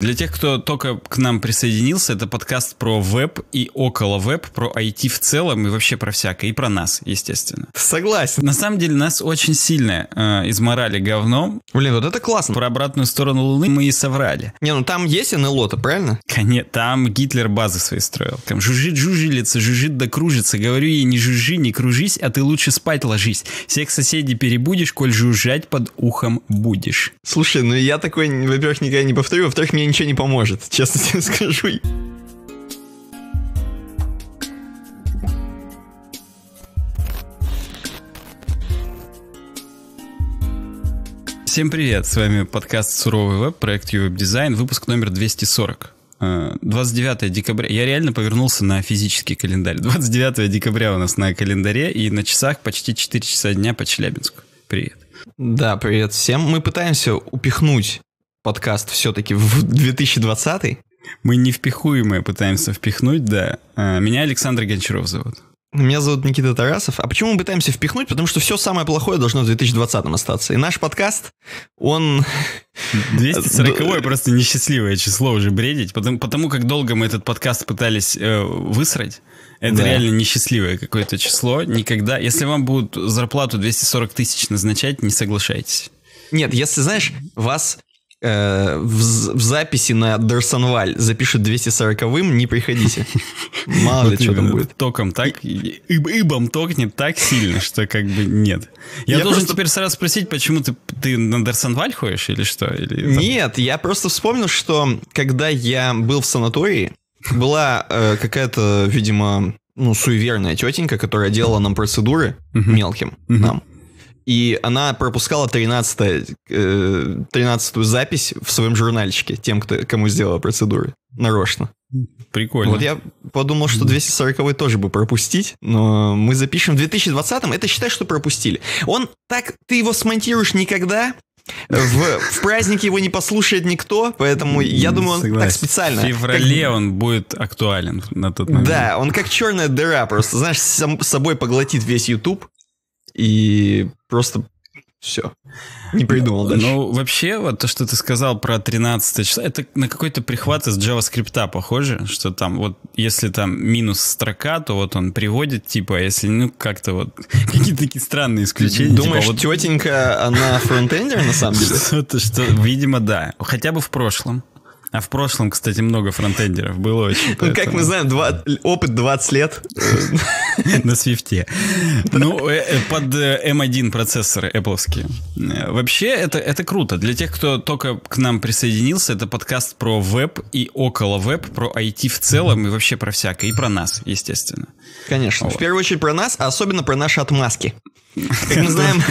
Для тех, кто только к нам присоединился, это подкаст про веб и около веб, про IT в целом и вообще про всякое, и про нас, естественно. Согласен. На самом деле нас очень сильно э, изморали говно. Блин, вот это классно. Про обратную сторону Луны мы и соврали. Не, ну там есть НЛО-то, правильно? Конечно, там Гитлер базы свои строил. Там жужжит жужелица, жужжит да кружится. Говорю ей, не жужжи, не кружись, а ты лучше спать ложись. Всех соседей перебудешь, коль жужжать под ухом будешь. Слушай, ну я такой, во-первых, никогда не повторю, во-вторых, мне ничего не поможет, честно тебе скажу. Всем привет, с вами подкаст «Суровый веб», проект «Ювеб Дизайн», выпуск номер 240. 29 э, декабря. Я реально повернулся на физический календарь. 29 декабря у нас на календаре и на часах почти 4 часа дня по Челябинску. Привет. Да, привет всем. Мы пытаемся упихнуть подкаст все-таки в 2020 мы невпихуемое пытаемся впихнуть, да. А, меня Александр Гончаров зовут. Меня зовут Никита Тарасов. А почему мы пытаемся впихнуть? Потому что все самое плохое должно в 2020 остаться. И наш подкаст, он... 240 просто несчастливое число уже бредить. Потому, потому как долго мы этот подкаст пытались э, высрать, это да. реально несчастливое какое-то число. Никогда... Если вам будут зарплату 240 тысяч назначать, не соглашайтесь. Нет, если, знаешь, вас э, в, в записи на Дерсонваль запишут 240-ым, не приходите. Мало ну, ли, что типа, там будет. Током так, ибом токнет так сильно, что как бы нет. Я должен теперь сразу спросить, почему ты на Дерсонваль ходишь или что? Нет, я просто вспомнил, что когда я был в санатории, была э, какая-то, видимо, ну, суеверная тетенька, которая делала нам процедуры мелким, нам. И она пропускала 13, э, 13 запись в своем журнальчике тем, кто, кому сделала процедуры. Нарочно. Прикольно. Вот я подумал, что 240 тоже бы пропустить, но мы запишем в 2020-м. Это считай, что пропустили. Он так, ты его смонтируешь никогда, в, в праздник его не послушает никто, поэтому я думаю, он Согласен. так специально. В феврале как... он будет актуален на тот момент. Да, он как черная дыра, просто, знаешь, сам собой поглотит весь YouTube и просто все. Не придумал ну, дальше. Ну, вообще, вот то, что ты сказал про 13 число это на какой-то прихват из JavaScript похоже, что там вот если там минус строка, то вот он приводит, типа, а если, ну, как-то вот какие-то такие странные исключения. Типа Думаешь, вот... тетенька, она фронтендер на самом деле? Что-то, что, видимо, да. Хотя бы в прошлом. А в прошлом, кстати, много фронтендеров было очень. Ну, поэтому... как мы знаем, два... опыт 20 лет. На свифте. Ну, э, э, под M1 э, эм процессоры Apple. Вообще, это, это круто. Для тех, кто только к нам присоединился, это подкаст про веб и около веб, про IT в целом и вообще про всякое. И про нас, естественно. Конечно. В первую очередь про нас, а особенно про наши отмазки. Как мы знаем,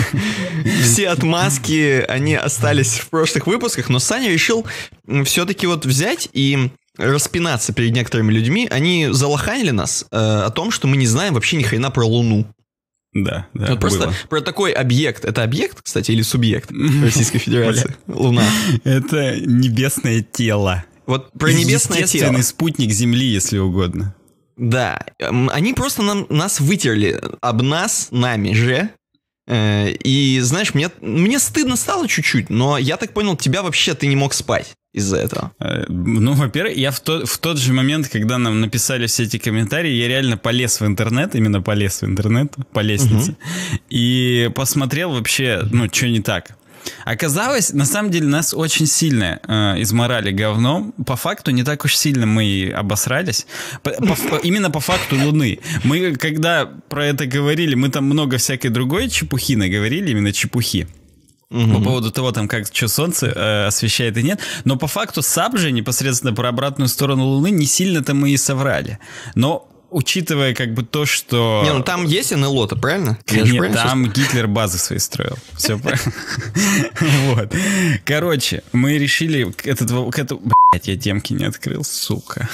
все отмазки, они остались в прошлых выпусках, но Саня решил все-таки вот взять и распинаться перед некоторыми людьми. Они залоханили нас э, о том, что мы не знаем вообще ни хрена про Луну. Да, да. Вот просто про такой объект. Это объект, кстати, или субъект Российской Федерации? Луна. Это небесное тело. Вот про небесное тело. Естественный спутник Земли, если угодно. Да, они просто нам, нас вытерли об нас, нами же, Э, и, знаешь, мне, мне стыдно стало чуть-чуть, но я так понял, тебя вообще ты не мог спать из-за этого? Э, ну, во-первых, я в, то, в тот же момент, когда нам написали все эти комментарии, я реально полез в интернет, именно полез в интернет, по лестнице, угу. и посмотрел вообще, ну, что не так. Оказалось, на самом деле, нас очень сильно э, изморали говном. По факту не так уж сильно мы обосрались. По, по, именно по факту Луны. Мы, когда про это говорили, мы там много всякой другой чепухи наговорили, именно чепухи. Угу. По поводу того, там, как что солнце э, освещает и нет. Но по факту саб же непосредственно про обратную сторону Луны не сильно-то мы и соврали. Но учитывая как бы то, что... Не, ну там есть НЛО-то, правильно? Нет, там Гитлер базы свои строил. Все Вот. Короче, мы решили... Этот... Блять, я темки не открыл, сука.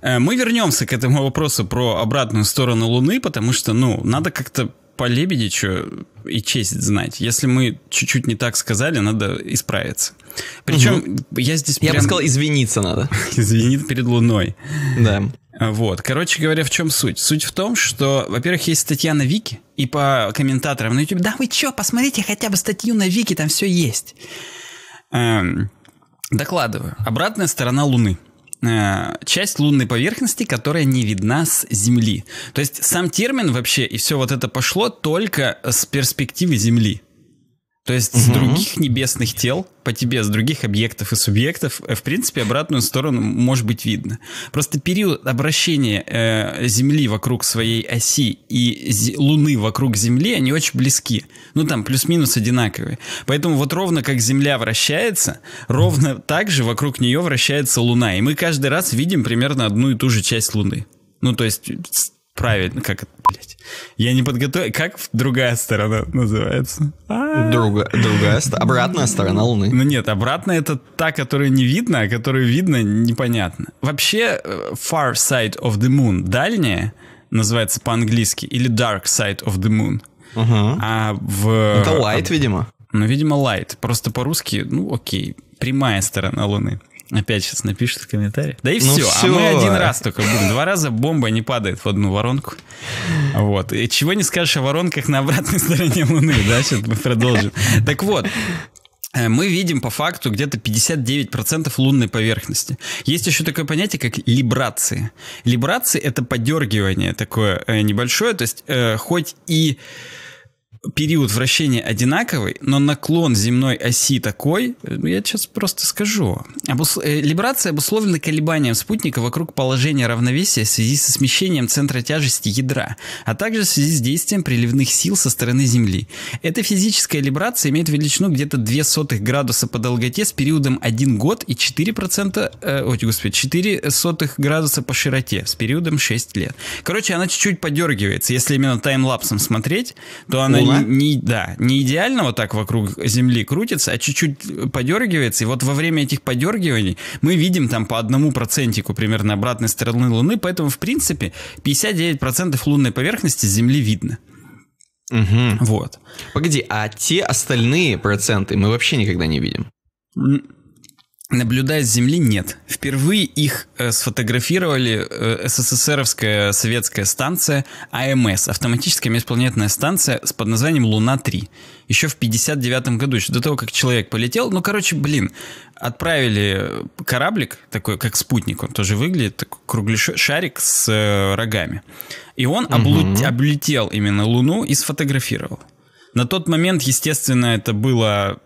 Э, мы вернемся к этому вопросу про обратную сторону Луны, потому что, ну, надо как-то по лебеди Лебедичу и честь знать. Если мы чуть-чуть не так сказали, надо исправиться. Причем угу. я здесь... Прям... Я бы сказал, извиниться надо. Извиниться перед Луной. Да. Вот. Короче говоря, в чем суть? Суть в том, что, во-первых, есть статья на Вики, и по комментаторам на YouTube, да вы чё, посмотрите хотя бы статью на Вики, там все есть. Эм, докладываю. Обратная сторона Луны. Э, часть лунной поверхности, которая не видна с Земли. То есть сам термин вообще и все вот это пошло только с перспективы Земли. То есть угу. с других небесных тел по тебе, с других объектов и субъектов, э, в принципе, обратную сторону может быть видно. Просто период обращения э, Земли вокруг своей оси и Луны вокруг Земли, они очень близки. Ну там плюс-минус одинаковые. Поэтому вот ровно как Земля вращается, ровно так же вокруг нее вращается Луна. И мы каждый раз видим примерно одну и ту же часть Луны. Ну то есть правильно, как это, блядь. Я не подготовил. Как другая сторона называется? А? Друга, другая сторона. Обратная сторона Луны. Ну нет, обратная это та, которая не видно, а которую видно непонятно. Вообще, э, far side of the moon, дальняя, называется по-английски, или dark side of the moon. Угу. А в... Это э, light, а, видимо. Ну, видимо, light. Просто по-русски, ну окей, прямая сторона Луны. Опять сейчас напишет в комментариях. Да и ну все. все. А мы один раз только будем. Два раза бомба не падает в одну воронку. Вот. И чего не скажешь о воронках на обратной стороне Луны, да? Сейчас мы продолжим. Так вот, э, мы видим по факту где-то 59% лунной поверхности. Есть еще такое понятие, как либрации. Либрации — это подергивание такое э, небольшое, то есть э, хоть и период вращения одинаковый, но наклон земной оси такой, я сейчас просто скажу. Обус... Э, либрация обусловлена колебанием спутника вокруг положения равновесия в связи со смещением центра тяжести ядра, а также в связи с действием приливных сил со стороны Земли. Эта физическая либрация имеет величину где-то 0,02 градуса по долготе с периодом 1 год и 4%, э, ой, господи, 4 сотых градуса по широте с периодом 6 лет. Короче, она чуть-чуть подергивается. Если именно таймлапсом смотреть, то она не, не, да, не идеально вот так вокруг Земли крутится, а чуть-чуть подергивается. И вот во время этих подергиваний мы видим там по одному процентику примерно обратной стороны Луны, поэтому, в принципе, 59% лунной поверхности Земли видно. Угу. Вот. Погоди, а те остальные проценты мы вообще никогда не видим? Наблюдая с Земли нет. Впервые их э, сфотографировали э, СССРовская советская станция АМС, автоматическая межпланетная станция с под названием Луна-3. Еще в 59 году, еще до того, как человек полетел. Ну, короче, блин, отправили кораблик, такой как спутник, он тоже выглядит, такой шарик с э, рогами. И он угу. облу- облетел именно Луну и сфотографировал. На тот момент, естественно, это было,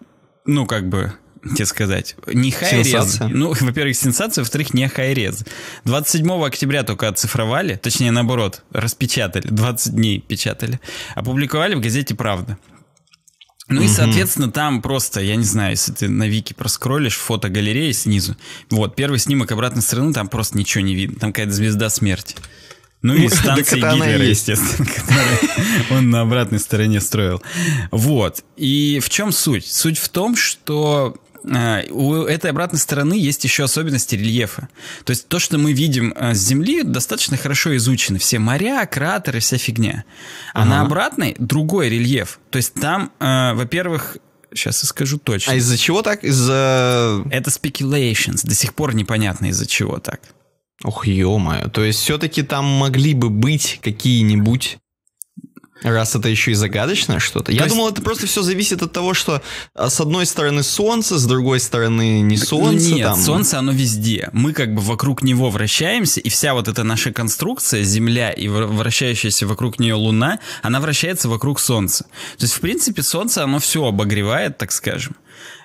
ну, как бы тебе сказать. Не хайрез. Ну, во-первых, сенсация, во-вторых, не хайрез. 27 октября только оцифровали, точнее, наоборот, распечатали, 20 дней печатали. Опубликовали в газете «Правда». Ну угу. и, соответственно, там просто, я не знаю, если ты на Вики проскролишь фото галереи снизу, вот, первый снимок обратной стороны, там просто ничего не видно, там какая-то звезда смерти. Ну и станции Гитлера, естественно, которые он на обратной стороне строил. Вот. И в чем суть? Суть в том, что Э, у этой обратной стороны есть еще особенности рельефа. То есть то, что мы видим э, с Земли, достаточно хорошо изучено, Все моря, кратеры, вся фигня. А ага. на обратной другой рельеф. То есть там, э, во-первых, сейчас я скажу точно. А из-за чего так? Из-за... Это speculations. До сих пор непонятно, из-за чего так. Ох, ё-моё. То есть все-таки там могли бы быть какие-нибудь Раз это еще и загадочное что-то. Я есть... думал, это просто все зависит от того, что а, с одной стороны солнце, с другой стороны не ну солнце. Нет, там. солнце оно везде. Мы как бы вокруг него вращаемся, и вся вот эта наша конструкция, Земля и вращающаяся вокруг нее Луна, она вращается вокруг солнца. То есть, в принципе, солнце, оно все обогревает, так скажем.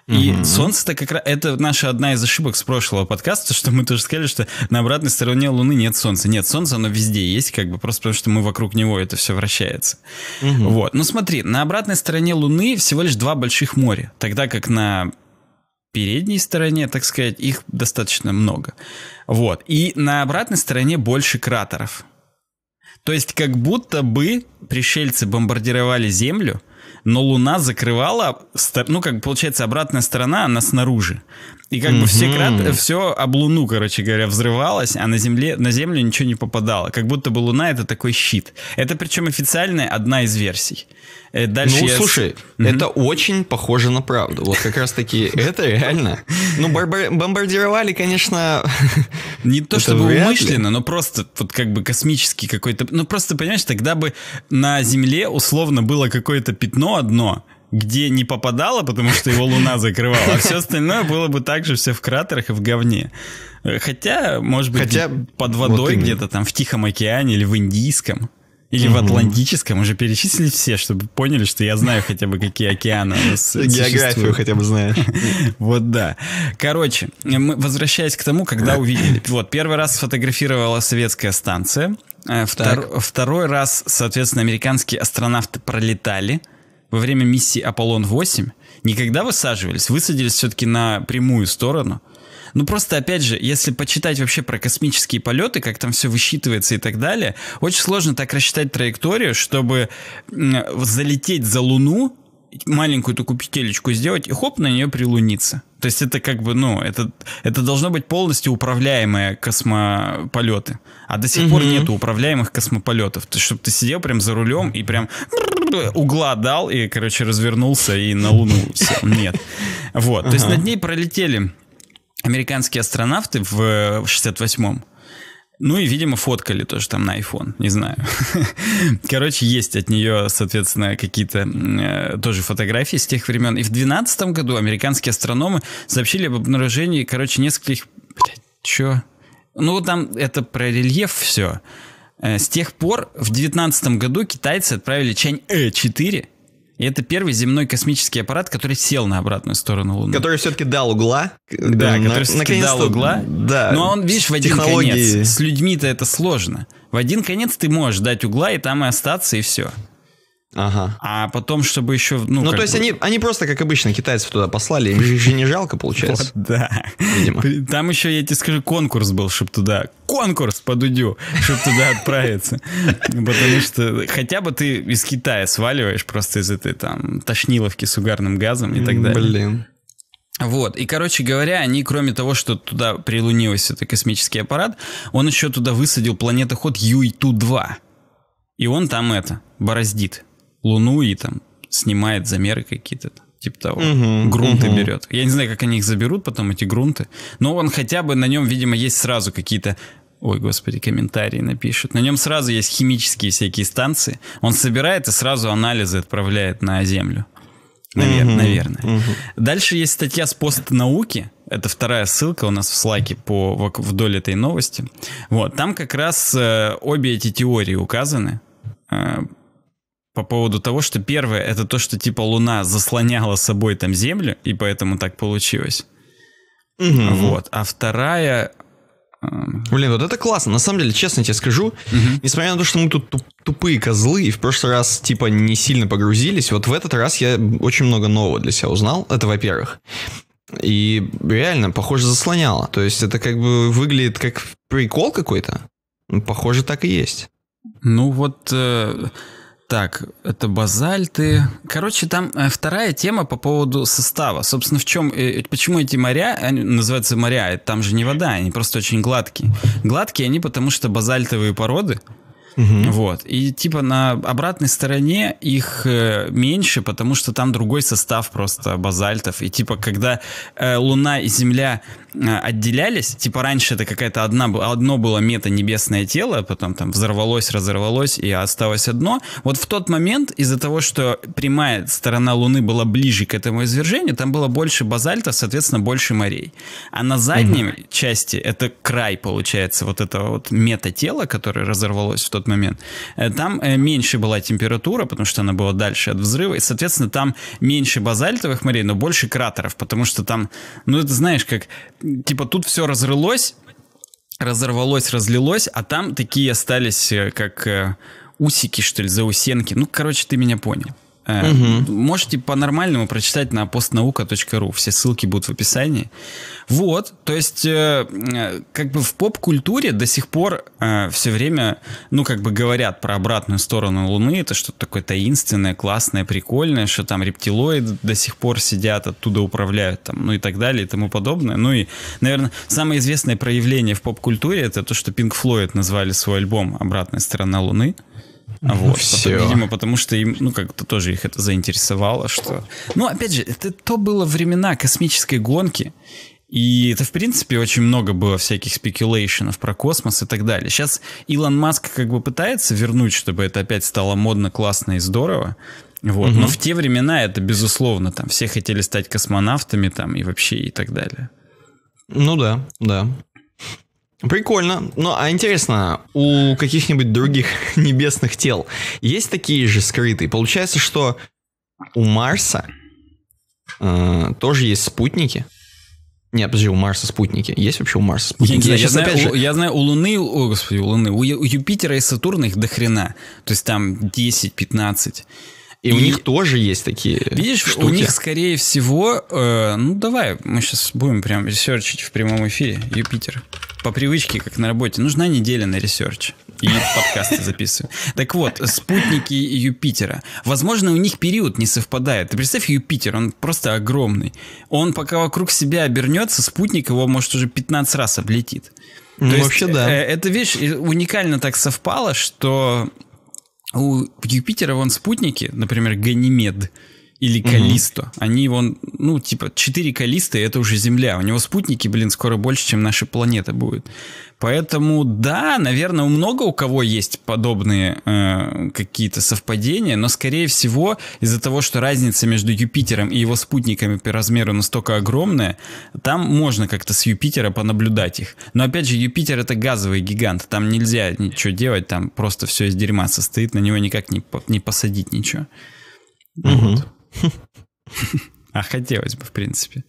И угу. солнце-то как раз... Это наша одна из ошибок с прошлого подкаста, что мы тоже сказали, что на обратной стороне Луны нет солнца. Нет, солнце, оно везде есть, как бы просто потому, что мы вокруг него это все вращается. Угу. Вот. Ну смотри, на обратной стороне Луны всего лишь два больших моря, тогда как на передней стороне, так сказать, их достаточно много. Вот. И на обратной стороне больше кратеров. То есть как будто бы пришельцы бомбардировали Землю, но Луна закрывала, ну, как получается, обратная сторона, она снаружи. И как угу. бы все, крат, все об Луну, короче говоря, взрывалось, а на, земле, на Землю ничего не попадало. Как будто бы Луна — это такой щит. Это причем официальная одна из версий. Э, дальше ну, я... слушай, mm это очень похоже на правду. Вот как раз таки это реально. Ну, бомбардировали, конечно... Не то чтобы умышленно, но просто вот как бы космический какой-то... Ну, просто, понимаешь, тогда бы на Земле условно было какое-то пятно одно, где не попадало, потому что его луна закрывала, а все остальное было бы также все в кратерах и в говне. Э, хотя, может быть, Хотя, под водой вот где-то там в Тихом океане или в Индийском. Или mm в Атлантическом, уже перечислили все, чтобы поняли, что я знаю хотя бы, какие океаны Географию хотя бы знаешь. Вот да. Короче, возвращаясь к тому, когда увидели. Вот, первый раз сфотографировала советская станция. Э, втор... Второй раз, соответственно, американские астронавты пролетали во время миссии Аполлон-8. Никогда высаживались, высадились все-таки на прямую сторону – ну просто, опять же, если почитать вообще про космические полеты, как там все высчитывается и так далее, очень сложно так рассчитать траекторию, чтобы залететь за Луну, маленькую такую петелечку сделать и хоп, на нее прилуниться. То есть это как бы, ну, это, это должно быть полностью управляемые космополеты. А до сих mm-hmm. пор нету управляемых космополетов. То есть, чтобы ты сидел прям за рулем и прям угла дал и, короче, развернулся и на Луну Нет. Вот. То есть над ней пролетели американские астронавты в 68-м, э, ну и, видимо, фоткали тоже там на iPhone, не знаю. Короче, есть от нее, соответственно, какие-то э, тоже фотографии с тех времен. И в 2012 году американские астрономы сообщили об обнаружении, короче, нескольких... Блядь, чё? Ну, там это про рельеф все. Э, с тех пор в 2019 году китайцы отправили Чань-Э-4 и это первый земной космический аппарат, который сел на обратную сторону Луны. Который все-таки дал угла. Э, да, на, который все-таки дал угла. Да. Но он, видишь, в один технологии. конец. С людьми-то это сложно. В один конец ты можешь дать угла и там и остаться, и все. Ага. А потом, чтобы еще... Ну, ну то есть бы... они, они просто, как обычно, китайцев туда послали, им же не жалко, получается. Вот, да. Видимо. Там еще, я тебе скажу, конкурс был, чтобы туда... Конкурс по Дудю, чтобы туда отправиться. Потому что хотя бы ты из Китая сваливаешь просто из этой там тошниловки с угарным газом и так далее. Блин. Вот, и, короче говоря, они, кроме того, что туда прилунилось это космический аппарат, он еще туда высадил планетоход Ту 2 И он там это, бороздит Луну и там снимает замеры какие-то, типа того. Угу, грунты угу. берет. Я не знаю, как они их заберут потом, эти грунты. Но он хотя бы на нем, видимо, есть сразу какие-то ой, господи, комментарии напишут. На нем сразу есть химические всякие станции. Он собирает и сразу анализы отправляет на Землю. Навер... Угу, наверное. Угу. Дальше есть статья с пост науки. Это вторая ссылка у нас в слайке по вдоль этой новости. Вот, там как раз э, обе эти теории указаны. Э, по поводу того, что первое это то, что типа Луна заслоняла собой там Землю, и поэтому так получилось. Угу. Вот. А вторая... Э, Блин, вот это классно. На самом деле, честно тебе скажу, угу. несмотря на то, что мы тут тупые козлы и в прошлый раз типа не сильно погрузились, вот в этот раз я очень много нового для себя узнал. Это во-первых. И реально, похоже, заслоняло. То есть это как бы выглядит как прикол какой-то. Похоже, так и есть. Ну вот... Э так, это базальты. Короче, там э, вторая тема по поводу состава. Собственно, в чем, э, э, почему эти моря они называются моря? Там же не вода, они просто очень гладкие. Гладкие они, потому что базальтовые породы. Угу. Вот. И типа на обратной стороне их э, меньше, потому что там другой состав просто базальтов. И типа, когда э, Луна и Земля Э, отделялись. Типа раньше это какая-то одна, одно было мета-небесное тело, потом там взорвалось, разорвалось и осталось одно. Вот в тот момент из-за того, что прямая сторона Луны была ближе к этому извержению, там было больше базальта соответственно, больше морей. А на задней mm части, это край, получается, вот этого вот мета-тела, которое разорвалось в тот момент, э, там э, меньше была температура, потому что она была дальше от взрыва, и, соответственно, там меньше базальтовых морей, но больше кратеров, потому что там, ну, это знаешь, как типа тут все разрылось, разорвалось, разлилось, а там такие остались э, как э, усики, что ли, заусенки. Ну, короче, ты меня понял. Угу. Можете по-нормальному прочитать на постнаука.ру. Все ссылки будут в описании. Вот, то есть, э, э как бы в поп-культуре до сих пор э, все время, ну, как бы говорят про обратную сторону Луны. Это что-то такое таинственное, классное, прикольное, что там рептилоиды до сих пор сидят, оттуда управляют, там, ну и так далее и тому подобное. Ну и, наверное, самое известное проявление в поп-культуре это то, что Pink Floyd назвали свой альбом «Обратная сторона Луны». Ну, вот, Все. видимо, потому что им, ну, как-то тоже их это заинтересовало, что... Ну, опять же, это то было времена космической гонки, и это, в принципе, очень много было всяких спекуляционов про космос и так далее. Сейчас Илон Маск как бы пытается вернуть, чтобы это опять стало модно, классно и здорово. Вот. Угу. Но в те времена это, безусловно, там все хотели стать космонавтами там и вообще и так далее. Ну да, да. Прикольно. Ну, а интересно, у каких-нибудь других небесных тел есть такие же скрытые? Получается, что у Марса э, тоже есть спутники? Нет, подожди, у Марса спутники. Есть вообще у Марса спутники? Я, я, я, знаю, же... у, я знаю, у Луны, о, господи, у Луны, у, у Юпитера и Сатурна их до хрена. То есть там 10-15. И, и у них тоже есть такие. Видишь, штуки. у них, скорее всего, э, ну давай, мы сейчас будем прям ресерчить в прямом эфире Юпитер. По привычке, как на работе, нужна неделя на ресерч. И подкасты записываю. Так вот, спутники Юпитера. Возможно, у них период не совпадает. Ты представь Юпитер, он просто огромный. Он пока вокруг себя обернется, спутник его, может, уже 15 раз облетит. Ну, То ну, есть, вообще, да. Э, эта вещь э, уникально так совпала, что у Юпитера вон спутники, например, Ганимед, или Калисто. Угу. Они его, ну, типа, 4 Калиста, и это уже Земля. У него спутники, блин, скоро больше, чем наша планета будет. Поэтому, да, наверное, у много у кого есть подобные э, какие-то совпадения, но, скорее всего, из-за того, что разница между Юпитером и его спутниками по размеру настолько огромная, там можно как-то с Юпитера понаблюдать их. Но, опять же, Юпитер — это газовый гигант, там нельзя ничего делать, там просто все из дерьма состоит, на него никак не, не посадить ничего. Угу. Вот. А хотелось бы, в принципе.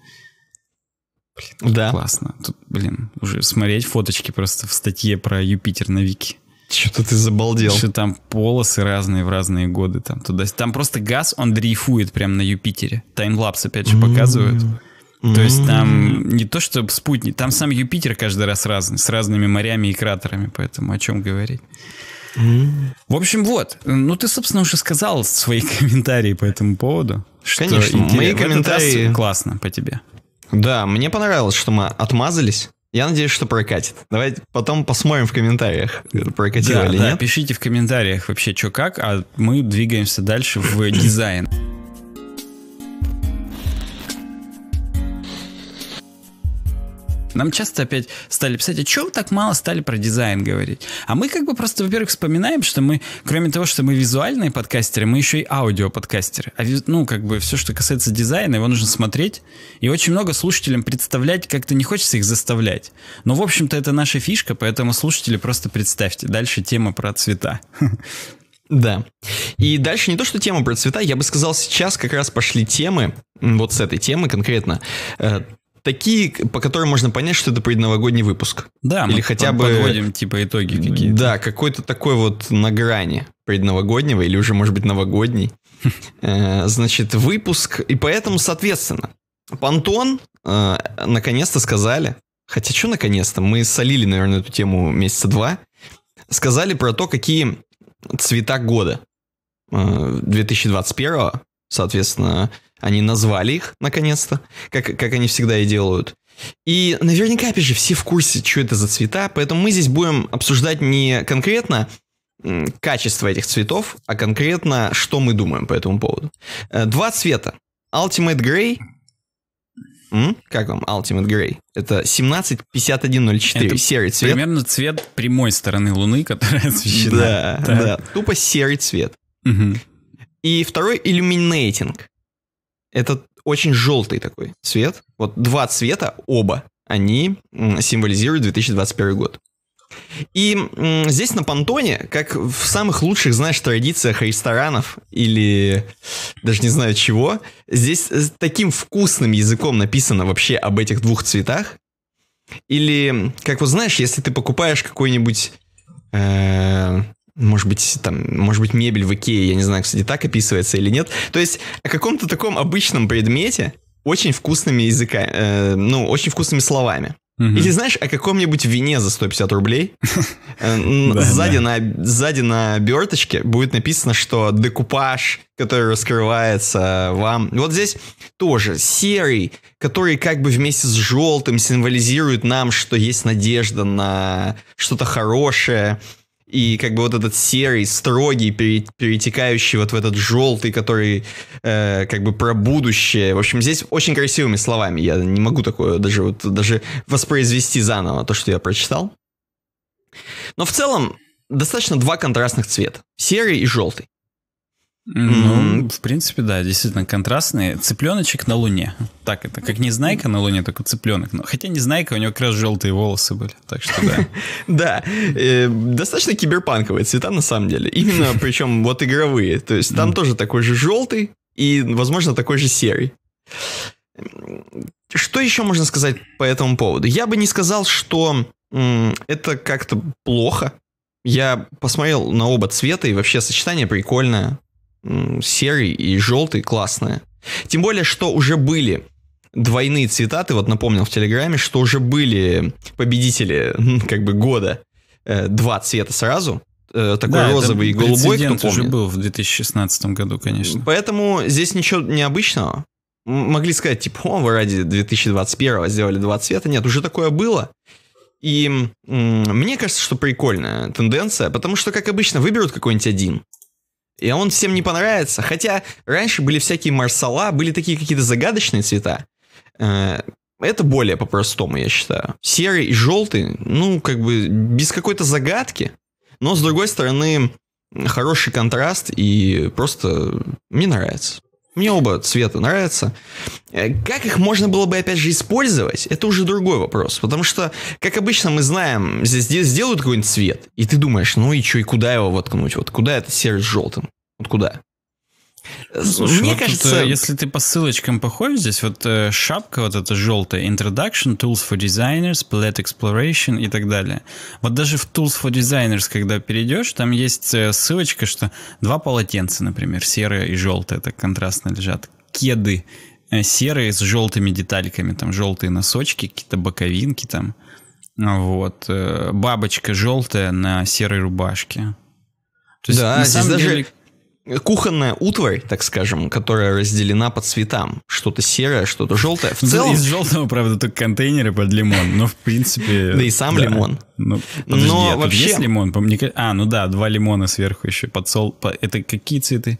Блин, да. Классно. Тут, блин, уже смотреть фоточки просто в статье про Юпитер на Вики. Что-то ты забалдел. Что там полосы разные в разные годы. Там, туда. там просто газ, он дрейфует прямо на Юпитере. Таймлапс опять же показывают. М-м-м. То есть там не то, что спутник, там сам Юпитер каждый раз разный, с разными морями и кратерами, поэтому о чем говорить. В общем, вот. Ну, ты, собственно, уже сказал свои комментарии по этому поводу. Что Конечно, интересно. мои комментарии... классно по тебе. Да, мне понравилось, что мы отмазались. Я надеюсь, что прокатит. Давайте потом посмотрим в комментариях, прокатило да, или да, нет. пишите в комментариях вообще, что как, а мы двигаемся дальше в дизайн. Нам часто опять стали писать, а чем так мало стали про дизайн говорить? А мы как бы просто, во-первых, вспоминаем, что мы, кроме того, что мы визуальные подкастеры, мы еще и аудиоподкастеры. А, ну, как бы все, что касается дизайна, его нужно смотреть. И очень много слушателям представлять, как-то не хочется их заставлять. Но, в общем-то, это наша фишка, поэтому слушатели просто представьте. Дальше тема про цвета. Да. И дальше не то, что тема про цвета, я бы сказал, сейчас как раз пошли темы, вот с этой темы конкретно, э, такие, по которым можно понять, что это предновогодний выпуск. Да, или мы хотя бы подводим типа итоги какие-то. Да, какой-то такой вот на грани предновогоднего или уже может быть новогодний. Э, значит, выпуск и поэтому соответственно Пантон э, наконец-то сказали, хотя что наконец-то, мы солили, наверное, эту тему месяца два, сказали про то, какие цвета года 2021, э, соответственно, они назвали их, наконец-то, как, как они всегда и делают. И наверняка, опять же, все в курсе, что это за цвета, поэтому мы здесь будем обсуждать не конкретно качество этих цветов, а конкретно, что мы думаем по этому поводу. Э, два цвета. Ultimate Grey. М? Как вам Ultimate Grey? Это 175104, Это серый цвет. Примерно цвет прямой стороны Луны, которая освещена. Да, да. да. Тупо серый цвет. Угу. И второй Illuminating. Это очень желтый такой цвет. Вот два цвета, оба, они символизируют 2021 год. И здесь на Пантоне, как в самых лучших, знаешь, традициях ресторанов или даже не знаю чего, здесь э, таким вкусным языком написано вообще об этих двух цветах. Или, как вот знаешь, если ты покупаешь какой-нибудь э, может быть, там, может быть, мебель в Икее, я не знаю, кстати, так описывается или нет. То есть о каком-то таком обычном предмете очень вкусными языками, э, ну, очень вкусными словами. Угу. Или знаешь, о каком-нибудь вине за 150 рублей э, сзади, на, сзади на оберточке будет написано, что декупаж, который раскрывается вам. Вот здесь тоже серый, который как бы вместе с желтым символизирует нам, что есть надежда на что-то хорошее. И как бы вот этот серый, строгий, перетекающий вот в этот желтый, который э, как бы про будущее. В общем, здесь очень красивыми словами. Я не могу такое даже, вот, даже воспроизвести заново то, что я прочитал. Но в целом достаточно два контрастных цвета. Серый и желтый. Ну, в принципе, да, действительно контрастные. Цыпленочек на Луне. Так это, как не Знайка на Луне, только цыпленок. Но, ну, хотя не Знайка, у него как раз желтые волосы были, так что да. Да, э, достаточно киберпанковые цвета на самом деле. Именно, причем вот игровые. То есть там тоже такой же желтый и, возможно, такой же серый. Что еще можно сказать по этому поводу? Я бы не сказал, что это как-то плохо. Я посмотрел на оба цвета, и вообще сочетание прикольное серый и желтый классные. Тем более, что уже были двойные цвета, ты вот напомнил в Телеграме, что уже были победители как бы года э, два цвета сразу, э, такой да, розовый и голубой, кто помнит. уже был в 2016 году, конечно. Поэтому здесь ничего необычного. Могли сказать, типа, о, вы ради 2021 сделали два цвета. Нет, уже такое было. И мне кажется, что прикольная тенденция, потому что, как обычно, выберут какой-нибудь один. И он всем не понравится. Хотя раньше были всякие марсала, были такие какие-то загадочные цвета. Э, это более по-простому, я считаю. Серый и желтый, ну, как бы без какой-то загадки. Но, с другой стороны, хороший контраст и просто мне нравится. Мне оба цвета нравятся. Э, как их можно было бы, опять же, использовать, это уже другой вопрос. Потому что, как обычно, мы знаем, здесь сделают какой-нибудь цвет, и ты думаешь, ну и что, и куда его воткнуть? Вот куда этот серый с желтым? Вот куда? Э, слушай, Мне вот кажется... Тут, если ты по ссылочкам походишь, здесь вот э, шапка вот эта желтая, Introduction, Tools for Designers, Palette Exploration и так далее. Вот даже в Tools for Designers, когда перейдешь, там есть э, ссылочка, что два полотенца, например, серое и желтое, так контрастно лежат, кеды э, серые с желтыми детальками, там желтые носочки, какие-то боковинки там, вот, э, бабочка желтая на серой рубашке. То есть, да, на самом здесь деле... даже кухонная утварь, так скажем, которая разделена по цветам. Что-то серое, что-то желтое. В целом... Из желтого, правда, только контейнеры под лимон, но в принципе... Да и сам лимон. Ну, подожди, но а вообще... есть лимон? А, ну да, два лимона сверху еще. Подсол... Это какие цветы?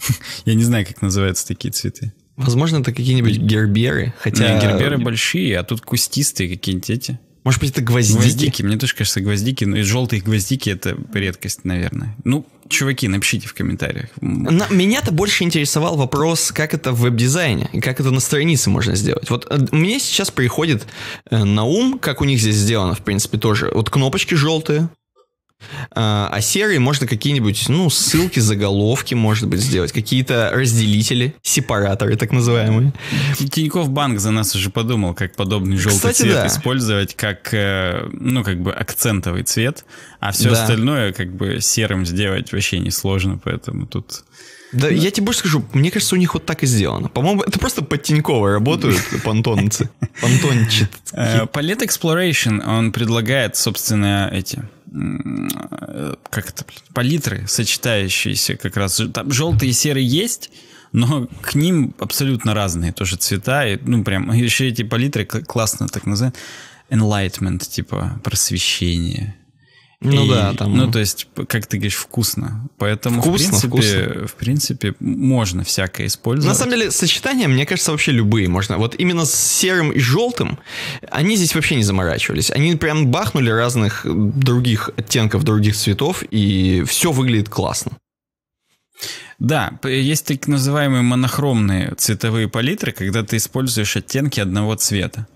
Я не знаю, как называются такие цветы. Возможно, это какие-нибудь герберы. Хотя... Не, герберы большие, а тут кустистые какие-нибудь эти. Может быть, это гвоздики? Гвоздики. Мне тоже кажется, гвоздики. Но ну, и желтые гвоздики это редкость, наверное. Ну, чуваки, напишите в комментариях. На, меня-то больше интересовал вопрос, как это в веб-дизайне, и как это на странице можно сделать. Вот э, мне сейчас приходит э, на ум, как у них здесь сделано, в принципе, тоже. Вот кнопочки желтые, а, а серые можно какие-нибудь, ну, ссылки, заголовки, может быть, сделать. Какие-то разделители, сепараторы, так называемые. Тиньков банк за нас уже подумал, как подобный желтый Кстати, цвет да. использовать как, э, ну, как бы акцентовый цвет, а все да. остальное как бы серым сделать вообще несложно, поэтому тут... Да, да, я тебе больше скажу, мне кажется, у них вот так и сделано. По-моему, это просто под Тиньковой работают понтонцы. Понтончат. Э, Palette Exploration, он предлагает, собственно, эти Э, как это, палитры, сочетающиеся как раз. Там желтые и серые есть, но к ним абсолютно разные тоже цвета. И, ну, прям, еще эти палитры классно так называют. Enlightenment, типа просвещение. Ну и, да, там. Ну, то есть, как ты говоришь, вкусно. Поэтому, вкусно, в, принципе, вкусно. в принципе, можно всякое использовать. На самом деле, сочетания, мне кажется, вообще любые можно. Вот именно с серым и желтым они здесь вообще не заморачивались. Они прям бахнули разных других оттенков, других цветов, и все выглядит классно. Да, есть так называемые монохромные цветовые палитры, когда ты используешь оттенки одного цвета.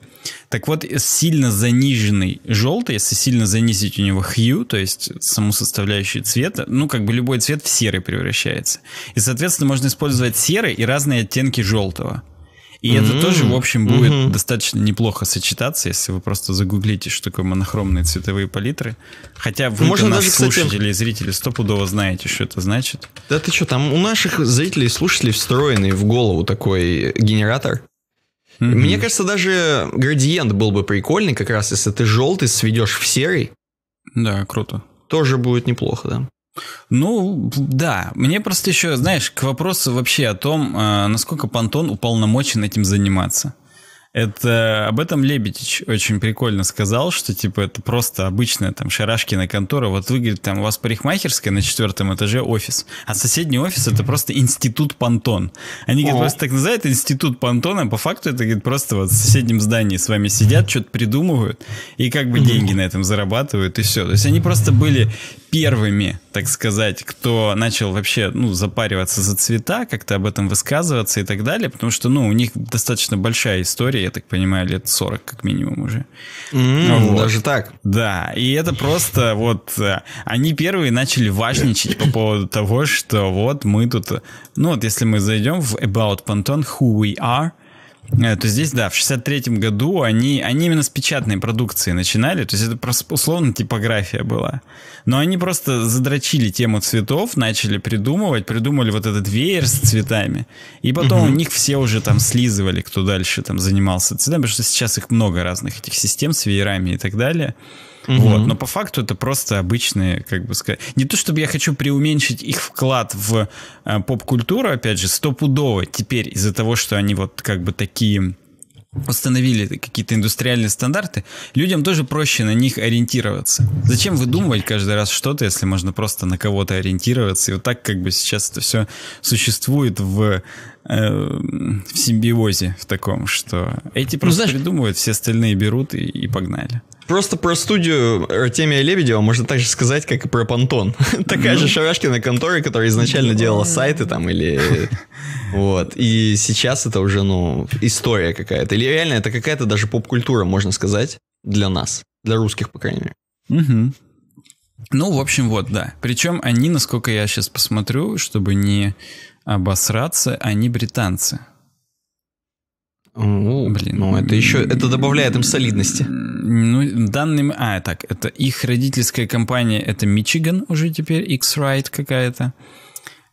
Так вот, сильно заниженный желтый, если сильно занизить у него хью, то есть саму составляющую цвета, ну, как бы любой цвет в серый превращается. И, соответственно, можно использовать серый и разные оттенки желтого. И mm-hmm. это тоже, в общем, будет mm-hmm. достаточно неплохо сочетаться, если вы просто загуглите, что такое монохромные цветовые палитры. Хотя вы Можно наши слушатели кстати... и зрители стопудово знаете, что это значит. Да ты что, там у наших зрителей и слушателей встроенный в голову такой генератор. Mm-hmm. Мне кажется, даже градиент был бы прикольный, как раз если ты желтый сведешь в серый. Да, круто. Тоже будет неплохо, да. Ну, да. Мне просто еще, знаешь, к вопросу вообще о том, а, насколько Пантон уполномочен этим заниматься. Это об этом Лебедич очень прикольно сказал, что типа это просто обычная там шарашкина контора. Вот выглядит там у вас парикмахерская на четвертом этаже офис, а соседний офис это просто институт Пантон. Они говорят, просто так называют институт Пантона, а по факту это говорит, просто вот в соседнем здании с вами сидят, что-то придумывают и как бы деньги на этом зарабатывают и все. То есть они просто были первыми, так сказать, кто начал вообще, ну, запариваться за цвета, как-то об этом высказываться и так далее, потому что, ну, у них достаточно большая история, я так понимаю, лет 40 как минимум уже. Mm, вот. Даже так? Да, и это просто вот, э, они первые начали важничать по поводу того, что вот мы тут, э, ну, вот если мы зайдем в About Pantone, Who We Are, Э, то здесь, да, в 63-м году они, они именно с печатной продукции начинали, то есть это просто условно типография была. Но они просто задрочили тему цветов, начали придумывать, придумали вот этот веер с цветами, и потом угу. у них все уже там слизывали, кто дальше там занимался цветами, потому что сейчас их много разных этих систем с веерами и так далее. Угу. Вот, но по факту это просто обычные, как бы сказать. Не то чтобы я хочу преуменьшить их вклад в э, поп-культуру, опять же, стопудово теперь из-за того, что они вот как бы такие установили какие-то индустриальные стандарты, людям тоже проще на них ориентироваться. Зачем выдумывать каждый раз что-то, если можно просто на кого-то ориентироваться? И вот так как бы сейчас это все существует в Эм, в симбиозе в таком, что эти ну, просто ну, знаешь, придумывают, все остальные берут и, и погнали. Просто про студию Артемия Лебедева можно так же сказать, как и про Пантон. Такая же ну. шарашкина контора, которая изначально делала сайты там или... Вот. И сейчас это уже, ну, история какая-то. Или реально это какая-то даже поп-культура, можно сказать, для нас. Для русских, по крайней мере. Ну, в общем, вот, да. Причем они, насколько я сейчас посмотрю, чтобы не обосраться, а не британцы. О Блин. ну это еще, это добавляет им солидности. Ну, данным, а, так, это их родительская компания, это Мичиган уже теперь, X-Ride какая-то.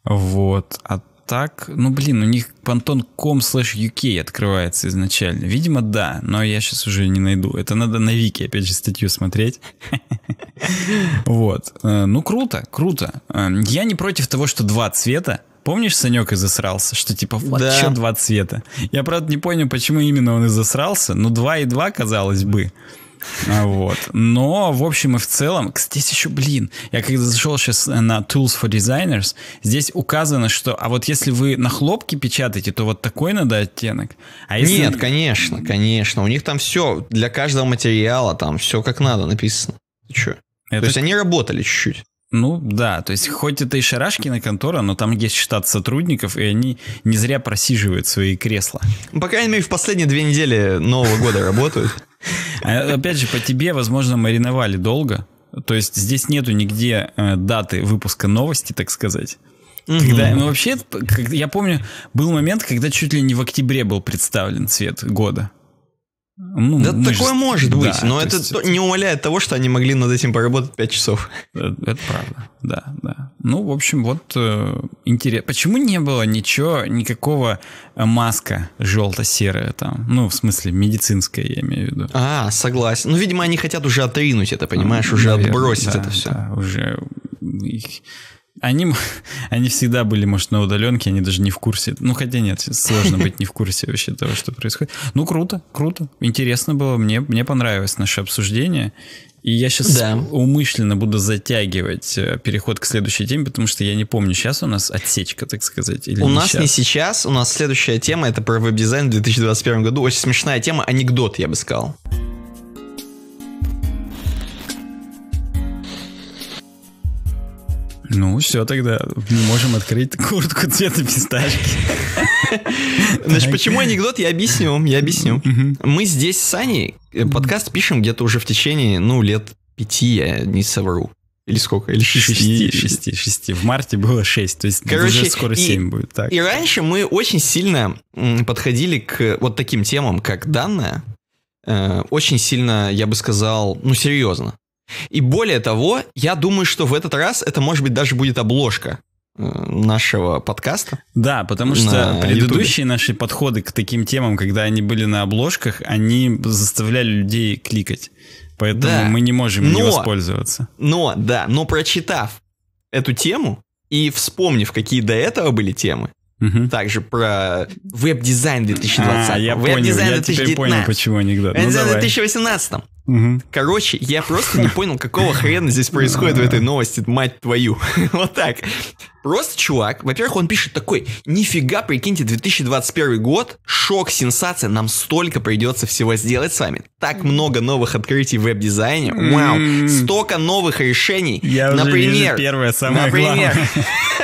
Вот, а так, ну блин, у них понтон.com slash UK открывается изначально. Видимо, да, но я сейчас уже не найду. Это надо на Вики, опять же, статью смотреть. Вот. Э, ну, круто, круто. Э, я не против того, что два цвета, Помнишь, Санек и засрался, что типа вот да. еще два цвета. Я, правда, не понял, почему именно он и засрался, но 2 и 2, казалось бы. А, вот. Но, в общем и в целом, здесь еще, блин, я когда зашел сейчас на Tools for Designers, здесь указано, что, а вот если вы на хлопке печатаете, то вот такой надо оттенок. А если... Нет, конечно, конечно. У них там все, для каждого материала там все как надо написано. Ты че? Это... То есть они работали чуть-чуть. Ну да, то есть хоть это и Шарашкина контора, но там есть штат сотрудников, и они не зря просиживают свои кресла. Ну, по крайней мере, в последние две недели Нового года работают. А, опять же, по тебе, возможно, мариновали долго. То есть здесь нету нигде э, даты выпуска новости, так сказать. Угу. Когда, ну вообще, я помню, был момент, когда чуть ли не в октябре был представлен цвет года. Ну, да ну, такое же... может быть, но это есть... не умаляет того, что они могли над этим поработать 5 часов. Это, это правда, да, да. Ну, в общем, вот э, интересно. Почему не было ничего, никакого э, маска желто-серая там? Ну, в смысле, медицинская, я имею в виду. А, согласен. Ну, видимо, они хотят уже отринуть это, понимаешь, а, уже наверное, отбросить да, это все. Да, уже их они, они всегда были, может, на удаленке, они даже не в курсе. Ну, хотя нет, сложно быть не в курсе вообще того, что происходит. Ну, круто, круто. Интересно было, мне, мне понравилось наше обсуждение. И я сейчас да. умышленно буду затягивать э, переход к следующей теме, потому что я не помню, сейчас у нас отсечка, так сказать, или У не нас сейчас. не сейчас, у нас следующая тема, это про веб-дизайн в 2021 году. Очень смешная тема, анекдот, я бы сказал. Ну, все тогда. Мы можем открыть куртку цвета фисташки. Значит, почему анекдот, я объясню, я объясню. Мы здесь с Аней э, подкаст пишем где-то уже в течение, ну, лет пяти, я не совру. Или сколько? Или шести? Шести, шести, шести. В марте было шесть, то есть Короче, уже скоро семь будет. Так. И раньше мы очень сильно подходили к вот таким темам, как данная. Э, очень сильно, я бы сказал, ну серьезно. И более того, я думаю, что в этот раз это, может быть, даже будет обложка э, нашего подкаста. Да, потому что предыдущие YouTube. наши подходы к таким темам, когда они были на обложках, они заставляли людей кликать. Поэтому да. мы не можем но, не воспользоваться. Но, да, но прочитав эту тему и вспомнив, какие до этого были темы, Угу. Также про веб-дизайн 2020. А, я веб понял, я 2019. теперь понял, почему анекдот. Ну, веб-дизайн ну, 2018. Угу. Короче, я просто не понял, какого хрена здесь происходит в этой новости, мать твою. вот так. Просто чувак, во-первых, он пишет такой, нифига, прикиньте, 2021 год, шок, сенсация, нам столько придется всего сделать с вами. Так много новых открытий в веб-дизайне, вау, столько новых решений. Я например, уже вижу первое, самое например, главное.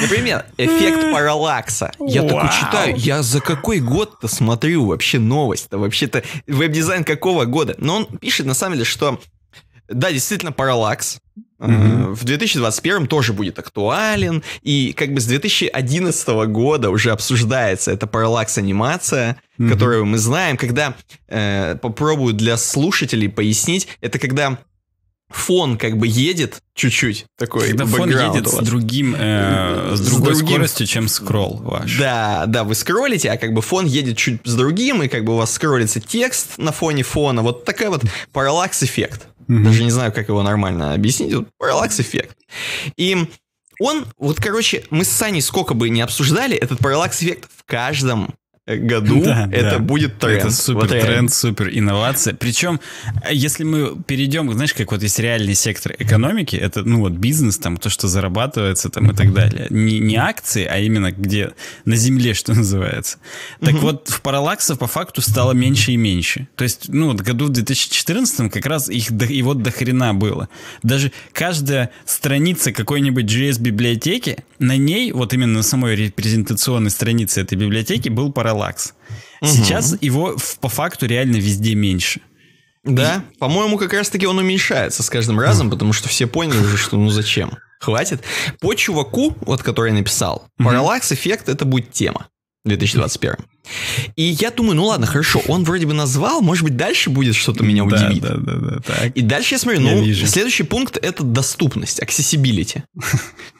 Например, эффект параллакса. Я так читаю, я за какой год-то смотрю вообще новость-то? Вообще-то веб-дизайн какого года? Но он пишет на самом деле, что да, действительно, параллакс. Mm-hmm. В 2021 тоже будет актуален. И как бы с 2011 года уже обсуждается эта параллакс-анимация, mm-hmm. которую мы знаем. Когда э, попробую для слушателей пояснить, это когда фон как бы едет чуть-чуть такой. Когда фон едет с другим, э, с другой с другим... скоростью, чем скролл ваш. Да, да, вы скроллите, а как бы фон едет чуть с другим, и как бы у вас скроллится текст на фоне фона. Вот такой вот параллакс-эффект. Даже не знаю, как его нормально объяснить. Вот параллакс-эффект. И он, вот, короче, мы с Саней сколько бы не обсуждали, этот параллакс-эффект в каждом Э, году да, это да. будет тренд. Это супер вот тренд, реально. супер инновация. Причем, э, если мы перейдем, знаешь, как вот есть реальный сектор экономики, это, ну вот, бизнес, там, то, что зарабатывается, там, и так далее. Не, не акции, а именно где на земле, что называется. Так вот, в параллаксов по факту стало меньше и меньше. То есть, ну, вот, году в 2014 как раз их до, и вот до хрена было. Даже каждая страница какой-нибудь JS-библиотеки, на ней, вот именно на самой репрезентационной странице этой библиотеки был параллакс релакс. Сейчас угу. его по факту реально везде меньше. Да, и... по-моему, как раз-таки он уменьшается с каждым разом, потому что все поняли уже, что ну зачем. Хватит. По чуваку, вот который написал, угу. параллакс эффект это будет тема. 2021. И я думаю, ну ладно, хорошо, он вроде бы назвал, может быть, дальше будет что-то меня удивит. Да, да, да, да, так. И дальше я смотрю, ну, вижу. следующий пункт — это доступность, accessibility.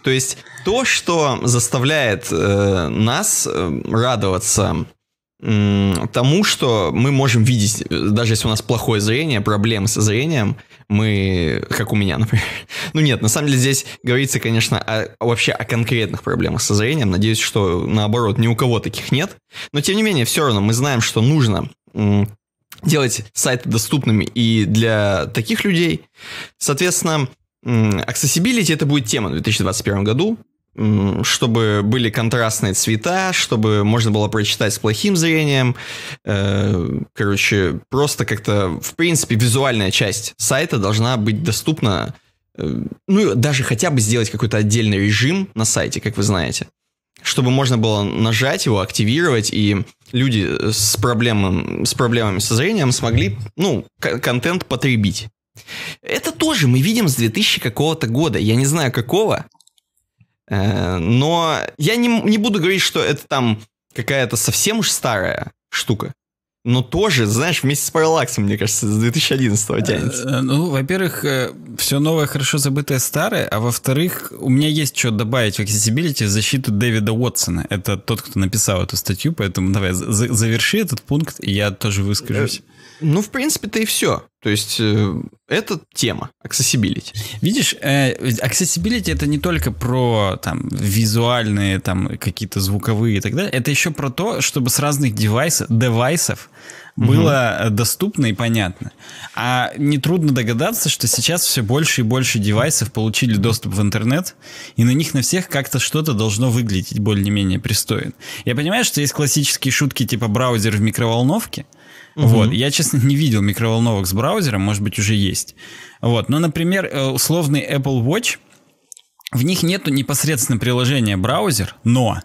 То есть то, что заставляет э, нас э, радоваться тому, что мы можем видеть, даже если у нас плохое зрение, проблемы со зрением, мы, как у меня, например. Ну нет, на самом деле здесь говорится, конечно, о, вообще о конкретных проблемах со зрением. Надеюсь, что наоборот, ни у кого таких нет. Но тем не менее, все равно мы знаем, что нужно делать сайты доступными и для таких людей. Соответственно, Accessibility это будет тема в 2021 году чтобы были контрастные цвета, чтобы можно было прочитать с плохим зрением. Э, короче, просто как-то, в принципе, визуальная часть сайта должна быть доступна. Э, ну, даже хотя бы сделать какой-то отдельный режим на сайте, как вы знаете. Чтобы можно было нажать его, активировать, и люди с, проблемами, с проблемами со зрением смогли, ну, контент потребить. Это тоже мы видим с 2000 какого-то года. Я не знаю какого. Э, но я не, не буду говорить, что это там какая-то совсем уж старая штука. Но тоже, знаешь, вместе с параллаксом, мне кажется, с 2011 э, тянется. Э, ну, во-первых, все новое, хорошо забытое, старое. А во-вторых, у меня есть что добавить в Accessibility в защиту Дэвида Уотсона. Это тот, кто написал эту статью, поэтому давай за заверши этот пункт, и я тоже выскажусь. Ну, в принципе-то и все. То есть э, это тема accessibility. Видишь, э, accessibility это не только про там визуальные там какие-то звуковые и так далее. Это еще про то, чтобы с разных девайсов, девайсов было угу. доступно и понятно. А нетрудно догадаться, что сейчас все больше и больше девайсов получили доступ в интернет, и на них на всех как-то что-то должно выглядеть более-менее пристойно. Я понимаю, что есть классические шутки типа браузер в микроволновке, угу Угу. Вот. Я, честно, не видел микроволновок с браузером, может быть, уже есть. Вот. Но, например, э, условный Apple Watch, в них нету непосредственно приложения браузер, но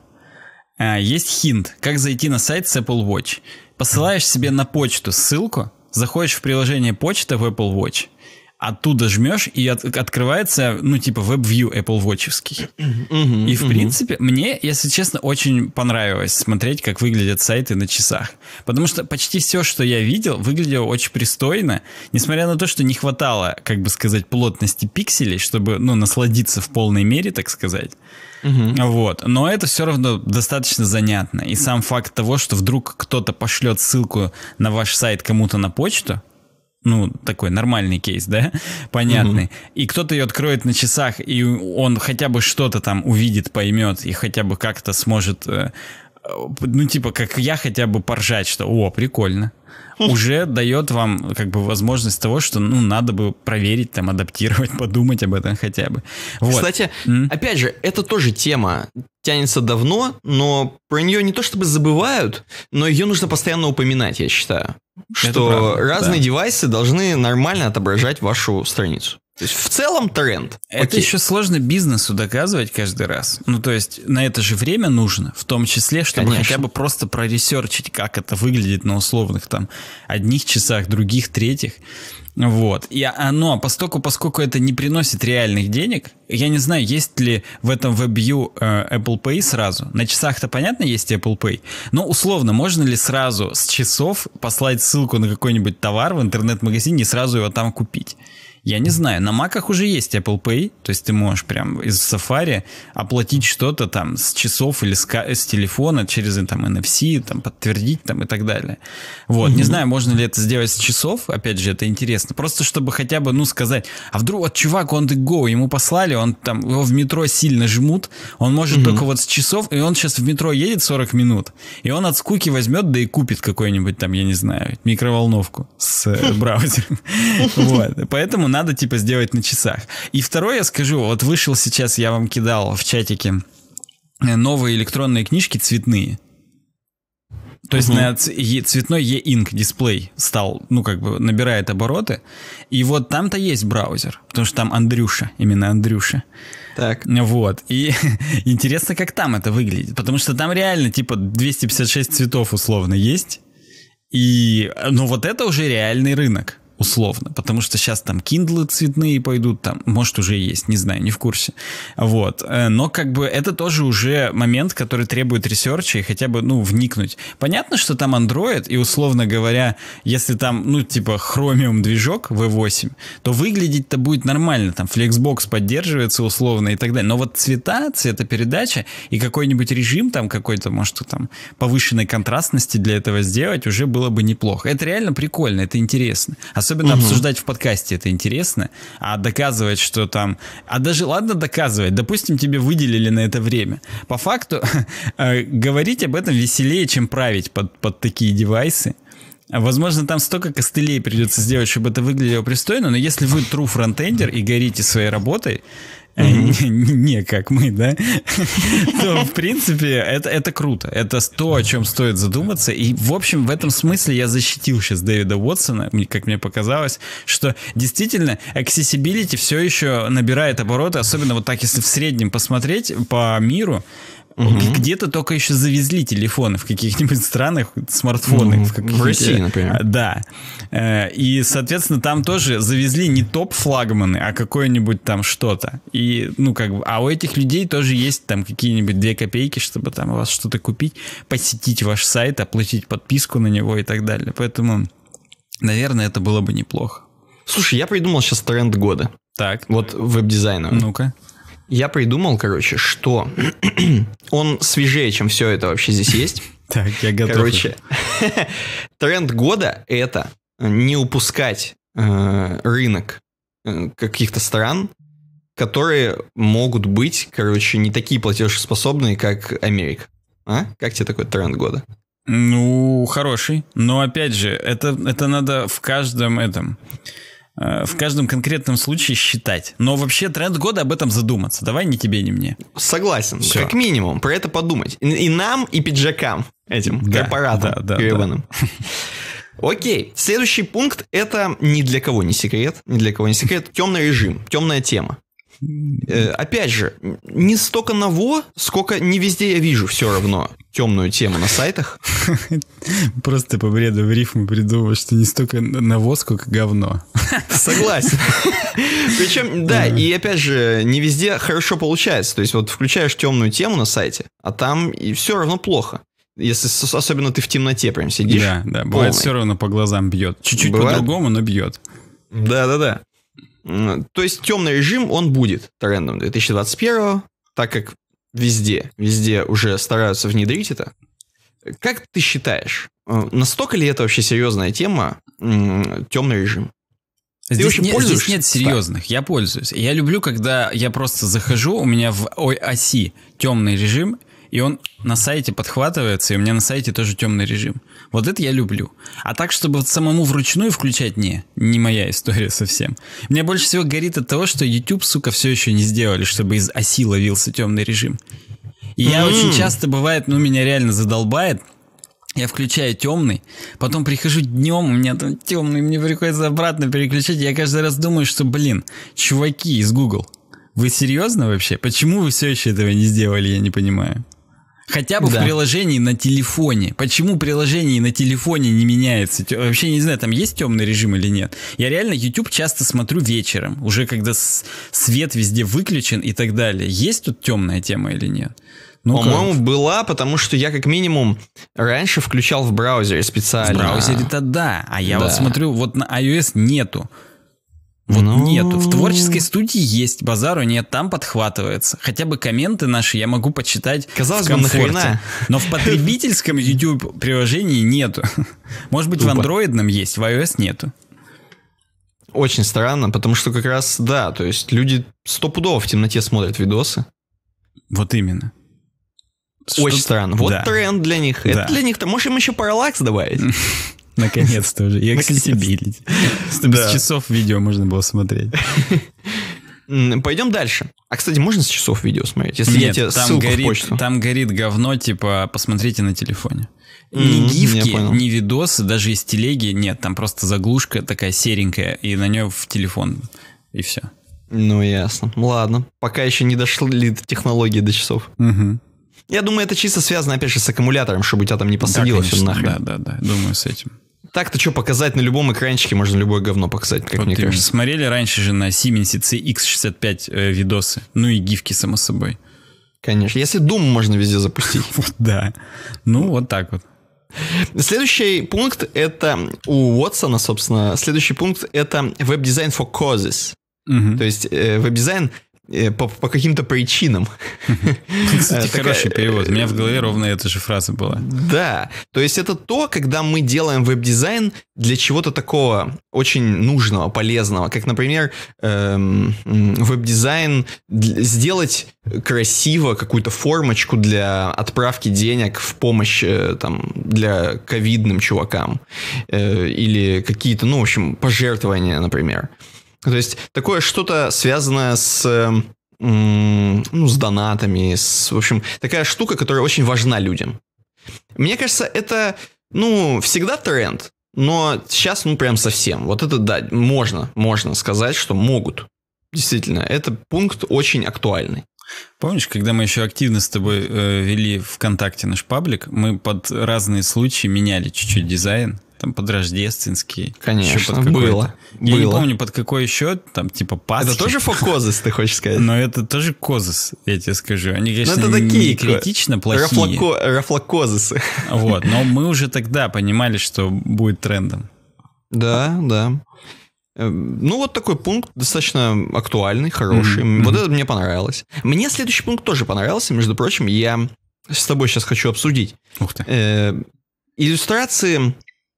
э, есть хинт, как зайти на сайт с Apple Watch. Посылаешь себе на почту ссылку, заходишь в приложение почта в Apple Watch – оттуда жмешь, и от, открывается, ну, типа, веб-вью Apple Watch. и, в принципе, мне, если честно, очень понравилось смотреть, как выглядят сайты на часах. Потому что почти все, что я видел, выглядело очень пристойно, несмотря на то, что не хватало, как бы сказать, плотности пикселей, чтобы, ну, насладиться в полной мере, так сказать. вот. Но это все равно достаточно занятно. И сам факт того, что вдруг кто-то пошлет ссылку на ваш сайт кому-то на почту, ну, такой нормальный кейс, да, понятный, угу. и кто-то ее откроет на часах, и он хотя бы что-то там увидит, поймет, и хотя бы как-то сможет, э, э, ну, типа, как я хотя бы поржать, что, о, прикольно, уже дает вам как бы возможность того, что ну надо бы проверить, там адаптировать, подумать об этом хотя бы. Вот. Кстати, mm. опять же, это тоже тема тянется давно, но про нее не то чтобы забывают, но ее нужно постоянно упоминать, я считаю. что правда, разные да. девайсы должны нормально отображать вашу страницу. То есть в целом тренд. Это Окей. еще сложно бизнесу доказывать каждый раз. Ну, то есть на это же время нужно, в том числе, чтобы Конечно. хотя бы просто проресерчить, как это выглядит на условных там одних часах, других, третьих. Вот. И а, ну, а поскольку, поскольку это не приносит реальных денег, я не знаю, есть ли в этом WebView э, Apple Pay сразу. На часах-то, понятно, есть Apple Pay. Но ну, условно, можно ли сразу с часов послать ссылку на какой-нибудь товар в интернет-магазине и сразу его там купить? Я не знаю, на маках уже есть Apple Pay, то есть ты можешь прям из Safari оплатить что-то там с часов или с, с телефона через там NFC, там подтвердить там и так далее. Вот, mm-hmm. не знаю, можно ли это сделать с часов, опять же, это интересно. Просто чтобы хотя бы, ну, сказать, а вдруг вот чувак, он go, ему послали, он там, его в метро сильно жмут, он может mm-hmm. только вот с часов, и он сейчас в метро едет 40 минут, и он от скуки возьмет, да и купит какой-нибудь там, я не знаю, микроволновку с э, браузером. Вот, поэтому ну, надо, типа, сделать на часах. И второе я скажу, вот вышел сейчас, я вам кидал в чатике, э, новые электронные книжки цветные. То есть угу. на цветной e-ink дисплей стал, ну, как бы набирает обороты. И вот там-то есть браузер, потому что там Андрюша, именно Андрюша. Так. Вот. И интересно, как там это выглядит. Потому что там реально, типа, 256 цветов условно есть. И, ну, вот это уже реальный рынок условно, потому что сейчас там Kindle цветные пойдут, там, может, уже есть, не знаю, не в курсе. Вот. Э, но как бы это тоже уже момент, который требует ресерча и хотя бы, ну, вникнуть. Понятно, что там Android, и условно говоря, если там, ну, типа Chromium движок V8, то выглядеть-то будет нормально, там Flexbox поддерживается условно и так далее. Но вот цвета, цветопередача и какой-нибудь режим там какой-то, может, там повышенной контрастности для этого сделать уже было бы неплохо. Это реально прикольно, это интересно. Особенно Особенно угу. обсуждать в подкасте это интересно, а доказывать, что там... А даже ладно доказывать, допустим, тебе выделили на это время. По факту э, говорить об этом веселее, чем править под, под такие девайсы. Возможно, там столько костылей придется сделать, чтобы это выглядело пристойно, но если вы true фронтендер и горите своей работой, не как мы, да, то, в принципе, это, это круто. Это то, о чем стоит задуматься. И, в общем, в этом смысле я защитил сейчас Дэвида Уотсона, как мне показалось, что действительно accessibility все еще набирает обороты, особенно вот так, если в среднем посмотреть по миру, Угу. Где-то только еще завезли телефоны в каких-нибудь странах, смартфоны. Ну, в, в России, например. Э, да. Э, и, соответственно, там тоже завезли не топ-флагманы, а какое-нибудь там что-то. И, ну, как бы, а у этих людей тоже есть там какие-нибудь две копейки, чтобы там у вас что-то купить, посетить ваш сайт, оплатить подписку на него и так далее. Поэтому, наверное, это было бы неплохо. Слушай, я придумал сейчас тренд года. Так. Вот веб-дизайна. Ну-ка. Я придумал, короче, что он свежее, чем все это вообще здесь есть. Так, я готов. Короче, тренд года это не упускать э, рынок э, каких-то стран, которые могут быть, короче, не такие платежеспособные, как Америка. А? Как тебе такой тренд года? Ну, хороший. Но опять же, это, это надо в каждом этом Э, в каждом конкретном случае считать. Но вообще тренд года об этом задуматься. Давай не тебе, не мне. Согласен. Все. Как минимум, про это подумать. И нам, и пиджакам этим да, корпоратам да, да, Да. Окей, следующий пункт это ни для кого не секрет, ни для кого не секрет, темный режим, темная тема. Э, опять же, не столько наво, сколько не везде я вижу все равно темную тему на сайтах. Просто по бреду в рифму придумал, что не столько ново, сколько говно. Согласен. Причем, да, и опять же, не везде хорошо получается. То есть вот включаешь темную тему на сайте, а там и все равно плохо. Если особенно ты в темноте прям сидишь. Да, да, бывает полный. все равно по глазам бьет. Чуть-чуть по-другому, но бьет. Да, да, да. То есть темный режим, он будет трендом 2021, так как везде, везде уже стараются внедрить это. Как ты считаешь, э, настолько ли это вообще серьезная тема, темный режим? Здесь, не, здесь нет серьезных, я пользуюсь. Я люблю, когда я просто захожу, у меня в ой оси темный режим, и он на сайте подхватывается, и у меня на сайте тоже темный режим. Вот это я люблю. А так, чтобы самому вручную включать, не, не моя история совсем. Мне больше всего горит от того, что YouTube, сука, все еще не сделали, чтобы из оси ловился темный режим. И я mm-hmm. очень часто бывает, ну, меня реально задолбает, я включаю темный, потом прихожу днем, у меня там темный, мне приходится обратно переключать. Я каждый раз думаю, что, блин, чуваки из Google, вы серьезно вообще? Почему вы все еще этого не сделали, я не понимаю. Хотя бы да. в приложении на телефоне. Почему приложение на телефоне не меняется? Вообще не знаю, там есть темный режим или нет. Я реально YouTube часто смотрю вечером, уже когда свет везде выключен и так далее. Есть тут темная тема или нет? Ну По-моему, была, потому что я как минимум раньше включал в браузере специально. В браузере-то да, а я да. вот смотрю, вот на iOS нету. Вот ну... нет, в творческой студии есть, базару нет, там подхватывается. Хотя бы комменты наши я могу почитать Казалось в бы, нахрена? Но в потребительском YouTube приложении нету. Может быть, Тупо. в андроидном есть, в iOS нету. Очень странно, потому что как раз, да, то есть люди стопудово в темноте смотрят видосы. Вот именно. Очень странно. Вот да. тренд для них. Да. Это для них-то. Можем еще параллакс добавить. Наконец-то уже. И accessibility. Без часов видео можно было смотреть. Пойдем дальше. А, кстати, можно с часов видео смотреть? Если Нет, я тебе там ссылку горит, в почту. Там горит говно, типа, посмотрите на телефоне. Ни гифки, ни видосы, даже из телеги. Нет, там просто заглушка такая серенькая, и на нее в телефон, и все. Ну, ясно. Ладно. Пока еще не дошли технологии до часов. Угу. Я думаю, это чисто связано, опять же, с аккумулятором, чтобы у тебя там не посадилось да, все нахрен. Да, да, да. Думаю, с этим. Так-то что показать на любом экранчике, можно любое говно показать, как вот мне кажется. Смотрели раньше же на Siemens CX65 э, видосы, ну и гифки, само собой. Конечно. Если Doom можно везде запустить. Вот, да. Ну, вот так вот. Следующий пункт это у Уотсона, собственно, следующий пункт это веб-дизайн for causes. Угу. То есть э, веб-дизайн Э, по, по каким-то причинам. Кстати, э, Такая... хороший перевод. У меня в голове ровно эта же фраза была. Да. То есть это то, когда мы делаем веб-дизайн для чего-то такого очень нужного, полезного. Как, например, эм, веб-дизайн сделать красиво какую-то формочку для отправки денег в помощь э, там, для ковидным чувакам. Э, или какие-то, ну, в общем, пожертвования, например. Например. То есть такое что-то связанное с эм, ну, с донатами, с, в общем, такая штука, которая очень важна людям. Мне кажется, это, ну, всегда тренд, но сейчас, ну, прям совсем. Вот это, да, можно, можно сказать, что могут. Действительно, это пункт очень актуальный. Помнишь, когда мы еще активно с тобой э, вели ВКонтакте наш паблик, мы под разные случаи меняли чуть-чуть дизайн. Там под рождественский. Конечно, под было. Я было. не помню, под какой еще, там типа Пасхи. Это тоже фокозис, ты хочешь сказать? Но это тоже козыс, я тебе скажу. Они, ну, конечно, это такие, не критично плохие. Рафлоко... Рафлокозысы. Вот, но мы уже тогда понимали, что будет трендом. Да, да. Эм, ну, вот такой пункт достаточно актуальный, хороший. Mm-hmm. Вот это мне понравилось. Мне следующий пункт тоже понравился. Между прочим, я с тобой сейчас хочу обсудить. Ух ты. Э, иллюстрации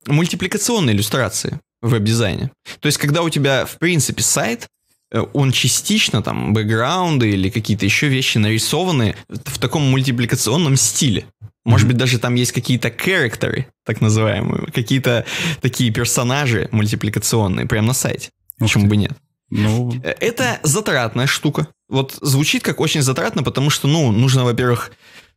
мультипликационные иллюстрации в веб-дизайне. То есть, когда у тебя, в принципе, сайт, э, он частично там бэкграунды или какие-то еще вещи нарисованы в таком мультипликационном стиле. Может быть, даже там есть какие-то характеры, так называемые, какие-то такие персонажи мультипликационные прямо на сайте. Почему бы нет? Ну... Э, это затратная штука. Вот звучит как очень затратно, потому что, ну, нужно, во-первых,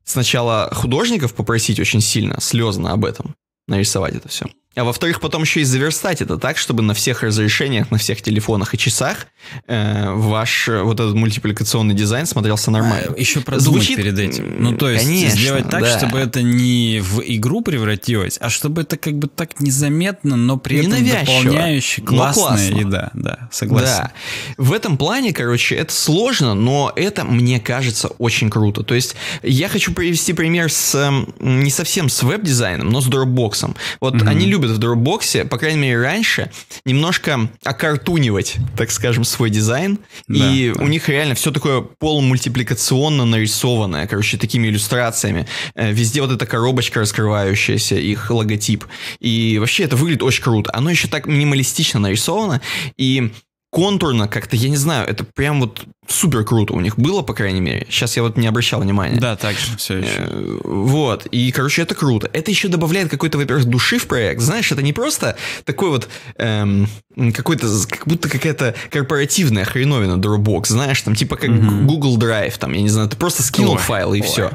сначала художников попросить очень сильно, слезно об этом нарисовать это все. А во-вторых, потом еще и заверстать это так, чтобы на всех разрешениях, на всех телефонах и часах э, ваш э, вот этот мультипликационный дизайн смотрелся а, нормально. А, еще продумать Звучит... перед этим. Ну, то есть Конечно, сделать так, да. чтобы это не в игру превратилось, а чтобы это как бы так незаметно, но при не этом дополняюще классная классно. еда. Да, согласен. Да. В этом плане, короче, это сложно, но это, мне кажется, очень круто. То есть я хочу привести пример с эм, не совсем с веб-дизайном, но с дропбоксом. Вот угу. они любят любят в Dropbox, по крайней мере раньше, немножко окартунивать, так скажем, свой дизайн. Да, и да. у них реально все такое полумультипликационно нарисованное, короче, такими иллюстрациями. Э, везде вот эта коробочка раскрывающаяся, их логотип. И вообще это выглядит очень круто. Оно еще так минималистично нарисовано. И контурно как-то, я не знаю, это прям вот супер круто у них было, по крайней мере. Сейчас я вот не обращал внимания. Да, так же все еще. Э, вот, и, короче, это круто. Это еще добавляет какой-то, во-первых, души в проект. Знаешь, это не просто такой вот эм, какой-то, как будто какая-то корпоративная хреновина Dropbox, знаешь, там типа как mm Google Drive, там, я не знаю, ты просто скинул Ой. файл и Ой. все.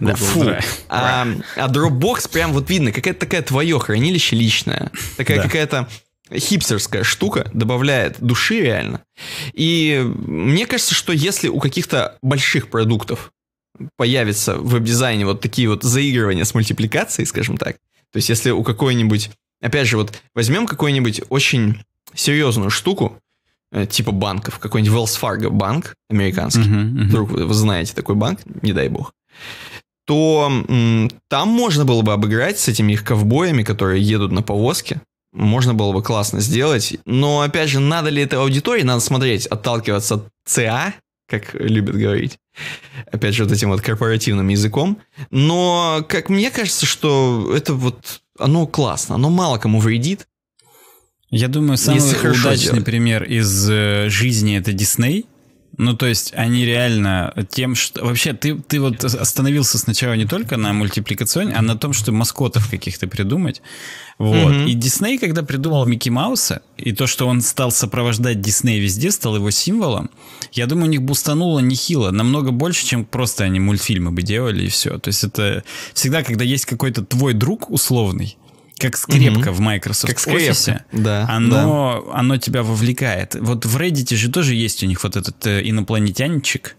да, фу. А, а Dropbox прям вот видно, какая-то такая твое хранилище личное. Такая да. какая-то хипстерская штука, добавляет души реально. И мне кажется, что если у каких-то больших продуктов появится в веб-дизайне вот такие вот заигрывания с мультипликацией, скажем так, то есть если у какой-нибудь, опять же, вот возьмем какую-нибудь очень серьезную штуку, э, типа банков, какой-нибудь Wells Fargo банк американский, uh-huh, uh-huh. вдруг вы, вы знаете такой банк, не дай бог, то м- там можно было бы обыграть с этими их ковбоями, которые едут на повозке, можно было бы классно сделать. Но, опять же, надо ли это аудитории, надо смотреть, отталкиваться от ЦА, как любят говорить. Опять же, вот этим вот корпоративным языком. Но, как мне кажется, что это вот, оно классно, оно мало кому вредит. Я думаю, самый Если удачный пример из э, жизни это Дисней, ну, то есть они реально тем, что... Вообще, ты, ты вот остановился сначала не только на мультипликационе, а на том, что маскотов каких-то придумать. Вот. mm И Дисней, когда придумал Микки Мауса, и то, что он стал сопровождать Дисней везде, стал его символом, я думаю, у них бустануло нехило. Намного больше, чем просто они мультфильмы бы делали, и все. То есть это всегда, когда есть какой-то твой друг условный, как скрепка угу. в Microsoft как скрепка. Office, да, оно, да. оно тебя вовлекает. Вот в Reddit же тоже есть у них вот этот э, инопланетянчик.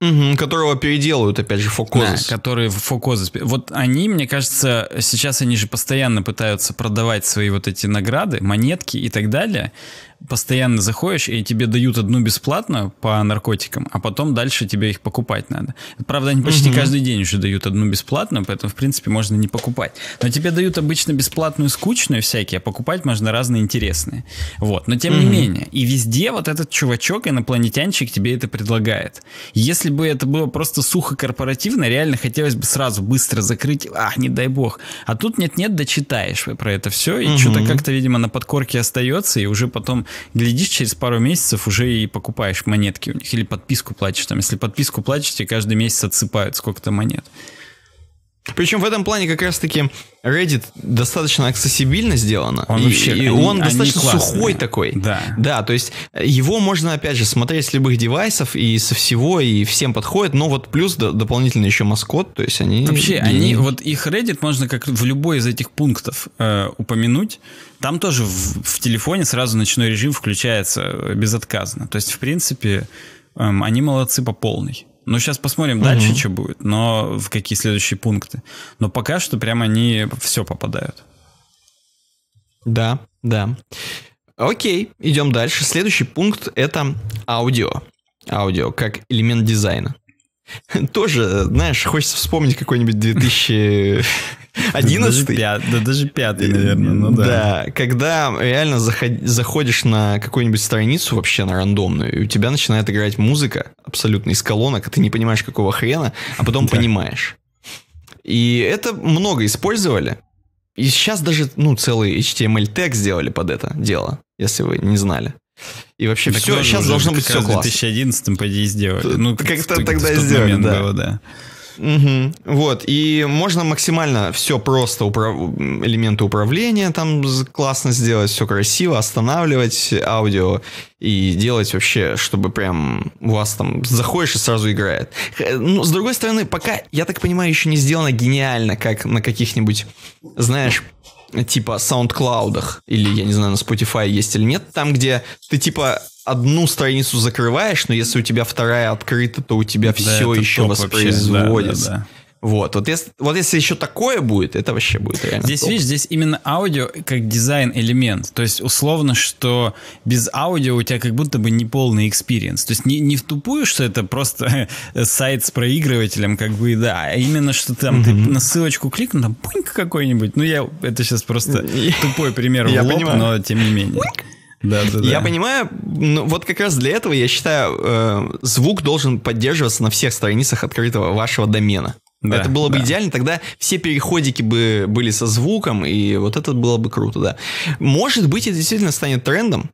Угу, которого переделают, опять же, фокозис. Да, который фокозис. Вот они, мне кажется, сейчас они же постоянно пытаются продавать свои вот эти награды, монетки и так далее постоянно заходишь, и тебе дают одну бесплатно по наркотикам, а потом дальше тебе их покупать надо. Правда, они почти угу. каждый день уже дают одну бесплатную, поэтому, в принципе, можно не покупать. Но тебе дают обычно бесплатную скучную всякие, а покупать можно разные интересные. Вот, но тем угу. не менее. И везде вот этот чувачок, инопланетянчик тебе это предлагает. Если бы это было просто сухо корпоративно, реально хотелось бы сразу быстро закрыть, Ах, не дай бог. А тут нет-нет, дочитаешь вы про это все, и угу. что-то как-то, видимо, на подкорке остается, и уже потом глядишь, через пару месяцев уже и покупаешь монетки у них, или подписку платишь там. Если подписку платишь, тебе каждый месяц отсыпают сколько-то монет. Причем в этом плане как раз-таки Reddit достаточно аксессибильно сделано. Он и, вообще, и они, он достаточно они сухой такой. Да. Да, то есть э, его можно, опять же, смотреть с любых девайсов и со всего, и всем подходит, но вот плюс до, дополнительно еще маскот, то есть они... Вообще, гении. они, вот их Reddit можно как в любой из этих пунктов э, упомянуть. Там тоже в, в телефоне сразу ночной режим включается безотказно. То есть, в принципе, э, они молодцы по полной. Ну, сейчас посмотрим дальше, угу. что будет, но в какие следующие пункты. Но пока что прям они все попадают. Да, да. Окей, идем дальше. Следующий пункт — это аудио. Аудио как элемент дизайна. Тоже, знаешь, хочется вспомнить какой-нибудь 2011. Да даже пятый, наверное, ну да. Да, когда реально заходишь на какую-нибудь страницу вообще на рандомную, и у тебя начинает играть музыка абсолютно из колонок, и ты не понимаешь, какого хрена, а потом понимаешь. И это много использовали. И сейчас даже, ну, целый HTML тег сделали под это дело, если вы не знали. И вообще так все, сейчас должно быть все классно. В 2011 по идее сделали. Ну, как-то тогда сделали, да. Было, да. Угу. Вот, и можно максимально все просто, управ... элементы управления там классно сделать, все красиво, останавливать аудио и делать вообще, чтобы прям у вас там заходишь и сразу играет. Ну, с другой стороны, пока, я так понимаю, еще не сделано гениально, как на каких-нибудь, знаешь, типа SoundCloud или, я не знаю, на Spotify есть или нет, там, где ты типа одну страницу закрываешь, но если у тебя вторая открыта, то у тебя да, все еще воспроизводится. Да, да, да. Вот, вот если, вот если еще такое будет, это вообще будет реально. Здесь, топ. видишь, здесь именно аудио как дизайн-элемент. То есть, условно, что без аудио у тебя как будто бы неполный полный экспириенс. То есть, не, не в тупую, что это просто сайт с проигрывателем, как бы, да, а именно, что там mm-hmm. ты на ссылочку кликнул, там пуньк какой-нибудь. Ну, я, это сейчас просто тупой пример в лоб, понимаю. но тем не менее. Да, да, да. Я понимаю, ну, вот как раз для этого, я считаю, э, звук должен поддерживаться на всех страницах открытого вашего домена. Да, это было бы да. идеально, тогда все переходики бы были со звуком, и вот это было бы круто, да. Может быть, это действительно станет трендом.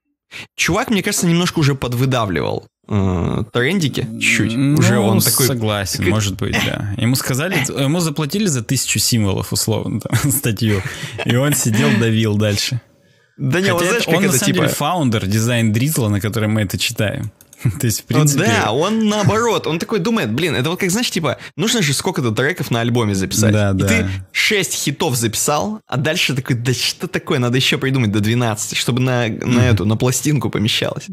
Чувак, мне кажется, немножко уже подвыдавливал э, трендики чуть-чуть. Ну, уже он такой... Согласен, может быть, да. Ему сказали, ему заплатили за тысячу символов, условно, там, статью, и он сидел, давил дальше. Да не, Хотя он, знаешь, как он это, на самом типа... деле фаундер дизайн Дризла, на котором мы это читаем. То есть, в ну принципе... Да, он наоборот, он такой думает, блин, это вот как, знаешь, типа, нужно же сколько-то треков на альбоме записать. Да, и да. ты 6 хитов записал, а дальше такой, да что такое, надо еще придумать до 12, чтобы на, на эту, на пластинку помещалось.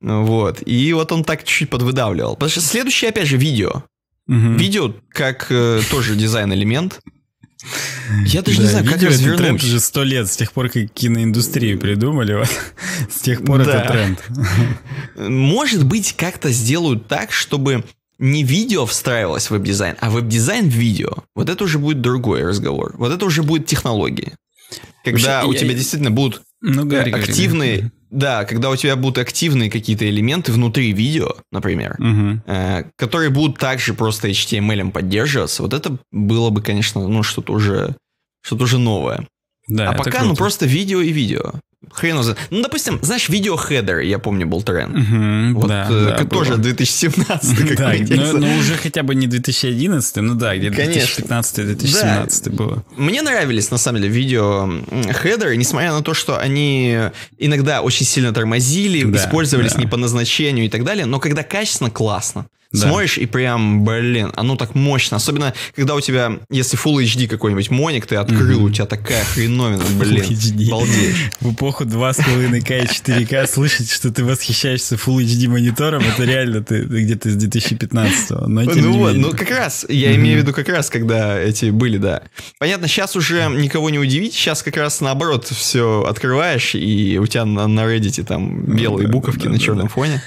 Вот, и вот он так чуть-чуть подвыдавливал. Потому что следующее, опять же, видео. Угу. Видео как э, тоже дизайн-элемент. Я даже да, не знаю, как это развернуть. тренд уже сто лет, с тех пор, как киноиндустрию придумали, вот, с тех пор да. это тренд. Может быть, как-то сделают так, чтобы не видео встраивалось в веб-дизайн, а веб-дизайн в видео. Вот это уже будет другой разговор. Вот это уже будет технологии. Когда Вообще, у я... тебя действительно будут ну, говори, активные говори, да, когда у тебя будут активные какие-то элементы внутри видео, например, угу. э, которые будут также просто HTML поддерживаться, вот это было бы, конечно, ну, что-то уже, что-то уже новое. Да, а пока, круто. ну, просто видео и видео. Хрен узнает. Ну, допустим, знаешь, видеохедер, я помню, был тренд. Угу, вот, да, э, да, тоже было. 2017 как да, но, но уже хотя бы не 2011, ну да, где-то 2015-2017 да. было. Мне нравились, на самом деле, видеохедеры, несмотря на то, что они иногда очень сильно тормозили, да, использовались да. не по назначению и так далее, но когда качественно, классно. Да. Смотришь и прям, блин, оно так мощно. Особенно, когда у тебя, если Full HD какой-нибудь моник ты открыл, mm-hmm. у тебя такая хреновина, блин, балдеешь. В эпоху 2,5К и 4К слышать, что ты восхищаешься Full HD монитором, это реально ты где-то с 2015-го. Но, ну вот, ну как раз, я имею в виду как раз, когда эти были, да. Понятно, сейчас уже никого не удивить, сейчас как раз наоборот все открываешь, и у тебя на, на Reddit там ну белые буковки на черном фоне.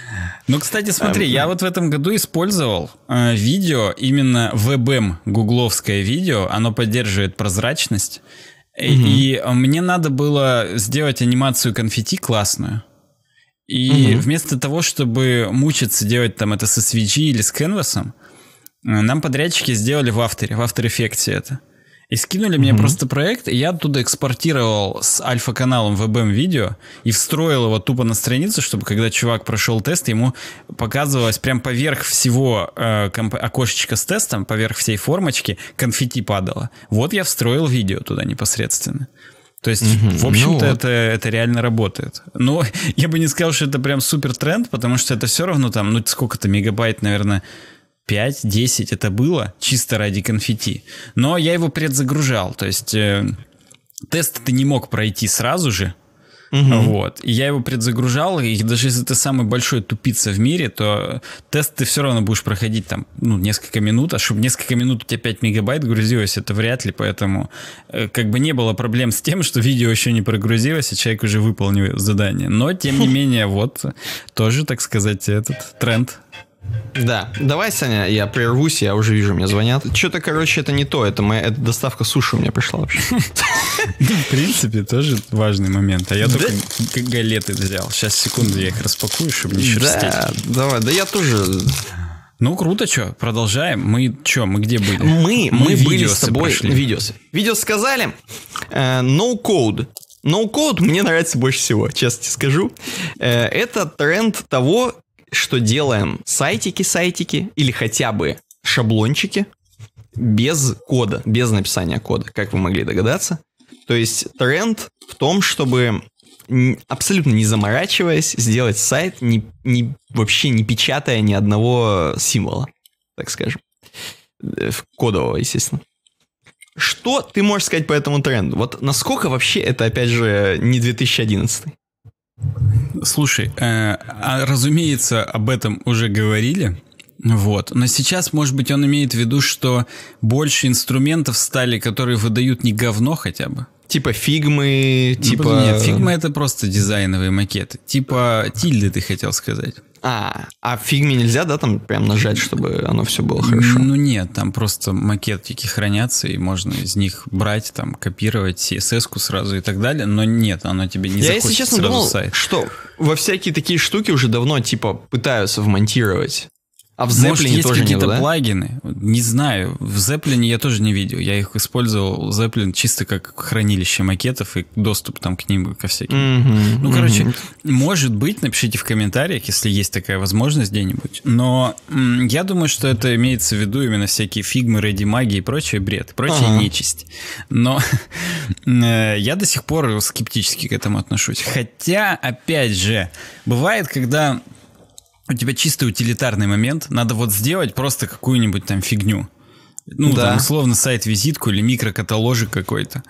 Ну, кстати, смотри, эм, я вот в этом году использовал использовал э, видео, именно WebM, эм гугловское видео, оно поддерживает прозрачность. Угу. И мне надо было сделать анимацию конфетти классную. И угу. вместо того, чтобы мучиться делать там это со свечи или с Canvas, э, нам подрядчики сделали в авторе, в After Effects это. И скинули mm-hmm. мне просто проект, и я оттуда экспортировал с альфа-каналом VBM-видео и встроил его тупо на страницу, чтобы когда чувак прошел тест, ему показывалось прям поверх всего э, комп- окошечка с тестом, поверх всей формочки конфетти падало. Вот я встроил видео туда непосредственно. То есть, Mm -hmm. в ну общем-то, ну, это, это реально работает. Но я бы не сказал, что это прям супер тренд, потому что это все равно там, ну, сколько-то мегабайт, наверное, 5-10 это было чисто ради конфетти. Но я его предзагружал, то есть э, тест ты не мог пройти сразу же, Угу. Вот. И я его предзагружал, и даже если ты самый большой тупица в мире, то тест ты все равно будешь проходить там, ну, несколько минут, а чтобы несколько минут у тебя 5 мегабайт грузилось, это вряд ли, поэтому э, как бы не было проблем с тем, что видео еще не прогрузилось, и человек уже выполнил задание. Но, тем не менее, вот тоже, так сказать, этот тренд да. Давай, Саня, я прервусь, я уже вижу, мне звонят. Что-то, короче, это не то. Это моя это доставка суши у меня пришла вообще. В принципе, тоже важный момент. А я только галеты взял. Сейчас, секунду, я их распакую, чтобы не шерстить. Да, давай. Да я тоже... Ну, круто, что, продолжаем. Мы что, мы где были? Мы, мы, были с тобой Видео. Видео сказали, э, no code. No code мне нравится больше всего, честно тебе скажу. Э, это тренд того, что делаем сайтики-сайтики или хотя бы шаблончики без кода, без написания кода, как вы могли догадаться. То есть тренд в том, чтобы абсолютно не заморачиваясь сделать сайт, не, не, вообще не печатая ни одного символа, так скажем. Э, кодового, естественно. Что ты можешь сказать по этому тренду? Вот насколько вообще это, опять же, не 2011? Слушай, э, а, разумеется, об этом уже говорили. Вот. Но сейчас, может быть, он имеет в виду, что больше инструментов стали, которые выдают не говно хотя бы. Типа фигмы, ну, типа... Ну, нет, фигмы это просто дизайновые макеты. Типа тильды ты хотел сказать. А, а в фигме нельзя, да, там прям нажать, чтобы оно все было хорошо? Ну нет, там просто макетики хранятся, и можно из них брать, там, копировать CSS-ку сразу и так далее, но нет, оно тебе не Я, если честно, сразу думал, сайт. что во всякие такие штуки уже давно, типа, пытаются вмонтировать а в Zeppelin Может, есть какие-то да? плагины? Не знаю. В Zeppelin я тоже не видел. Я их использовал, Zeppelin, чисто как хранилище макетов и доступ там к ним ко всяким. Mm-hmm. Ну, короче, mm-hmm. может быть, напишите в комментариях, если есть такая возможность где-нибудь. Но м- я думаю, что это имеется в виду именно всякие фигмы, реди маги и прочее бред, прочая uh-huh. нечисть. Но э, я до сих пор скептически к этому отношусь. Хотя, опять же, бывает, когда у тебя чисто утилитарный момент, надо вот сделать просто какую-нибудь там фигню. Ну, да. там, условно, сайт-визитку или микрокаталожик какой-то.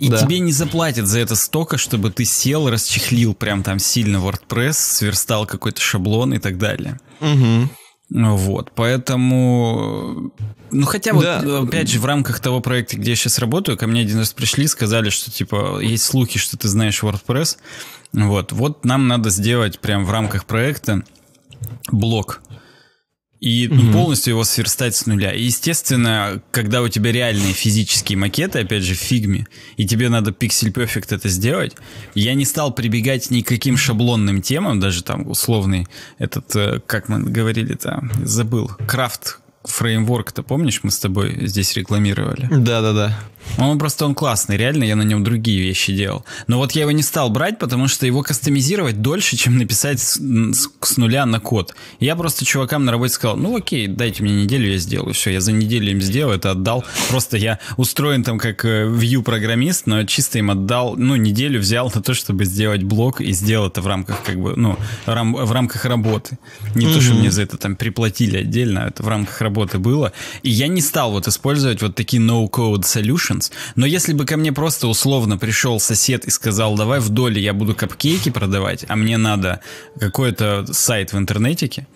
И да. тебе не заплатят за это столько, чтобы ты сел, расчехлил прям там сильно WordPress, сверстал какой-то шаблон и так далее. Угу. Вот, поэтому... Ну, хотя вот, да. опять же, в рамках того проекта, где я сейчас работаю, ко мне один раз пришли, сказали, что, типа, есть слухи, что ты знаешь WordPress. Вот, вот нам надо сделать прям в рамках проекта блок и mm-hmm. полностью его сверстать с нуля. И, естественно, когда у тебя реальные физические макеты, опять же, в фигме, и тебе надо пиксель перфект это сделать, я не стал прибегать никаким шаблонным темам, даже там условный этот, э, как мы говорили там, забыл, крафт фреймворк-то, помнишь, мы с тобой здесь рекламировали? Да-да-да. Он просто он классный, реально, я на нем другие вещи делал. Но вот я его не стал брать, потому что его кастомизировать дольше, чем написать с, с, с нуля на код. Я просто чувакам на работе сказал, ну окей, дайте мне неделю, я сделаю. Все, я за неделю им сделал, это отдал. Просто я устроен там как view э, программист, но чисто им отдал, ну, неделю взял на то, чтобы сделать блок и сделать это в рамках как бы, ну, рам, в рамках работы. Не mm-hmm. то, что мне за это там приплатили отдельно, а это в рамках работы было. И я не стал вот использовать вот такие no-code solution, Confections. Но если бы ко мне просто условно пришел сосед и сказал, давай в доле я буду капкейки продавать, а мне надо какой-то сайт в интернетике,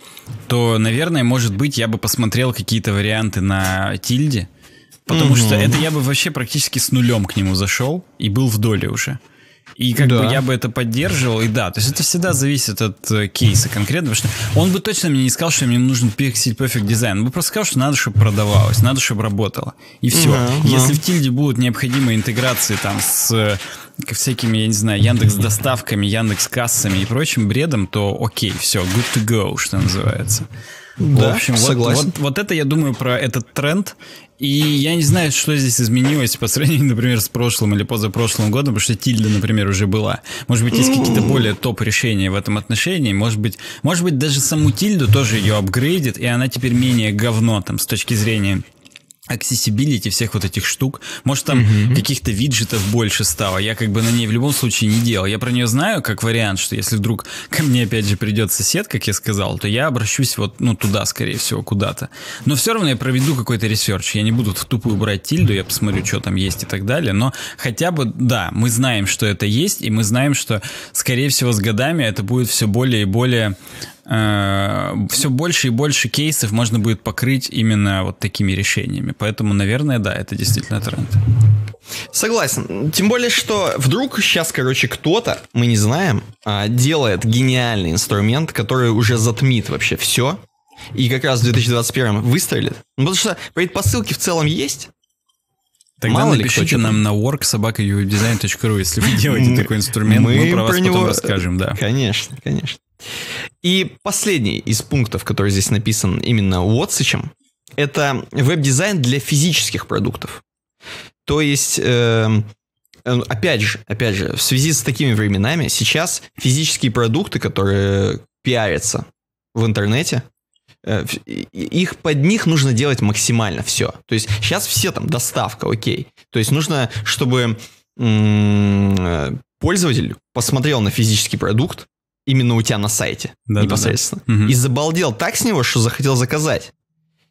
то, наверное, может быть, я бы посмотрел какие-то варианты на тильде, потому угу. что это я бы вообще практически с нулем к нему зашел и был в доле уже. И как да. бы я бы это поддерживал, и да. То есть это всегда зависит от э, кейса конкретно, потому что он бы точно мне не сказал, что мне нужен Pixel Perfect Design, Он бы просто сказал, что надо, чтобы продавалось, надо, чтобы работало. И все. Да, Если да. в тильде будут необходимые интеграции там с э, всякими, я не знаю, Яндекс доставками, Яндекс кассами и прочим бредом, то окей, все, good to go, что называется. Да, в общем, согласен. Вот, вот, вот это, я думаю, про этот тренд. И я не знаю, что здесь изменилось по сравнению, например, с прошлым или позапрошлым годом, потому что Тильда, например, уже была. Может быть, есть какие-то более топ-решения в этом отношении. Может быть, может быть, даже саму Тильду тоже ее апгрейдит, и она теперь менее говно там с точки зрения accessibility всех вот этих штук. Может, там mm-hmm. каких-то виджетов больше стало. Я как бы на ней в любом случае не делал. Я про нее знаю как вариант, что если вдруг ко мне опять же придет сосед, как я сказал, то я обращусь вот ну, туда, скорее всего, куда-то. Но все равно я проведу какой-то ресерч. Я не буду в тупую брать тильду, я посмотрю, что там есть и так далее. Но хотя бы, да, мы знаем, что это есть, и мы знаем, что, скорее всего, с годами это будет все более и более Э, все больше и больше кейсов можно будет покрыть именно вот такими решениями. Поэтому, наверное, да, это действительно тренд. Согласен. Тем более, что вдруг сейчас, короче, кто-то, мы не знаем, а, делает гениальный инструмент, который уже затмит вообще все. И как раз в 2021 выстрелит. Ну, потому что предпосылки в целом есть. Тогда Мало напишите ли типа. нам на worksobaka.uwebdesign.ru, если вы делаете такой инструмент, мы, про, вас потом э, расскажем, да. Конечно, конечно. И последний из пунктов, который здесь написан именно Уотсичем, это веб-дизайн для физических продуктов. То есть, э, э, опять же, опять же, в связи с такими временами, сейчас физические продукты, которые пиарятся в интернете, э, их под них нужно делать максимально все. То есть сейчас все там доставка, окей. То есть нужно, чтобы э, пользователь посмотрел на физический продукт, именно у тебя на сайте да, непосредственно. Да, да. И забалдел так с него, что захотел заказать.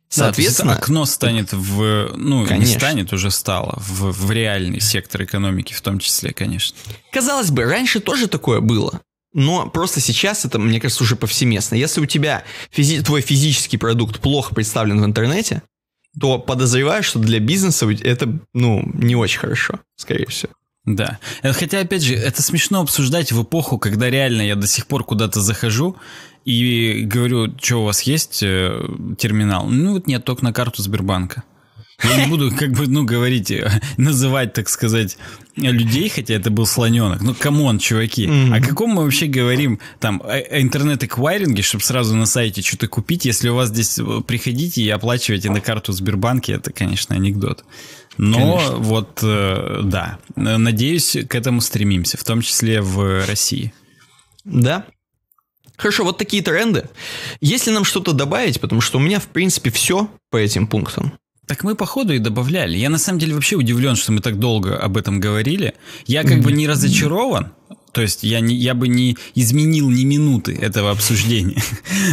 Соответственно, да, окно станет в, ну, конечно. не станет, уже стало, в, в реальный сектор экономики в том числе, конечно. Казалось бы, раньше тоже такое было. Но просто сейчас это, мне кажется, уже повсеместно. Если у тебя физи- твой физический продукт плохо представлен в интернете, то подозреваю, что для бизнеса это, ну, не очень хорошо, скорее всего. Да. Э, хотя, опять же, это смешно обсуждать в эпоху, когда реально я до сих пор куда-то захожу и говорю, что у вас есть э, терминал? Ну, вот нет, только на карту Сбербанка. Я не буду, как бы, ну, говорить, э, называть, так сказать, людей, хотя это был слоненок. Ну, камон, чуваки. Mm-hmm. О каком мы вообще говорим там о, э, интернет-эквайринге, чтобы сразу на сайте что-то купить? Если у вас здесь э, приходите и оплачиваете на карту Сбербанке, это, конечно, анекдот. Но конечно. вот, э, да, надеюсь, к этому стремимся, в том числе в России. Да, Хорошо, вот такие тренды. Если нам что-то добавить, потому что у меня, в принципе, все по этим пунктам. Так мы походу и добавляли. Я на самом деле вообще удивлен, что мы так долго об этом говорили. Я как бы не разочарован, то есть я, не, я бы не изменил ни минуты этого обсуждения.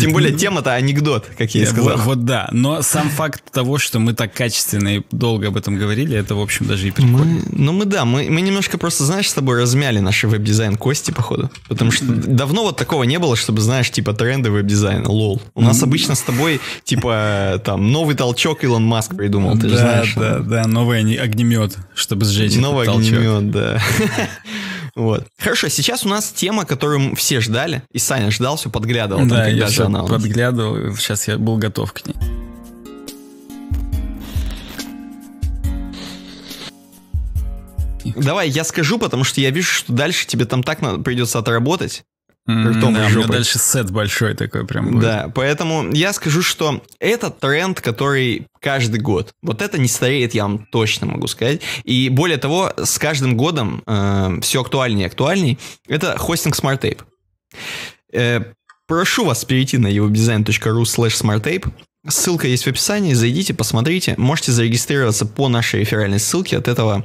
Тем более тема-то анекдот, как я и э, сказал. Вот, вот да, но сам факт того, что мы так качественно и долго об этом говорили, это, в общем, даже и прикольно. Мы, ну мы да, мы, мы немножко просто, знаешь, с тобой размяли наши веб-дизайн кости, походу. Потому что давно вот такого не было, чтобы, знаешь, типа тренды веб-дизайна, лол. У нас обычно с тобой, типа, там, новый толчок Илон Маск придумал, ты же знаешь. Да, да да, новый огнемет, чтобы сжечь Новый огнемет, толчок. да. Вот. Хорошо, сейчас у нас тема, которую все ждали. И Саня ждал, все подглядывал. Да, там, я все она подглядывал, сейчас я был готов к ней. Давай, я скажу, потому что я вижу, что дальше тебе там так надо, придется отработать. Mm, да, у меня дальше сет большой такой прям будет. Да, поэтому я скажу, что это тренд, который каждый год. Вот это не стареет, я вам точно могу сказать. И более того, с каждым годом э, все актуальнее и актуальней. Это хостинг Smart Tape. Э, прошу вас перейти на его дизайн.ру slash smarttape Ссылка есть в описании, зайдите, посмотрите. Можете зарегистрироваться по нашей реферальной ссылке. От этого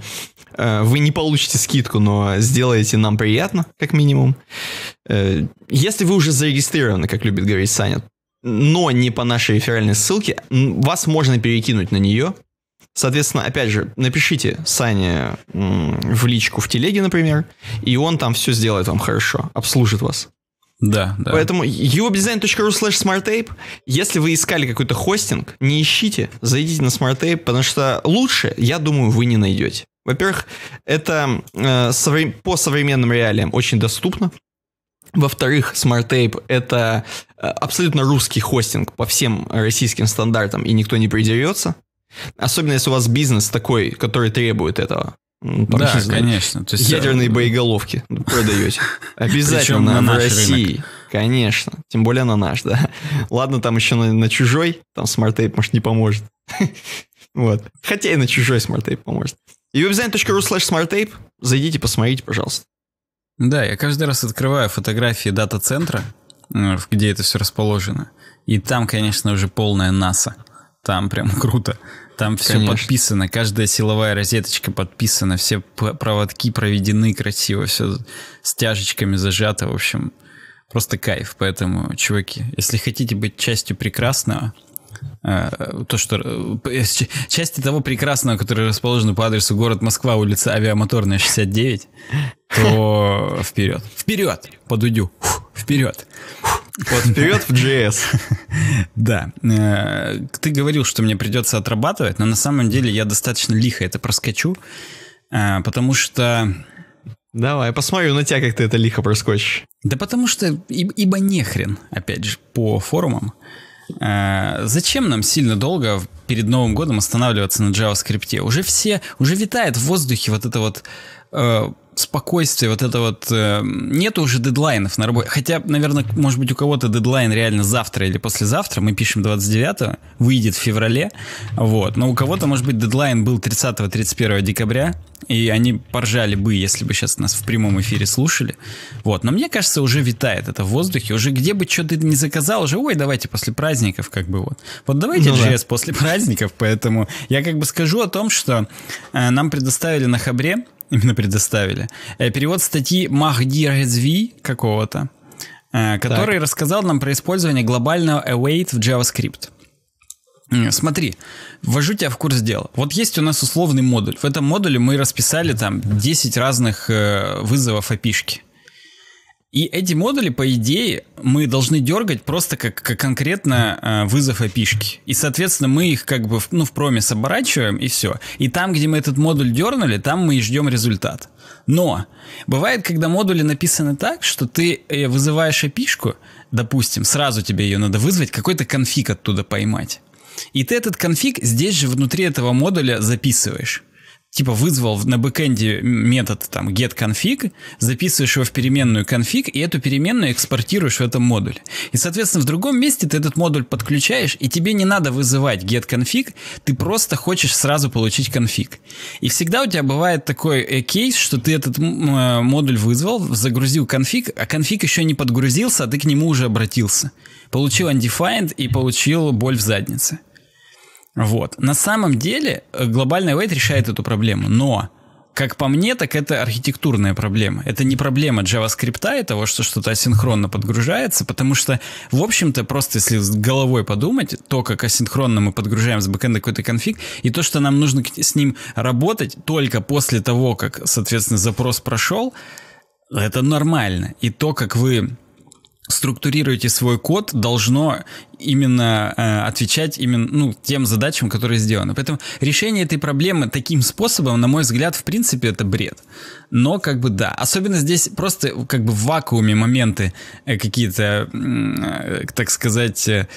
э, вы не получите скидку, но сделаете нам приятно, как минимум. Э, если вы уже зарегистрированы, как любит говорить Саня, но не по нашей реферальной ссылке, вас можно перекинуть на нее. Соответственно, опять же, напишите Сане в личку в телеге, например, и он там все сделает вам хорошо, обслужит вас. Да, да. Поэтому uwebdesign.ru slash smarttape. Если вы искали какой-то хостинг, не ищите, зайдите на smarttape, потому что лучше, я думаю, вы не найдете. Во-первых, это э, совре- по современным реалиям очень доступно. Во-вторых, SmartTape — это э, абсолютно русский хостинг по всем российским стандартам, и никто не придерется. Особенно если у вас бизнес такой, который требует этого. Ну, там, да, знаю, конечно. То есть, э, ядерные да. боеголовки продаете. Обязательно на, России. Конечно. Тем более на наш, да. Ладно, там еще на, чужой, там смарт-тейп, может, не поможет. вот. Хотя и на чужой смарт-тейп поможет. И webdesign.ru slash smarttape. Зайдите, посмотрите, пожалуйста. Да, я каждый раз открываю фотографии дата-центра, ну, где это все расположено. И там, конечно, уже полная НАСА. Там прям круто. Там все Конечно. подписано, каждая силовая розеточка подписана, все проводки проведены красиво, все стяжечками зажато, в общем, просто кайф. Поэтому, чуваки, если хотите быть частью прекрасного, э, то, что э, э, части того прекрасного, которое расположено по адресу город Москва, улица Авиамоторная, 69, то вперед. Вперед! По Вперед! Вот вперед в JS. Да. Э, ты говорил, что мне придется отрабатывать, но на самом деле я достаточно лихо это проскочу, э, потому что... Давай, посмотрю на тебя, как ты это лихо проскочишь. Да потому что, ибо нехрен, опять же, по форумам. Э, зачем нам сильно долго перед Новым годом останавливаться на JavaScript? Уже все, уже витает в воздухе вот это вот спокойствие, вот это вот... Э, нет уже дедлайнов на работе. Хотя, наверное, может быть, у кого-то дедлайн реально завтра или послезавтра. Мы пишем 29-го, выйдет в феврале. Вот. Но у кого-то, может быть, дедлайн был 30-31 декабря. И они поржали бы, если бы сейчас нас в прямом эфире слушали. Вот. Но мне кажется, уже витает это в воздухе. Уже где бы что то не заказал, уже, ой, давайте после праздников как бы вот. Вот давайте ну, JS да. после праздников. Поэтому я как бы скажу о том, что э, нам предоставили на Хабре Именно предоставили. Э, перевод статьи Махди Резви какого-то, э, который так. рассказал нам про использование глобального await в JavaScript. Смотри, ввожу тебя в курс дела. Вот есть у нас условный модуль. В этом модуле мы расписали там 10 разных э, вызовов опишки. И эти модули, по идее, мы должны дергать просто как, как конкретно э, вызов опишки. И, соответственно, мы их как бы в, ну, в проме оборачиваем, и все. И там, где мы этот модуль дернули, там мы и ждем результат. Но бывает, когда модули написаны так, что ты э, вызываешь опишку, допустим, сразу тебе ее надо вызвать, какой-то конфиг оттуда поймать. И ты этот конфиг здесь же внутри этого модуля записываешь типа вызвал на бэкэнде метод там get config записываешь его в переменную config, и эту переменную экспортируешь в этом модуль И, соответственно, в другом месте ты этот модуль подключаешь, и тебе не надо вызывать get config ты просто хочешь сразу получить config И всегда у тебя бывает такой э, кейс, что ты этот э, модуль вызвал, загрузил config а config еще не подгрузился, а ты к нему уже обратился. Получил undefined и получил боль в заднице. Вот. На самом деле э, глобальный вейт решает эту проблему, но как по мне, так это архитектурная проблема. Это не проблема JavaScript и а того, что что-то асинхронно подгружается, потому что, в общем-то, просто если с головой подумать, то, как асинхронно мы подгружаем с бэкэнда какой-то конфиг, и то, что нам нужно с ним работать только после того, как, соответственно, запрос прошел, это нормально. И то, как вы структурируете свой код, должно именно э, отвечать именно ну, тем задачам, которые сделаны. Поэтому решение этой проблемы таким способом, на мой взгляд, в принципе, это бред. Но как бы да, особенно здесь просто как бы в вакууме моменты э, какие-то, э, так сказать, э,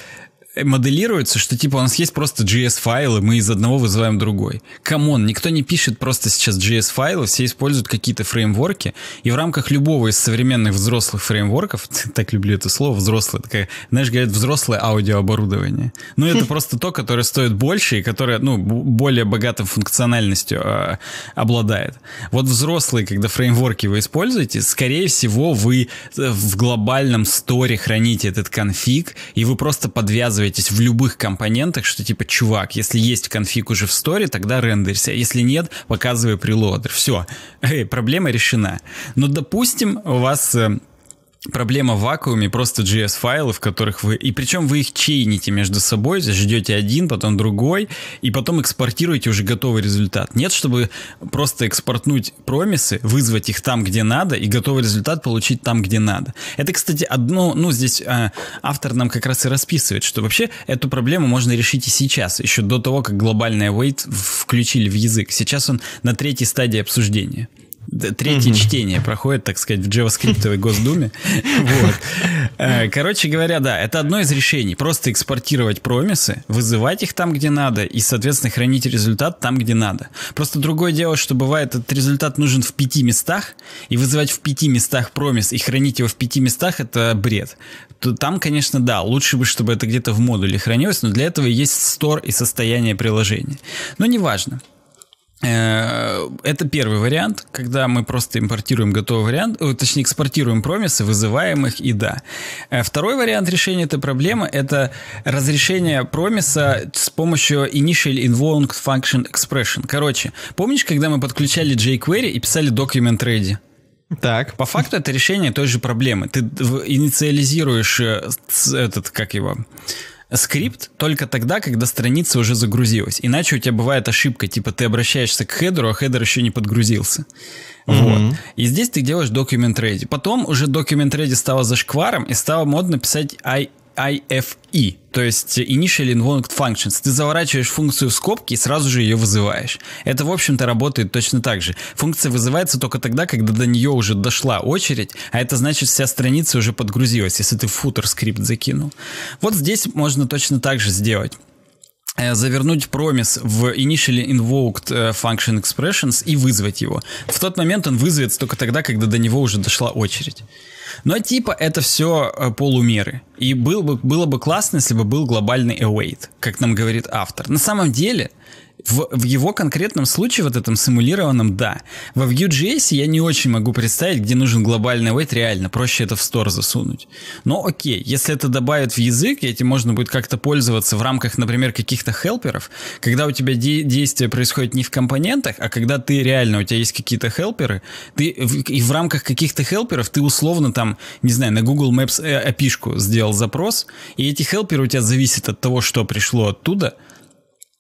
моделируется, что типа у нас есть просто JS-файлы, мы из одного вызываем другой. Камон, никто не пишет просто сейчас JS-файлы, все используют какие-то фреймворки, и в рамках любого из современных взрослых фреймворков, так люблю это слово, взрослое, такая, знаешь, говорят, взрослое аудиооборудование. Ну, это просто то, которое стоит больше и которое, ну, более богатым функциональностью а, обладает. Вот взрослые, когда фреймворки вы используете, скорее всего, вы э, в глобальном сторе храните этот конфиг, и вы просто подвязываете оказываетесь в любых компонентах, что типа, чувак, если есть конфиг уже в сторе, тогда рендерься, а если нет, показывай прилодер. Все, проблема решена. Но, ну, допустим, у вас э, проблема в вакууме просто JS-файлы, в которых вы... И причем вы их чейните между собой, ждете один, потом другой, и потом экспортируете уже готовый результат. Нет, чтобы просто экспортнуть промисы, вызвать их там, где надо, и готовый результат получить там, где надо. Это, кстати, одно... Ну, здесь э, автор нам как раз и расписывает, что вообще эту проблему можно решить и сейчас, еще до того, как глобальный await включили в язык. Сейчас он на третьей стадии обсуждения. Третье mm-hmm. чтение проходит, так сказать, в JavaScript Госдуме. Вот. Э, короче говоря, да, это одно из решений. Просто экспортировать промисы, вызывать их там, где надо, и, соответственно, хранить результат там, где надо. Просто другое дело, что бывает, этот результат нужен в пяти местах, и вызывать в пяти местах промис и хранить его в пяти местах — это бред. То там, конечно, да, лучше бы, чтобы это где-то в модуле хранилось, но для этого есть стор и состояние приложения. Но неважно. Э, это первый вариант, когда мы просто импортируем готовый вариант, э, точнее экспортируем промисы, вызываем их и да. Э, второй вариант решения этой проблемы – это разрешение промиса с помощью Initial Invoked Function Expression. Короче, помнишь, когда мы подключали jQuery и писали document ready? Так. По факту это решение той же проблемы. Ты инициализируешь этот, как его, скрипт только тогда, когда страница уже загрузилась. Иначе у тебя бывает ошибка, типа ты обращаешься к хедеру, а хедер еще не подгрузился. Mm-hmm. Вот. И здесь ты делаешь документ ready. Потом уже документ ready стало зашкваром и стало модно писать I IFE, то есть Initial Invoked Functions. Ты заворачиваешь функцию в скобки и сразу же ее вызываешь. Это, в общем-то, работает точно так же. Функция вызывается только тогда, когда до нее уже дошла очередь, а это значит, вся страница уже подгрузилась, если ты футер скрипт закинул. Вот здесь можно точно так же сделать. Э, завернуть промис в initially invoked э, function expressions и вызвать его. В тот момент он вызовется только тогда, когда до него уже дошла очередь. Но типа это все э, полумеры. И было бы, было бы классно, если бы был глобальный await, как нам говорит автор. На самом деле, в, в его конкретном случае, вот этом симулированном, да. Во Vue.js я не очень могу представить, где нужен глобальный wait реально, проще это в стор засунуть. Но окей, если это добавят в язык, и этим можно будет как-то пользоваться в рамках, например, каких-то хелперов, когда у тебя де- действие происходит не в компонентах, а когда ты реально, у тебя есть какие-то хелперы, ты в, и в рамках каких-то хелперов ты условно там, не знаю, на Google Maps э, api сделал запрос, и эти хелперы у тебя зависят от того, что пришло оттуда,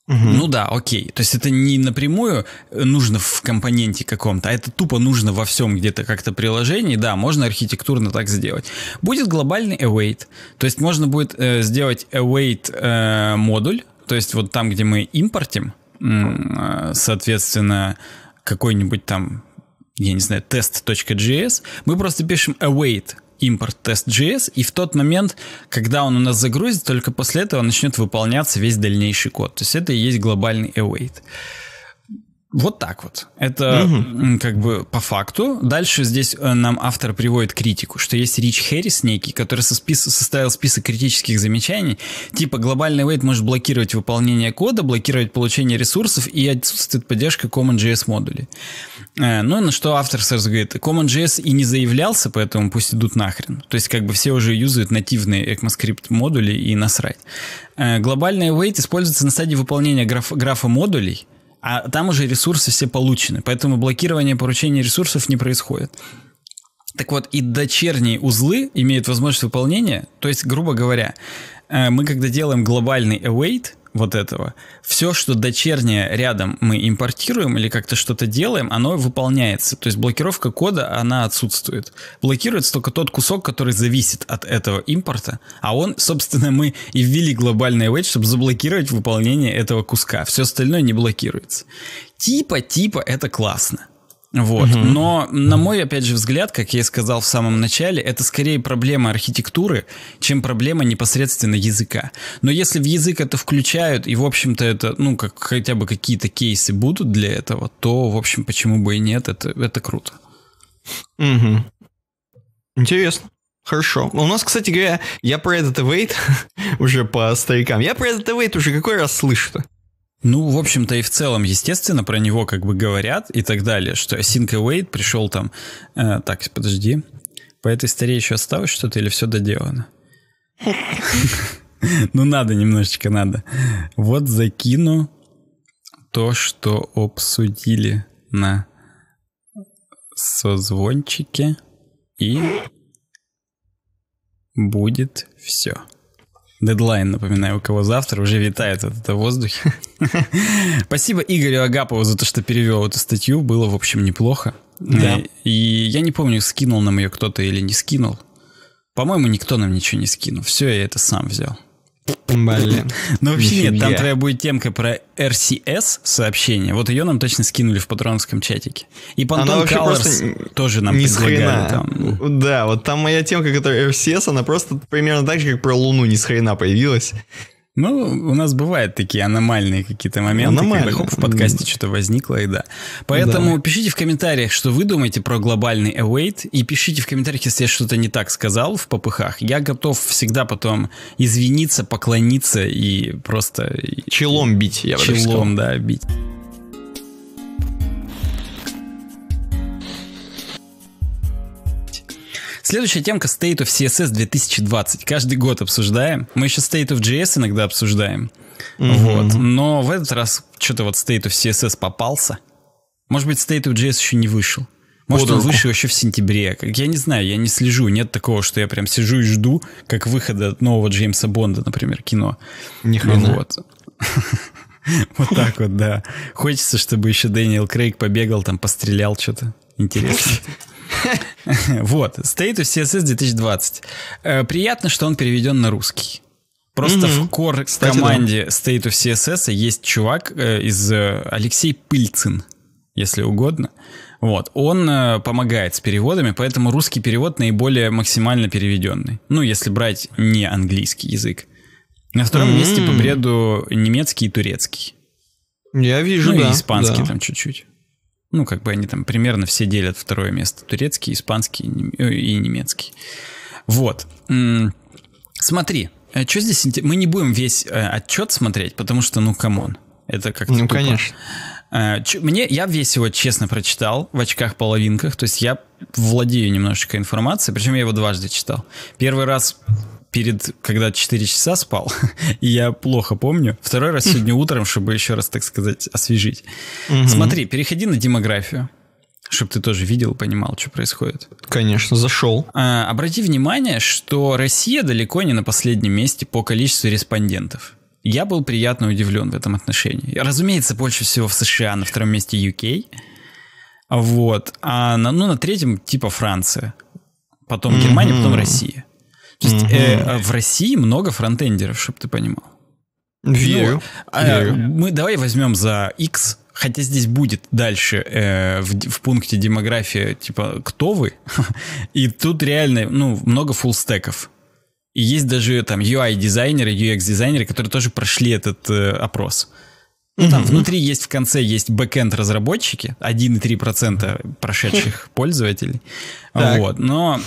Угу. Ну да, окей. То есть это не напрямую нужно в компоненте каком-то, а это тупо нужно во всем где-то как-то приложении. Да, можно архитектурно так сделать. Будет глобальный await. То есть можно будет э, сделать await э, модуль. То есть вот там, где мы импортим, э, соответственно, какой-нибудь там я не знаю, test.js, мы просто пишем await импорт test.js, и в тот момент, когда он у нас загрузит, только после этого начнет выполняться весь дальнейший код. То есть это и есть глобальный await. Вот так вот. Это угу. как бы по факту. Дальше здесь э, нам автор приводит критику, что есть Рич Хэрис некий, который соспис... составил список критических замечаний, типа глобальный вейт может блокировать выполнение кода, блокировать получение ресурсов и отсутствует поддержка Common.js модулей. Э, ну, на что автор сразу говорит, CommonJS и не заявлялся, поэтому пусть идут нахрен. То есть, как бы все уже юзают нативные ECMAScript модули и насрать. Э, глобальный await используется на стадии выполнения граф графа модулей, а там уже ресурсы все получены, поэтому блокирование поручения ресурсов не происходит. Так вот, и дочерние узлы имеют возможность выполнения, то есть, грубо говоря, э, мы когда делаем глобальный await – вот этого. Все, что дочернее рядом мы импортируем или как-то что-то делаем, оно выполняется. То есть блокировка кода, она отсутствует. Блокируется только тот кусок, который зависит от этого импорта, а он, собственно, мы и ввели глобальный await, чтобы заблокировать выполнение этого куска. Все остальное не блокируется. Типа, типа, это классно. Вот. Угу. Но, на мой, опять же, взгляд, как я и сказал в самом начале, это скорее проблема архитектуры, чем проблема непосредственно языка. Но если в язык это включают, и, в общем-то, это, ну, как хотя бы какие-то кейсы будут для этого, то, в общем, почему бы и нет, это, это круто. Угу. Интересно. Хорошо. Ну, у нас, кстати говоря, я про этот await уже по старикам. Я про этот await уже какой раз слышу-то? Ну, в общем-то, и в целом, естественно, про него как бы говорят и так далее, что Sync Await пришел там... Э, так, подожди. По этой старе еще осталось что-то или все доделано? Ну, надо немножечко, надо. Вот закину то, что обсудили на созвончике, и будет все. Дедлайн, напоминаю, у кого завтра уже витает вот это в воздухе. Спасибо Игорю Агапову за то, что перевел эту статью. Было, в общем, неплохо. Да. И я не помню, скинул нам ее кто-то или не скинул. По-моему, никто нам ничего не скинул. Все, я это сам взял. Блин. Ну вообще нет, там твоя будет темка про RCS сообщение. Вот ее нам точно скинули в патронском чатике. И Pantone Colors тоже нам не предлагали. Там. Да, вот там моя темка, которая RCS, она просто примерно так же, как про Луну, ни с хрена появилась. Ну, у нас бывают такие аномальные какие-то моменты, Аномалия. когда хоп, в подкасте что-то возникло, и да. Поэтому да. пишите в комментариях, что вы думаете про глобальный await, и пишите в комментариях, если я что-то не так сказал в попыхах. Я готов всегда потом извиниться, поклониться и просто... Челом бить, я бы Челом, да, бить. Следующая темка State of CSS 2020. Каждый год обсуждаем. Мы еще State of JS иногда обсуждаем. Mm-hmm. Вот. Но в этот раз что-то вот State of CSS попался. Может быть, State of JS еще не вышел. Может, он вышел еще в сентябре. Я не знаю, я не слежу. Нет такого, что я прям сижу и жду, как выхода нового Джеймса Бонда, например, кино. Ни хрена. Вот. Вот так вот, да. Хочется, чтобы еще Дэниел Крейг побегал, там пострелял что-то. Интересно. Вот, Status CSS 2020. Приятно, что он переведен на русский. Просто в core команде да. State of CSS есть чувак э, из э, Алексей Пыльцин, если угодно. Вот, он э, помогает с переводами, поэтому русский перевод наиболее максимально переведенный. Ну, если брать не английский язык. На втором месте по бреду немецкий и турецкий. Я вижу, ну, и испанский там чуть-чуть. Ну, как бы они там примерно все делят второе место. Турецкий, испанский и э, немецкий. Вот. Смотри, э, что здесь Мы не будем весь э, отчет смотреть, потому что, ну, камон. Это как-то Ну, тупо. конечно. Мне, я весь его честно прочитал в очках-половинках, то есть я владею немножечко информацией, причем я его дважды читал. Первый раз перед, когда 4 часа спал, и я плохо помню. Второй раз сегодня утром, чтобы еще раз, так сказать, освежить. Угу. Смотри, переходи на демографию, чтобы ты тоже видел, понимал, что происходит. Конечно, зашел. А, обрати внимание, что Россия далеко не на последнем месте по количеству респондентов. Я был приятно удивлен в этом отношении. Разумеется, больше всего в США, на втором месте UK. Вот. А на, ну, на третьем типа Франция. Потом Германия, mm-hmm. потом Россия. То есть угу. э, а в России много фронтендеров, чтобы ты понимал. Верю. Ну, а, верю. Мы давай возьмем за X, хотя здесь будет дальше э, в, в пункте демография, типа, кто вы? И тут реально, ну, много фуллстеков. И есть даже там UI-дизайнеры, UX-дизайнеры, которые тоже прошли этот э, опрос. Ну, там внутри есть в конце есть бэкенд разработчики, 1,3% прошедших пользователей. Так. Вот. Но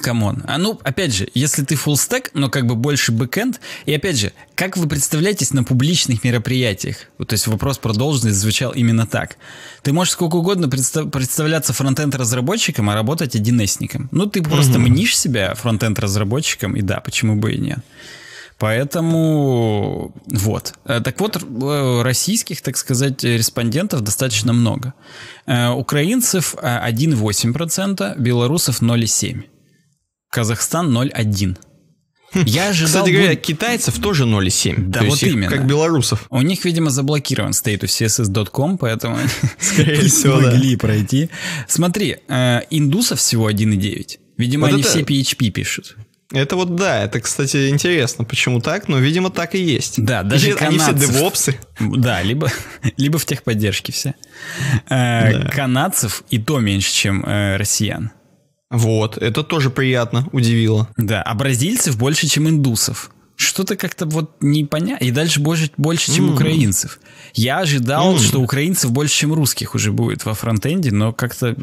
камон. А ну, опять же, если ты full stack, но как бы больше бэкэнд, и опять же, как вы представляетесь на публичных мероприятиях? Вот, то есть вопрос продолженный звучал именно так. Ты можешь сколько угодно представ- представляться фронтенд разработчиком, а работать 1 Ну, ты просто mm-hmm. мнишь себя фронтенд разработчиком, и да, почему бы и нет. Поэтому вот. Э, так вот, э, российских, так сказать, респондентов достаточно много. Э, украинцев 1,8%, белорусов 0,7%. Казахстан 0,1. Хм. Я ожидал... Кстати говоря, китайцев тоже 0,7. Да, вот именно. Как белорусов. У них, видимо, заблокирован стейт у CSS.com, поэтому Скорее всего, могли пройти. Смотри, э, индусов всего 1,9. Видимо, они все PHP пишут. Это вот да, это, кстати, интересно, почему так, но, видимо, так и есть. Да, даже Или канадцев... Они все девопсы. Да, либо, либо в техподдержке все. Э, да. Канадцев и то меньше, чем э, россиян. Вот, это тоже приятно, удивило. Да, а бразильцев больше, чем индусов. Что-то как-то вот непонятно. И дальше больше, больше чем mm. украинцев. Я ожидал, mm. что украинцев больше, чем русских уже будет во фронтенде, но как-то...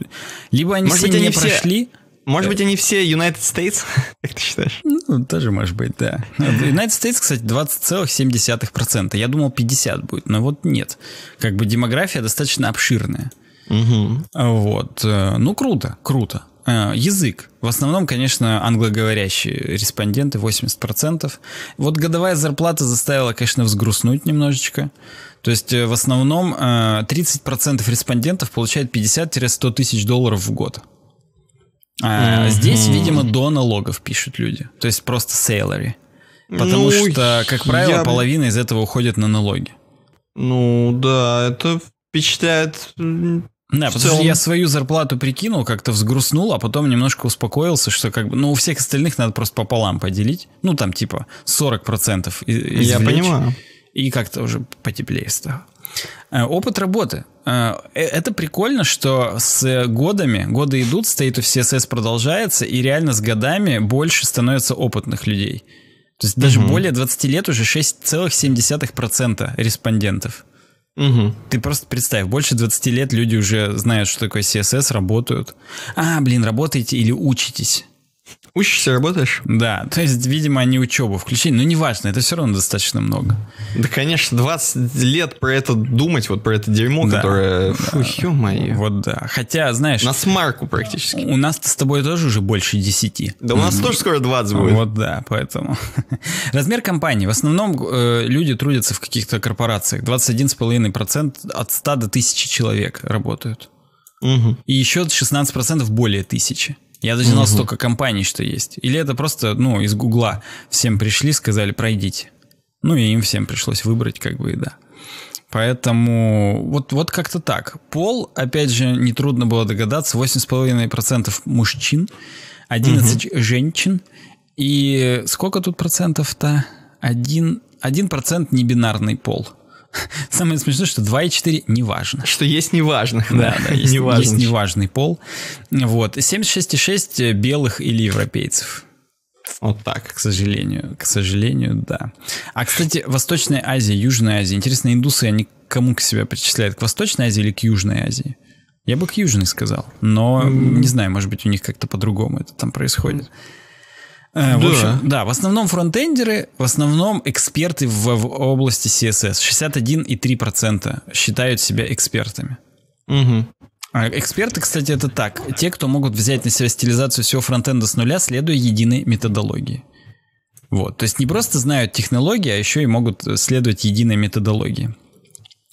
Либо они Может все быть, не они прошли... Все... Может быть, э. они все United States, как ты считаешь? Ну, тоже может быть, да. United States, кстати, 20,7%. Я думал, 50 будет, но вот нет. Как бы демография достаточно обширная. Угу. Вот. Э, ну, круто, круто. Э, язык. В основном, конечно, англоговорящие респонденты, 80%. Вот годовая зарплата заставила, конечно, взгрустнуть немножечко. То есть э, в основном э, 30% респондентов получают 50-100 тысяч долларов в год. А mm-hmm. Здесь, видимо, до налогов пишут люди. То есть просто salary. Потому ну, что, как правило, я... половина из этого уходит на налоги. Ну да, это впечатляет да, в потому целом... что я свою зарплату прикинул, как-то взгрустнул, а потом немножко успокоился, что как бы, ну, у всех остальных надо просто пополам поделить. Ну, там, типа, 40% извлечь. Я понимаю. И как-то уже потеплее стало. Э, опыт работы. Э, э, это прикольно, что с годами, годы идут, стоит у CSS продолжается, и реально с годами больше становится опытных людей. То есть даже угу. более 20 лет уже 6,7% респондентов. Угу. Ты просто представь, больше 20 лет люди уже знают, что такое CSS, работают. А, блин, работаете или учитесь? Учишься, работаешь? Да, то есть, видимо, они учебу включили, но неважно, это все равно достаточно много. Да, конечно, 20 лет про это думать, вот про это дерьмо, да, которое... Фу, да. ё Вот да, хотя, знаешь... На смарку практически. У нас с тобой тоже уже больше 10. Да у нас тоже скоро 20 будет. Вот да, поэтому. Размер компании. В основном э, люди трудятся в каких-то корпорациях. 21,5% от 100 до 1000 человек работают. Угу. И еще 16% более тысячи. Я даже знал угу. столько компаний, что есть. Или это просто, ну, из Гугла всем пришли, сказали, пройдите. Ну, и им всем пришлось выбрать, как бы, и да. Поэтому вот, вот как-то так. Пол, опять же, нетрудно было догадаться, 8,5% мужчин, 11 угу. женщин. И сколько тут процентов-то? 1, 1% небинарный пол. Самое смешное, что 2 и 4 неважно. Что есть неважно. Да, да, есть, неважный. есть пол. Вот. 76,6 белых или европейцев. Вот так. К сожалению, к сожалению, да. А, кстати, Восточная Азия, Южная Азия. Интересно, индусы, они кому к себя причисляют? К Восточной Азии или к Южной Азии? Я бы к Южной сказал. Но, не знаю, может быть, у них как-то по-другому это там происходит. Mm. Э, да. В общем, да, в основном фронтендеры, в основном эксперты в, в области CSS. 61,3% считают себя экспертами. Угу. А эксперты, кстати, это так. Те, кто могут взять на себя стилизацию всего фронтенда с нуля, следуя единой методологии. Вот. То есть не просто знают технологии, а еще и могут следовать единой методологии.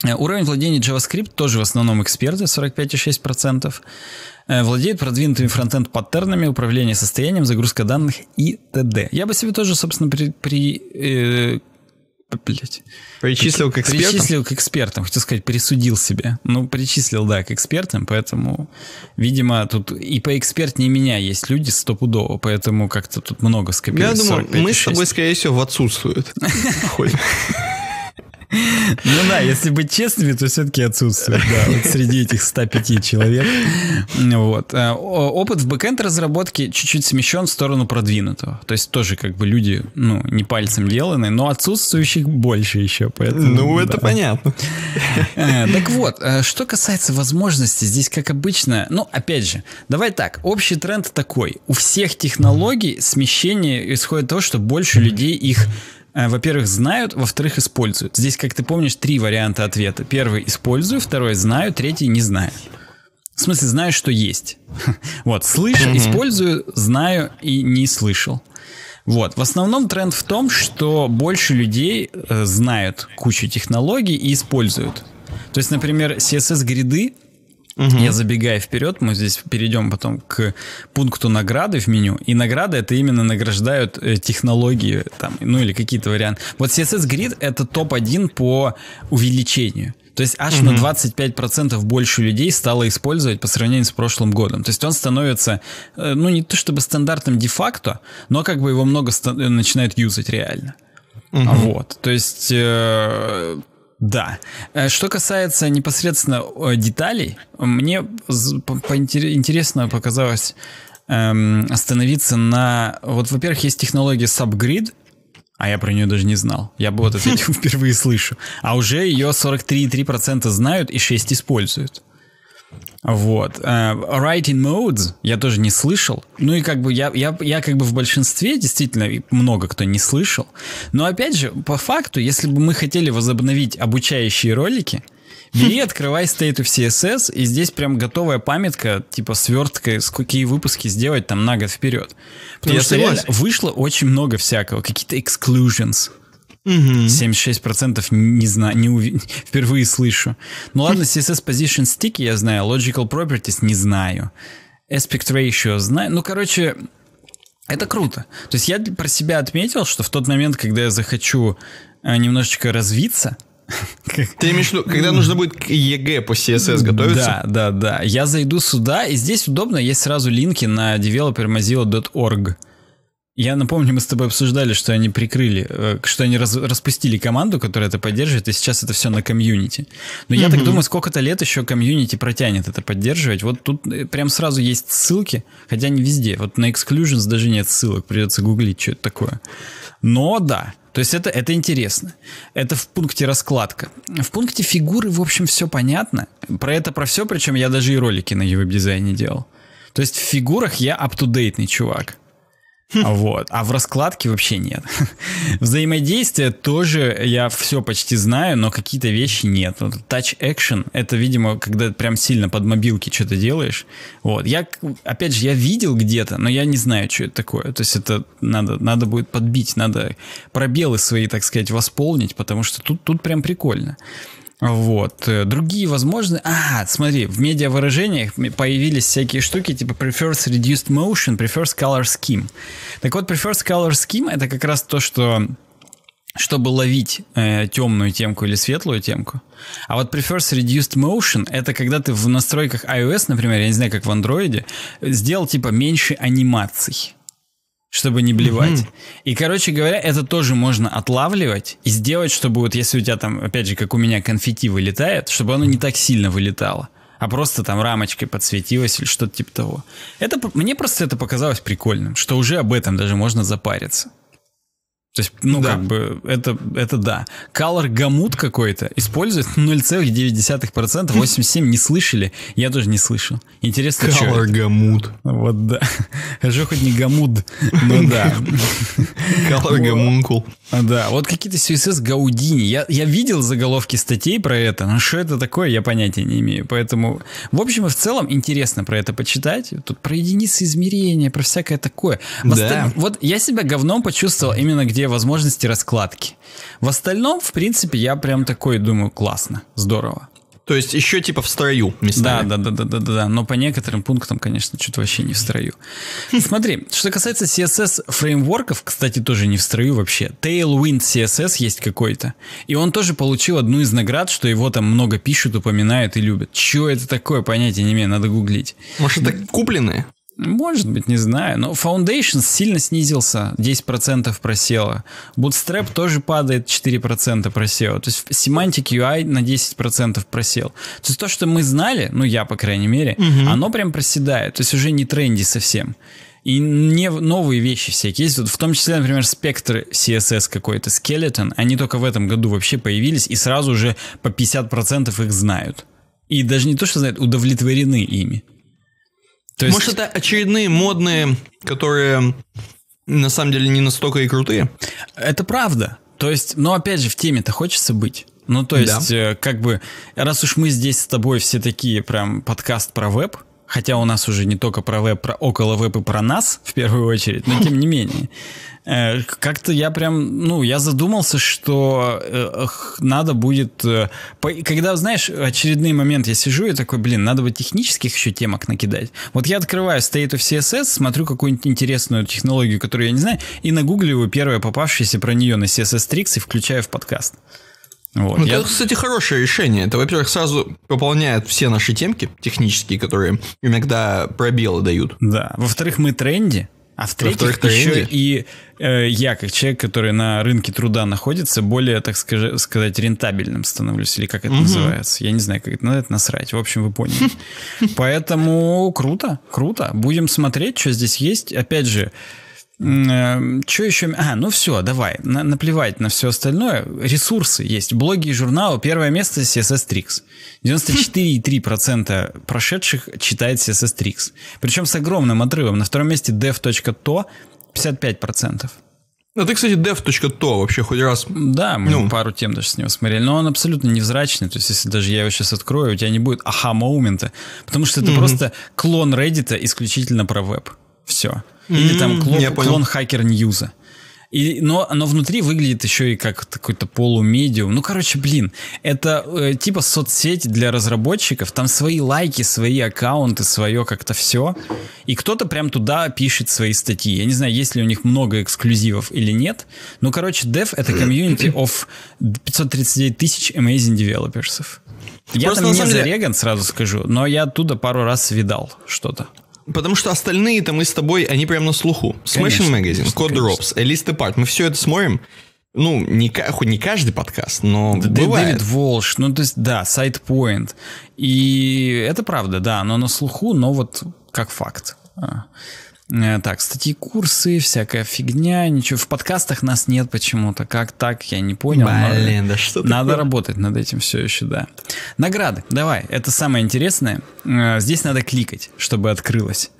Э, уровень владения JavaScript тоже в основном эксперты, 45,6%. Э, Владеет продвинутыми фронтенд паттернами, управление состоянием, загрузка данных и т.д. Я бы себе тоже, собственно, при, при э, блядь. Причислил к экспертам? Причислил к экспертам, хотел сказать, присудил себе. Ну, причислил, да, к экспертам, поэтому, видимо, тут и по экспертнее меня есть люди стопудово, поэтому как-то тут много скопилось. Ну, я думаю, мы 6. с тобой, скорее всего, в отсутствует. Ну да, если быть честными, то все-таки отсутствует, да, вот среди этих 105 человек. Вот. Э, опыт в бэкэнд разработке чуть-чуть смещен в сторону продвинутого. То есть тоже как бы люди, ну, не пальцем деланы, но отсутствующих больше еще, поэтому... Ну, это да. понятно. Э, так вот, э, что касается возможностей, здесь, как обычно, ну, опять же, давай так, общий тренд такой. У всех технологий смещение исходит от того, что больше людей их Э, во-первых, знают, во-вторых, используют. Здесь, как ты помнишь, три варианта ответа. Первый – использую, второй – знаю, третий – не знаю. В смысле, знаю, что есть. Вот, слышу, использую, знаю и не слышал. Вот. В основном тренд в том, что больше людей э, знают кучу технологий и используют. То есть, например, CSS-гриды Угу. Я забегая вперед, мы здесь перейдем потом к пункту награды в меню. И награды это именно награждают э, технологии, там, ну или какие-то варианты. Вот CSS Grid это топ-1 по увеличению. То есть аж угу. на 25% больше людей стало использовать по сравнению с прошлым годом. То есть он становится, э, ну не то чтобы стандартным де-факто, но как бы его много начинают юзать реально. Угу. Вот. То есть... Э да. Э, что касается непосредственно э, деталей, мне интересно показалось эм, остановиться на... Вот, во-первых, есть технология SubGrid, а я про нее даже не знал. Я бы вот это впервые слышу. А уже ее 43,3% знают и 6 используют. Вот. Uh, writing modes я тоже не слышал. Ну и как бы я, я, я как бы в большинстве действительно много кто не слышал. Но опять же, по факту, если бы мы хотели возобновить обучающие ролики, Бери, открывай State of CSS, и здесь прям готовая памятка, типа свертка, какие выпуски сделать там на год вперед. Потому Я что реально вышло очень много всякого, какие-то exclusions, Угу. 76% не знаю, не уви... впервые слышу. Ну ладно, CSS Position Stick я знаю, Logical Properties не знаю. Aspect Ratio знаю. Ну, короче, это круто. То есть я про себя отметил, что в тот момент, когда я захочу э, немножечко развиться, ты имеешь в виду, когда нужно будет к ЕГЭ по CSS готовиться? Да, да, да. Я зайду сюда, и здесь удобно, есть сразу линки на developermozilla.org. Я напомню, мы с тобой обсуждали, что они прикрыли, э, что они раз, распустили команду, которая это поддерживает, и сейчас это все на комьюнити. Но mm-hmm. я так думаю, сколько-то лет еще комьюнити протянет это поддерживать. Вот тут э, прям сразу есть ссылки, хотя не везде. Вот на Exclusions даже нет ссылок, придется гуглить, что это такое. Но да, то есть это, это интересно. Это в пункте раскладка. В пункте фигуры, в общем, все понятно. Про это, про все, причем я даже и ролики на веб-дизайне делал. То есть в фигурах я up-to-date чувак. Вот. А в раскладке вообще нет. Взаимодействие тоже я все почти знаю, но какие-то вещи нет. Вот, touch action это, видимо, когда прям сильно под мобилки что-то делаешь. Вот. Я, опять же, я видел где-то, но я не знаю, что это такое. То есть это надо, надо будет подбить, надо пробелы свои, так сказать, восполнить, потому что тут, тут прям прикольно. Вот. Э, другие возможные... А, смотри, в медиавыражениях появились всякие штуки типа prefers reduced motion, prefers color scheme. Так вот, prefers color scheme это как раз то, что чтобы ловить э, темную темку или светлую темку. А вот prefers reduced motion это когда ты в настройках iOS, например, я не знаю, как в Android, э, сделал типа меньше анимаций чтобы не блевать. Mm-hmm. И, короче говоря, это тоже можно отлавливать и сделать, чтобы вот если у тебя там, опять же, как у меня конфетти вылетает, чтобы оно не так сильно вылетало, а просто там рамочкой подсветилось или что-то типа того. Это мне просто это показалось прикольным, что уже об этом даже можно запариться. То есть, ну, да. как бы, это, это да. Color гамут какой-то использует 0,9%, 87 не слышали. Я тоже не слышал. Интересно, Color что Color гамут Вот, да. Хорошо, хоть не Gamut, но да. Color гамункул Да, вот какие-то CSS Гаудини. Я, я видел заголовки статей про это, но что это такое, я понятия не имею. Поэтому, в общем и в целом, интересно про это почитать. Тут про единицы измерения, про всякое такое. Да. Вот я себя говном почувствовал именно где возможности раскладки. В остальном, в принципе, я прям такой думаю, классно, здорово. То есть еще типа в строю местами. Да, да, да, да, да, да. Но по некоторым пунктам, конечно, что-то вообще не в строю. Хм. Смотри, что касается CSS фреймворков, кстати, тоже не в строю вообще. Tailwind CSS есть какой-то. И он тоже получил одну из наград, что его там много пишут, упоминают и любят. Че это такое, понятия не имею, надо гуглить. Может, это купленные? Может быть, не знаю. Но Foundation сильно снизился. 10% просело. Bootstrap тоже падает 4% просело. То есть Semantic UI на 10% просел. То есть то, что мы знали, ну я, по крайней мере, угу. оно прям проседает. То есть уже не тренди совсем. И не новые вещи всякие есть. Вот в том числе, например, спектр CSS какой-то, Skeleton. Они только в этом году вообще появились и сразу же по 50% их знают. И даже не то, что знают, удовлетворены ими. То есть... Может, это очередные модные, которые на самом деле не настолько и крутые? Это правда. То есть, ну опять же, в теме-то хочется быть. Ну, то есть, да. Э, как бы, раз уж мы здесь с тобой все такие прям подкаст про веб, хотя у нас уже не только про веб, про около веб и про нас в первую очередь, но тем не менее. Э, как-то я прям, ну, я задумался, что э, надо будет... Э, когда, знаешь, очередные момент, я сижу и такой, блин, надо бы технических еще темок накидать. Вот я открываю State of CSS, смотрю какую-нибудь интересную технологию, которую я не знаю, и нагугливаю первое попавшееся про нее на CSS Tricks и включаю в подкаст. Вот, ну, я... Это, кстати, хорошее решение. Это, во-первых, сразу пополняет все наши темки технические, которые иногда пробелы дают. Да. Во-вторых, мы тренди. А в-третьих, Во еще и э, я, как человек, который на рынке труда находится, более, так скажи, сказать, рентабельным становлюсь, или как это угу. называется. Я не знаю, как это надо это насрать. В общем, вы поняли. Поэтому круто, круто. Будем смотреть, что здесь есть. Опять же, Э, что еще? А, ну все, давай. На, наплевать на все остальное. Ресурсы есть. Блоги и журналы. Первое место CSS Tricks. 94,3% прошедших читает CSS Tricks. Причем с огромным отрывом. На втором месте dev.to 55%. А ну, ты, кстати, dev.to вообще хоть раз... Да, мы ну. пару тем даже с него смотрели, но он абсолютно невзрачный, то есть если даже я его сейчас открою, у тебя не будет аха-моумента, потому что это mm-hmm. просто клон Reddit исключительно про веб. Все. Или mm-hmm, там клон, клон хакер Ньюза. И, но оно внутри выглядит еще и как какой-то полумедиум. Ну, короче, блин, это э, типа соцсеть для разработчиков. Там свои лайки, свои аккаунты, свое как-то все. И кто-то прям туда пишет свои статьи. Я не знаю, есть ли у них много эксклюзивов или нет. Ну, короче, Dev — это community of 539 тысяч amazing developers. Я Просто там не деле... реган сразу скажу, но я оттуда пару раз видал что-то. Потому что остальные то мы с тобой, они прям на слуху. Smashing Magazine, конечно, Code Drops, Elise Depart, мы все это смотрим. Ну, не, хоть не каждый подкаст, но да, бывает. Дэвид Волш, ну, то есть, да, Сайдпоинт. И это правда, да, но на слуху, но вот как факт. А. Э, так, статьи, курсы, всякая фигня, ничего. В подкастах нас нет почему-то. Как так, я не понял. Блин, да что Надо такое? работать над этим все еще, да. Награды, давай, это самое интересное. Э, здесь надо кликать, чтобы открылось.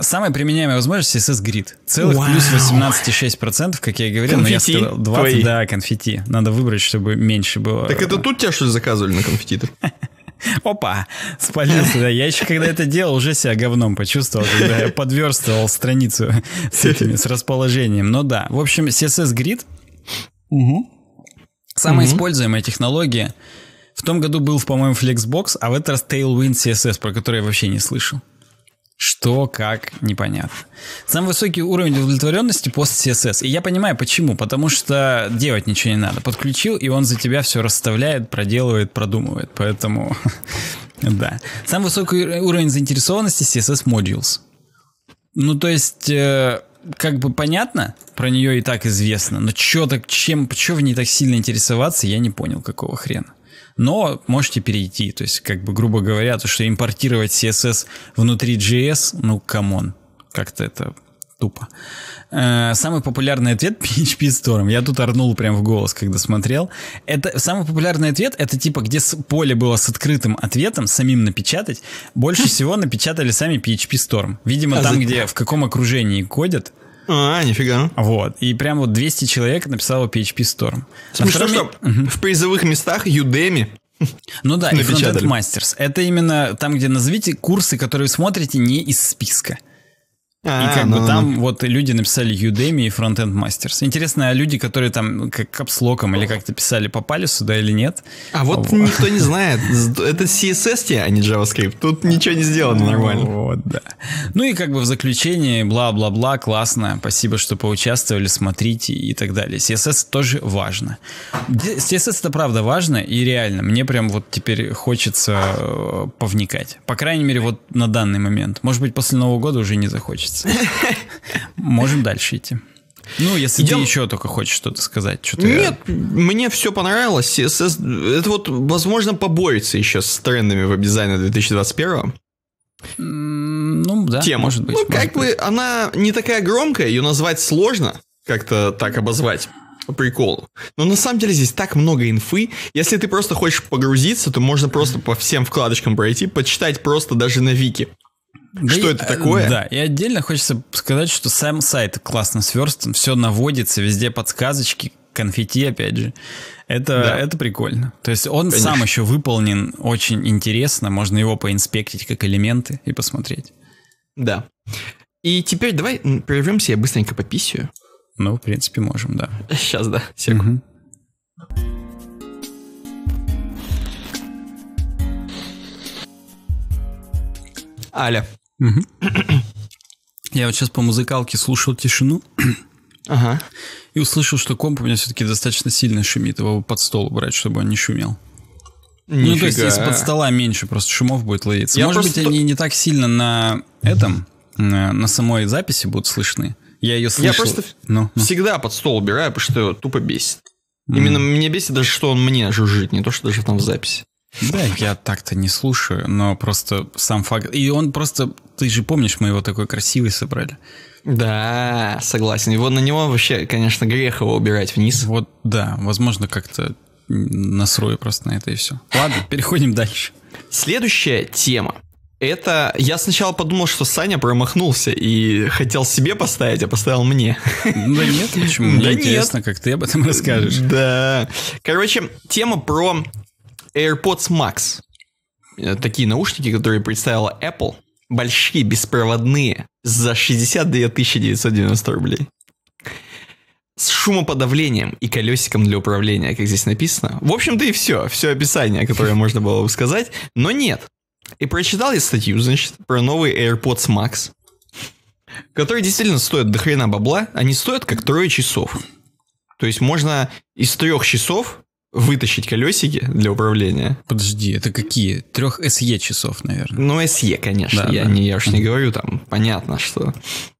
Самая применяемая возможность CSS Grid. Целых Вау. плюс 18,6%, как я и говорил, конфетти но я сказал 20, твои. да, конфетти. Надо выбрать, чтобы меньше было. Так это тут тебя что ли заказывали на конфетти Опа! Спалился, да. Я еще когда это делал, уже себя говном почувствовал, когда я подверстывал страницу с этими, с расположением. Но ну да, в общем, CSS Grid. Угу. Самая угу. используемая технология. В том году был, по-моему, Flexbox, а в этот раз Tailwind CSS, про который я вообще не слышал. Что, как, непонятно. Самый высокий уровень удовлетворенности пост CSS. И я понимаю, почему. Потому что делать ничего не надо. Подключил, и он за тебя все расставляет, проделывает, продумывает. Поэтому, да. Самый высокий уровень заинтересованности CSS Modules. Ну, то есть, э, как бы понятно, про нее и так известно. Но чё так, чем, чё в ней так сильно интересоваться, я не понял, какого хрена но можете перейти. То есть, как бы, грубо говоря, то, что импортировать CSS внутри JS, ну, камон, как-то это тупо. Э, самый популярный ответ PHP Storm. Я тут орнул прям в голос, когда смотрел. Это самый популярный ответ, это типа, где поле было с открытым ответом, самим напечатать. Больше всего напечатали сами PHP Storm. Видимо, а там, где в каком окружении кодят, а, нифига. Вот. И прям вот 200 человек написало PHP Storm. Смешно, что в призовых местах Udemy ну да, и Frontend Masters. Это именно там, где назовите курсы, которые смотрите не из списка. А, и как ну, бы там ну. вот люди написали Udemy и Frontend Masters. Интересно, а люди, которые там как капслоком или как-то писали, попали сюда или нет? А вот О, никто не знает. Это CSS, а не JavaScript. Тут ничего не сделано нормально. Вот, да. Ну и как бы в заключение, бла-бла-бла, классно, спасибо, что поучаствовали, смотрите и так далее. CSS тоже важно. CSS это правда важно и реально. Мне прям вот теперь хочется э, повникать. По крайней мере, вот на данный момент. Может быть, после Нового года уже не захочется кажется. Можем дальше идти. Ну, если Идем... ты еще только хочешь что-то сказать. Что Нет, я... мне все понравилось. Это вот, возможно, поборется еще с трендами веб-дизайна 2021. Ну, да, Тема. может быть. Ну, может как быть. бы она не такая громкая, ее назвать сложно, как-то так обозвать прикол. Но на самом деле здесь так много инфы. Если ты просто хочешь погрузиться, то можно просто по всем вкладочкам пройти, почитать просто даже на вики. Да ну что и, это э, такое? Да, и отдельно хочется сказать, что сам сайт классно сверстан, все наводится, везде подсказочки, конфетти, опять же. Это, да. это прикольно. То есть он Конечно. сам еще выполнен очень интересно, можно его поинспектить как элементы и посмотреть. Да. И теперь давай прервемся, я быстренько пописью. Ну, в принципе, можем, да. Сейчас, да, секунду. Угу. Аля. Я вот сейчас по музыкалке слушал тишину. Ага. И услышал, что комп у меня все-таки достаточно сильно шумит. Его под стол убрать, чтобы он не шумел. Нифига. Ну, то есть из-под стола меньше просто шумов будет ловиться. Я Может просто... быть, они не так сильно на этом, на, э, на самой записи будут слышны. Я ее слышал. Я просто ну, ну. всегда под стол убираю, потому что тупо бесит. Именно mm. меня бесит даже, что он мне жужжит, не то, что даже там в записи. Да, я так-то не слушаю, но просто сам факт... И он просто... Ты же помнишь, мы его такой красивый собрали. Да, согласен. Его на него вообще, конечно, грех его убирать вниз. Вот, да. Возможно, как-то настрою просто на это и все. Ладно, переходим дальше. Следующая тема. Это я сначала подумал, что Саня промахнулся и хотел себе поставить, а поставил мне. Да нет, почему? Мне да интересно, нет. как ты об этом расскажешь. Да. Короче, тема про AirPods Max. Э, такие наушники, которые представила Apple. Большие, беспроводные. За 62 990 рублей. С шумоподавлением и колесиком для управления, как здесь написано. В общем-то и все. Все описание, которое можно было бы сказать. Но нет. И прочитал я статью, значит, про новые AirPods Max. Которые действительно стоят до хрена бабла. Они а стоят как трое часов. То есть можно из трех часов вытащить колесики для управления. Подожди, это какие? Трех SE часов, наверное. Ну, SE, конечно. Да, я, да. Не, я уж не говорю, там понятно, что...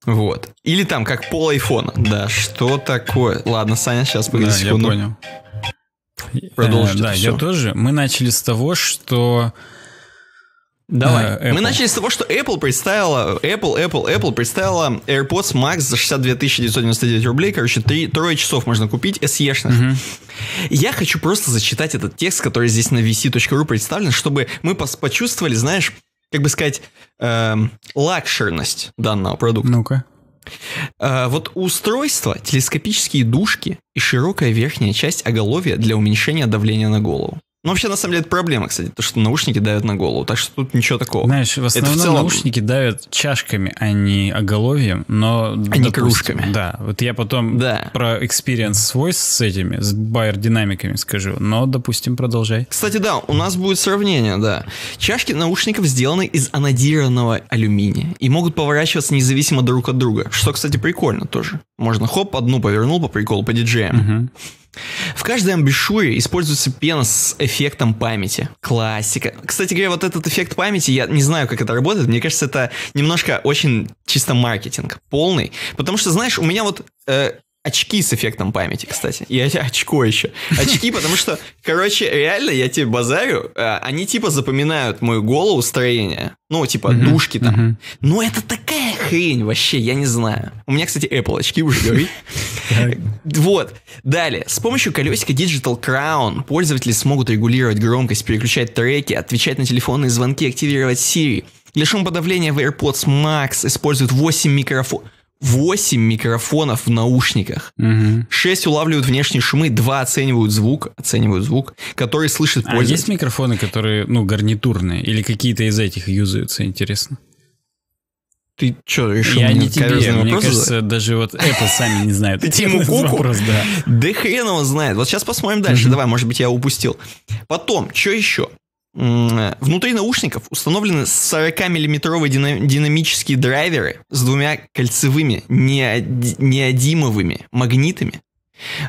Вот. Или там как пол айфона. Да, что такое? Ладно, Саня, сейчас погоди да, секунду. я понял. Продолжить. Э, да, все. я тоже. Мы начали с того, что Давай. Э, Apple. Мы начали с того, что Apple представила, Apple, Apple, Apple представила AirPods Max за 62 999 рублей, короче, три, трое часов можно купить, SE-шных. Угу. Я хочу просто зачитать этот текст, который здесь на vc.ru представлен, чтобы мы почувствовали, знаешь, как бы сказать, эм, лакшерность данного продукта. Ну-ка. Э, вот устройство, телескопические дужки и широкая верхняя часть оголовья для уменьшения давления на голову. Ну, вообще, на самом деле, это проблема, кстати, то, что наушники давят на голову, так что тут ничего такого. Знаешь, в основном это в целом... наушники давят чашками, а не оголовьем, но... А допустим, не кружками. Да, вот я потом да. про experience свой с этими, с байер-динамиками скажу, но, допустим, продолжай. Кстати, да, у нас будет сравнение, да. Чашки наушников сделаны из анодированного алюминия и могут поворачиваться независимо друг от друга, что, кстати, прикольно тоже. Можно хоп, одну повернул по приколу, по диджеям. Угу. В каждой амбишуре используется пена с эффектом памяти. Классика. Кстати говоря, вот этот эффект памяти, я не знаю, как это работает, мне кажется, это немножко очень чисто маркетинг полный. Потому что, знаешь, у меня вот... Э, Очки с эффектом памяти, кстати. И очко еще. Очки, потому что, короче, реально, я тебе базарю, э, они типа запоминают мою голову строение. Ну, типа, mm-hmm. душки там. Mm-hmm. Но это такая хрень вообще, я не знаю. У меня, кстати, Apple очки уже Вот. Далее. С помощью колесика Digital Crown пользователи смогут регулировать громкость, переключать треки, отвечать на телефонные звонки, активировать Siri. Для шумоподавления в AirPods Max используют 8 микрофонов. 8 микрофонов в наушниках. Угу. 6 улавливают внешние шумы, 2 оценивают звук, оценивают звук, который слышит пользователь. А есть микрофоны, которые, ну, гарнитурные, или какие-то из этих юзаются, интересно? Ты что, еще Я не тебе, мне вопрос кажется, задать? даже вот это сами не знают. Ты Тиму Куку? Вопрос, да. да хрен его знает. Вот сейчас посмотрим дальше. Давай, может быть, я упустил. Потом, что еще? Внутри наушников установлены 40-миллиметровые динам- динамические драйверы с двумя кольцевыми неодимовыми магнитами.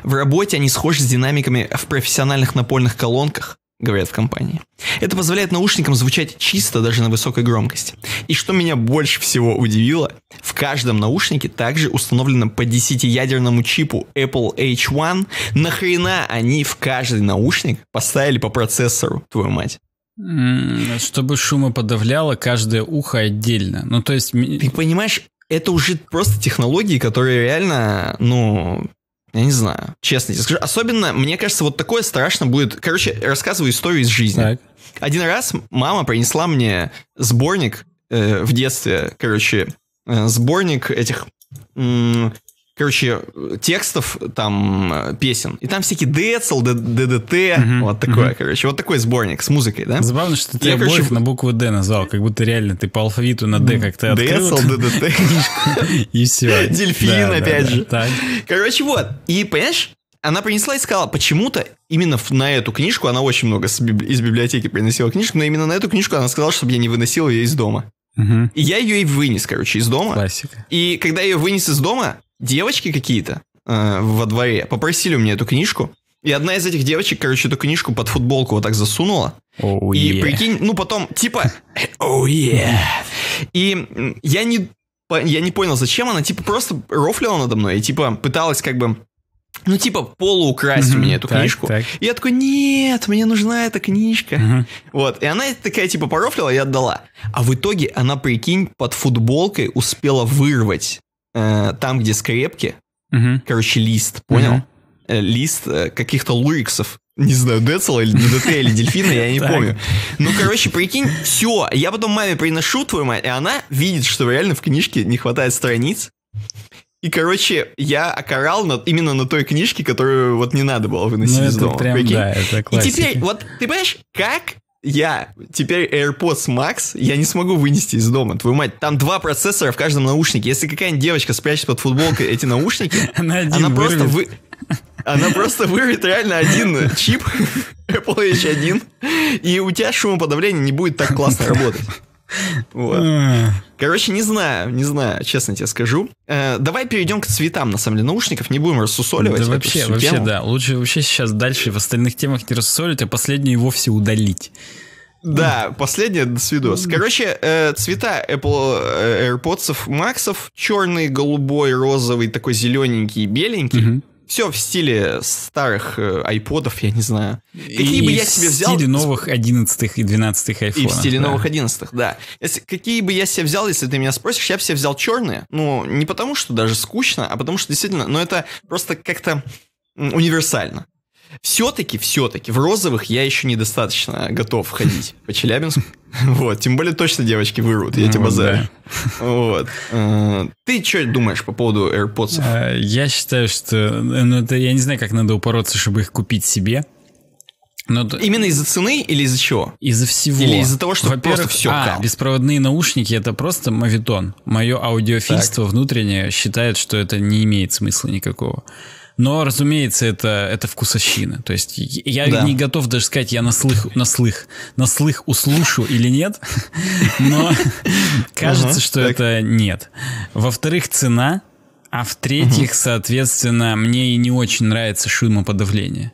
В работе они схожи с динамиками в профессиональных напольных колонках говорят в компании. Это позволяет наушникам звучать чисто даже на высокой громкости. И что меня больше всего удивило, в каждом наушнике также установлено по 10-ядерному чипу Apple H1. Нахрена они в каждый наушник поставили по процессору, твою мать? Чтобы шума подавляло каждое ухо отдельно. Ну, то есть... Ты понимаешь, это уже просто технологии, которые реально, ну, я не знаю, честно тебе скажу. Особенно, мне кажется, вот такое страшно будет. Короче, рассказываю историю из жизни. Так. Один раз мама принесла мне сборник э, в детстве, короче, э, сборник этих м- короче, текстов там э, песен. И там всякие Децл, ДДТ, uh-huh, вот такое, uh короче. Вот такой сборник с музыкой, да? Забавно, что ты обоих короче... на букву Д назвал, как будто реально ты по алфавиту на Д как-то открыл. Децл, ДДТ. И все. Дельфин, опять же. Короче, вот. И, понимаешь, она принесла и сказала, почему-то именно на эту книжку, она очень много из библиотеки приносила книжку, но именно на эту книжку она сказала, чтобы я не выносил ее из дома. Угу. И я ее и вынес, короче, из дома. Классика. И когда я ее вынес из дома, девочки какие-то э, во дворе попросили у меня эту книжку. И одна из этих девочек, короче, эту книжку под футболку вот так засунула. Oh, и yeah. прикинь, ну потом, типа, oh yeah. И я не, я не понял, зачем она, типа, просто рофлила надо мной и, типа, пыталась как бы ну, типа, полуукрасть mm-hmm, у меня эту так, книжку. Так. И я такой, нет, мне нужна эта книжка. Mm-hmm. Вот. И она такая, типа, порофлила и отдала. А в итоге она, прикинь, под футболкой успела вырвать Э, там, где скрепки, угу. короче, лист, понял? Угу. лист э, каких-то луриксов. Не знаю, Децела или ДДТ или Дельфина, я не помню. Ну, короче, прикинь, все. Я потом маме приношу, твою мать, и она видит, что реально в книжке не хватает страниц. И, короче, я окорал на, именно на той книжке, которую вот не надо было выносить ну, из дома. Прям, да, это И теперь, вот, ты понимаешь, как я теперь AirPods Max я не смогу вынести из дома. Твою мать, там два процессора в каждом наушнике. Если какая-нибудь девочка спрячет под футболкой эти наушники, она, она просто вы... Она просто вырвет реально один чип, Apple H1, и у тебя шумоподавление не будет так классно работать. Короче, не знаю, не знаю, честно тебе скажу. Э, давай перейдем к цветам, на самом деле, наушников, не будем рассусоливать. Да вообще, вообще, да. Лучше вообще сейчас дальше в остальных темах не рассусоливать, а последнюю вовсе удалить. Да, последнее до свидос. Короче, э, цвета Apple э, AirPods Max черный, голубой, розовый, такой зелененький беленький. Угу. Все в стиле старых э, айподов, я не знаю. Какие и бы я себе взял... в стиле новых 11 и 12 айфонов. И в стиле да. новых 11 да. Если, какие бы я себе взял, если ты меня спросишь, я бы себе взял черные. Ну, не потому что даже скучно, а потому что действительно, ну это просто как-то универсально. Все-таки, все-таки, в розовых я еще недостаточно готов ходить по Челябинску. Вот, тем более точно девочки вырвут, я ну, тебя базарю. Вот. Э, ты что думаешь по поводу AirPods? Э, я считаю, что... Ну, это, я не знаю, как надо упороться, чтобы их купить себе. Но... Именно из-за цены или из-за чего? Из-за всего. Или из-за того, что Во-первых, все а, беспроводные наушники это просто мавитон. Мое аудиофильство так. внутреннее считает, что это не имеет смысла никакого. Но, разумеется, это, это вкусовщина. То есть я да. не готов даже сказать, я на слых, на слых, на слых услышу или нет, но кажется, что это нет. Во-вторых, цена, а в-третьих, соответственно, мне и не очень нравится шумоподавление.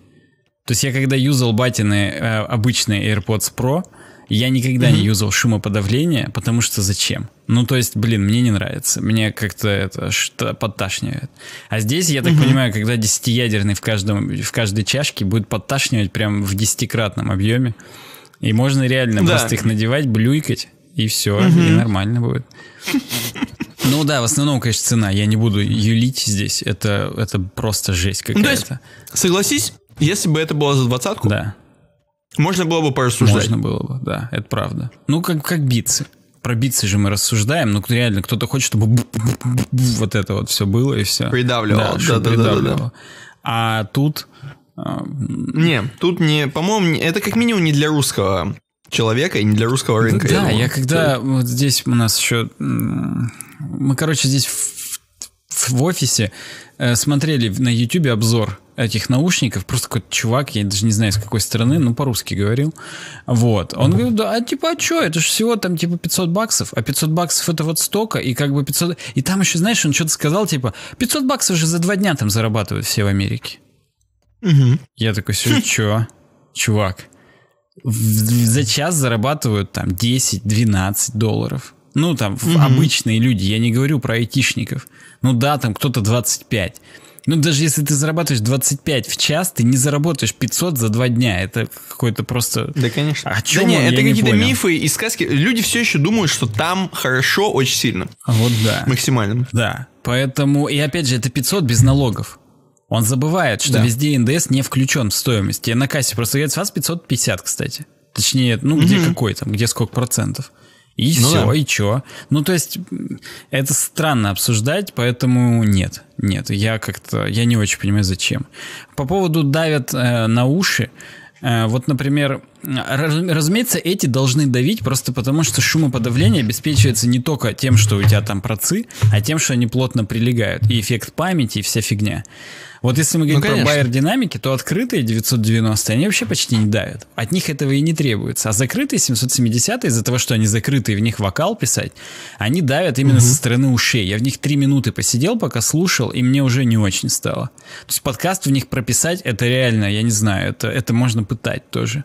То есть я когда юзал батины э, обычные AirPods Pro, я никогда mm-hmm. не юзал шумоподавление, потому что зачем? Ну, то есть, блин, мне не нравится. Мне как-то это что подташнивает. А здесь, я так mm-hmm. понимаю, когда десятиядерный в, каждом, в каждой чашке будет подташнивать прям в десятикратном объеме. И можно реально да. просто их надевать, блюйкать, и все, mm-hmm. и нормально будет. Ну да, в основном, конечно, цена. Я не буду юлить здесь. Это, это просто жесть какая-то. Ну, то есть, согласись, если бы это было за двадцатку, да. Можно было бы порассуждать. Можно было бы, да, это правда. Ну, как, как битцы. Про битцы же мы рассуждаем, но ну, реально кто-то хочет, чтобы вот это вот все было и все. Придавливало. Да, да, да, да, да. А тут... Эм, не, тут не, по-моему, это как минимум не для русского человека и не для русского рынка. Да, я, я когда вот здесь у нас еще... Мы, короче, здесь в, в офисе э, смотрели на YouTube обзор этих наушников, просто какой-то чувак, я даже не знаю, с какой страны, ну, по-русски говорил, вот, он говорит, да, а типа, а что, это же всего там, типа, 500 баксов, а 500 баксов это вот столько, и как бы 500, и там еще, знаешь, он что-то сказал, типа, 500 баксов же за два дня там зарабатывают все в Америке. Угу. Я такой, сижу, что, чувак, за час зарабатывают там 10-12 долларов. Ну, там, mm обычные люди, я не говорю про айтишников. Ну да, там кто-то 25. Ну, даже если ты зарабатываешь 25 в час, ты не заработаешь 500 за два дня. Это какой-то просто... Да, конечно. А о чем да нет, это какие-то не мифы и сказки. Люди все еще думают, что там хорошо очень сильно. А вот да. Максимально. Да. Поэтому, и опять же, это 500 без налогов. Он забывает, что да. везде НДС не включен в стоимость. Я на кассе просто говорят, с вас 550, кстати. Точнее, ну, где mm какой там, где сколько процентов. И ну все, да. и чё? Ну, то есть, это странно обсуждать, поэтому нет. Нет, я как-то, я не очень понимаю, зачем. По поводу давят э, на уши. Э, вот, например, разумеется, эти должны давить просто потому, что шумоподавление обеспечивается не только тем, что у тебя там процы, а тем, что они плотно прилегают. И эффект памяти, и вся фигня. Вот если мы говорим ну, про байер динамики, то открытые 990 они вообще почти не давят. От них этого и не требуется. А закрытые 770 из-за того, что они закрытые, в них вокал писать, они давят именно угу. со стороны ушей. Я в них три минуты посидел, пока слушал, и мне уже не очень стало. То есть подкаст в них прописать, это реально, я не знаю, это, это можно пытать тоже.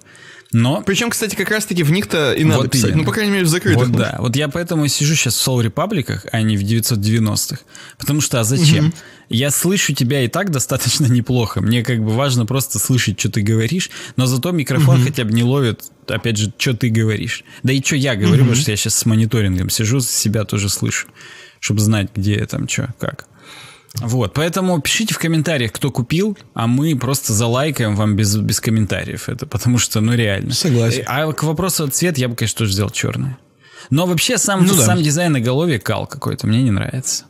Но... Причем, кстати, как раз-таки в них-то и надо вот писать. Ну, именно. Ну, по крайней мере, в закрытых. Вот да. Вот я поэтому сижу сейчас в Soul Republic, а не в 990-х. Потому что, а зачем? Угу. Я слышу тебя и так достаточно неплохо. Мне как бы важно просто слышать, что ты говоришь, но зато микрофон угу. хотя бы не ловит, опять же, что ты говоришь. Да и что я говорю, угу. потому что я сейчас с мониторингом сижу, себя тоже слышу, чтобы знать, где я там что, как. Вот, поэтому пишите в комментариях, кто купил, а мы просто залайкаем вам без, без комментариев это, потому что, ну, реально. Согласен. А к вопросу о цвет я бы, конечно, тоже взял черный. Но вообще сам, ну, сам да. дизайн оголовья кал какой-то, мне не нравится.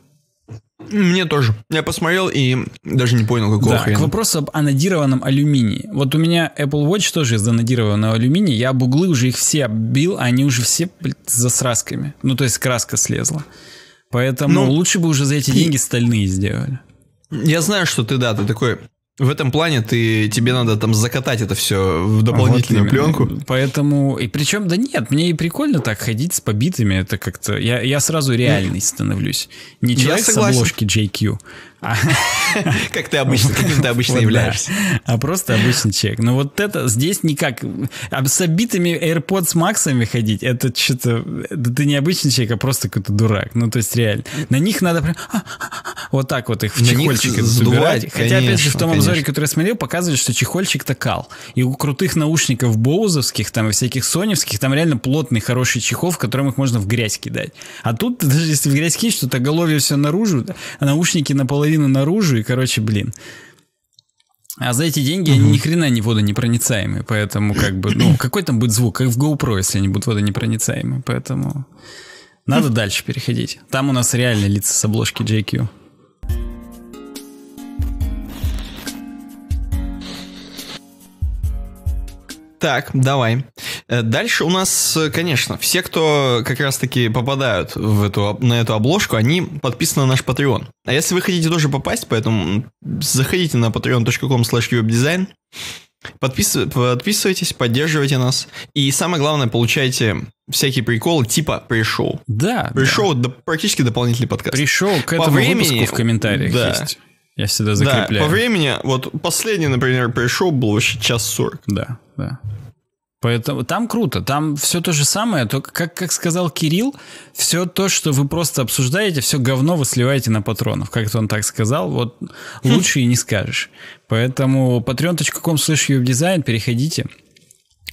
Мне тоже. Я посмотрел и даже не понял, какого да, хрена. к вопросу об анодированном алюминии. Вот у меня Apple Watch тоже из анодированного алюминия. Я об углы уже их все оббил, а они уже все блин, с засрасками. Ну, то есть краска слезла. Поэтому ну, лучше бы уже за эти деньги стальные сделали. Я знаю, что ты, да, ты такой в этом плане ты, тебе надо там закатать это все в дополнительную вот, пленку. Поэтому, и причем, да нет, мне и прикольно так ходить с побитыми, это как-то, я, я сразу реальный становлюсь. Не человек с обложки JQ, Как ты обычно, каким ты обычно являешься. А просто обычный человек. Ну вот это здесь никак. А с обитыми AirPods Max ходить, это что-то... Ты не обычный человек, а просто какой-то дурак. Ну то есть реально. На них надо прям... А, а, вот так вот их в чехольчик забирать. Хотя опять же в том обзоре, который я смотрел, показывали, что чехольчик-то И у крутых наушников боузовских, там и всяких соневских, там реально плотный хороший чехол, в котором их можно в грязь кидать. А тут даже если в грязь кинешь, то-то голове все наружу, а наушники наполовину половина наружу, и, короче, блин. А за эти деньги угу. они ни хрена не водонепроницаемые, поэтому как бы, ну, какой там будет звук, как в GoPro, если они будут водонепроницаемые, поэтому надо дальше переходить. Там у нас реально лица с обложки JQ. Так, давай. Э, дальше у нас, э, конечно, все, кто как раз-таки попадают в эту, на эту обложку, они подписаны на наш Patreon. А если вы хотите тоже попасть, поэтому заходите на patreon.com slash Подпис... Подписывайтесь, поддерживайте нас. И самое главное, получайте всякие приколы типа пришел. Да. Пришел да. практически дополнительный подкаст. Пришел к этому времени, выпуску в комментариях да. есть. Я всегда закрепляю. Да, по времени, вот последний, например, пришел, был вообще час сорок. Да, да. Поэтому там круто, там все то же самое, только как, как сказал Кирилл, все то, что вы просто обсуждаете, все говно вы сливаете на патронов. Как-то он так сказал, вот хм. лучше и не скажешь. Поэтому patreon.com slash переходите.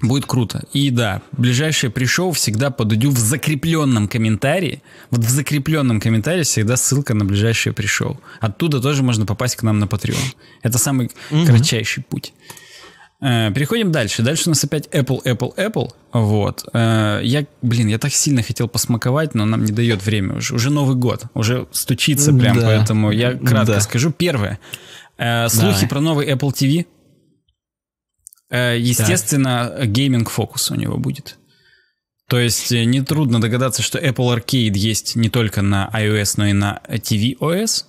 Будет круто. И да, ближайшее пришел всегда подойду в закрепленном комментарии. Вот в закрепленном комментарии всегда ссылка на ближайшее пришел. Оттуда тоже можно попасть к нам на Patreon. Это самый угу. кратчайший путь. Э, переходим дальше. Дальше у нас опять Apple, Apple, Apple. Вот. Э, я, блин, я так сильно хотел посмаковать, но нам не дает время уже. Уже Новый год, уже стучится прям, да. поэтому я кратко да. скажу. Первое. Э, слухи Давай. про новый Apple TV Э, естественно, так. гейминг-фокус у него будет. То есть э, нетрудно догадаться, что Apple Arcade есть не только на iOS, но и на tvOS.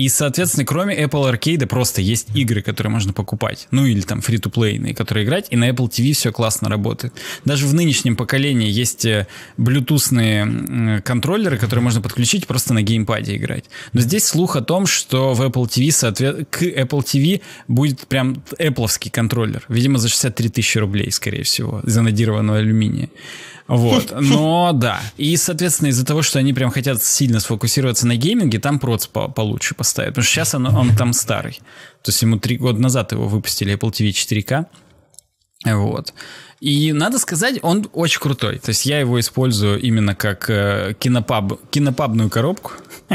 И, соответственно, кроме Apple Arcade просто есть игры, которые можно покупать. Ну или там фри to play которые играть. И на Apple TV все классно работает. Даже в нынешнем поколении есть э, блютусные контроллеры, которые можно подключить просто на геймпаде играть. Но здесь слух о том, что в Apple TV соответ... к Apple TV будет прям Appleский контроллер. Видимо, за 63 тысячи рублей, скорее всего, занодированного алюминия. Вот, но да. И, соответственно, из-за того, что они прям хотят сильно сфокусироваться на гейминге, там проц по получше поставят. Потому что сейчас он, он там старый. То есть ему три года назад его выпустили Apple TV 4K. Вот. И надо сказать, он очень крутой. То есть я его использую именно как э, кинопаб, кинопабную коробку.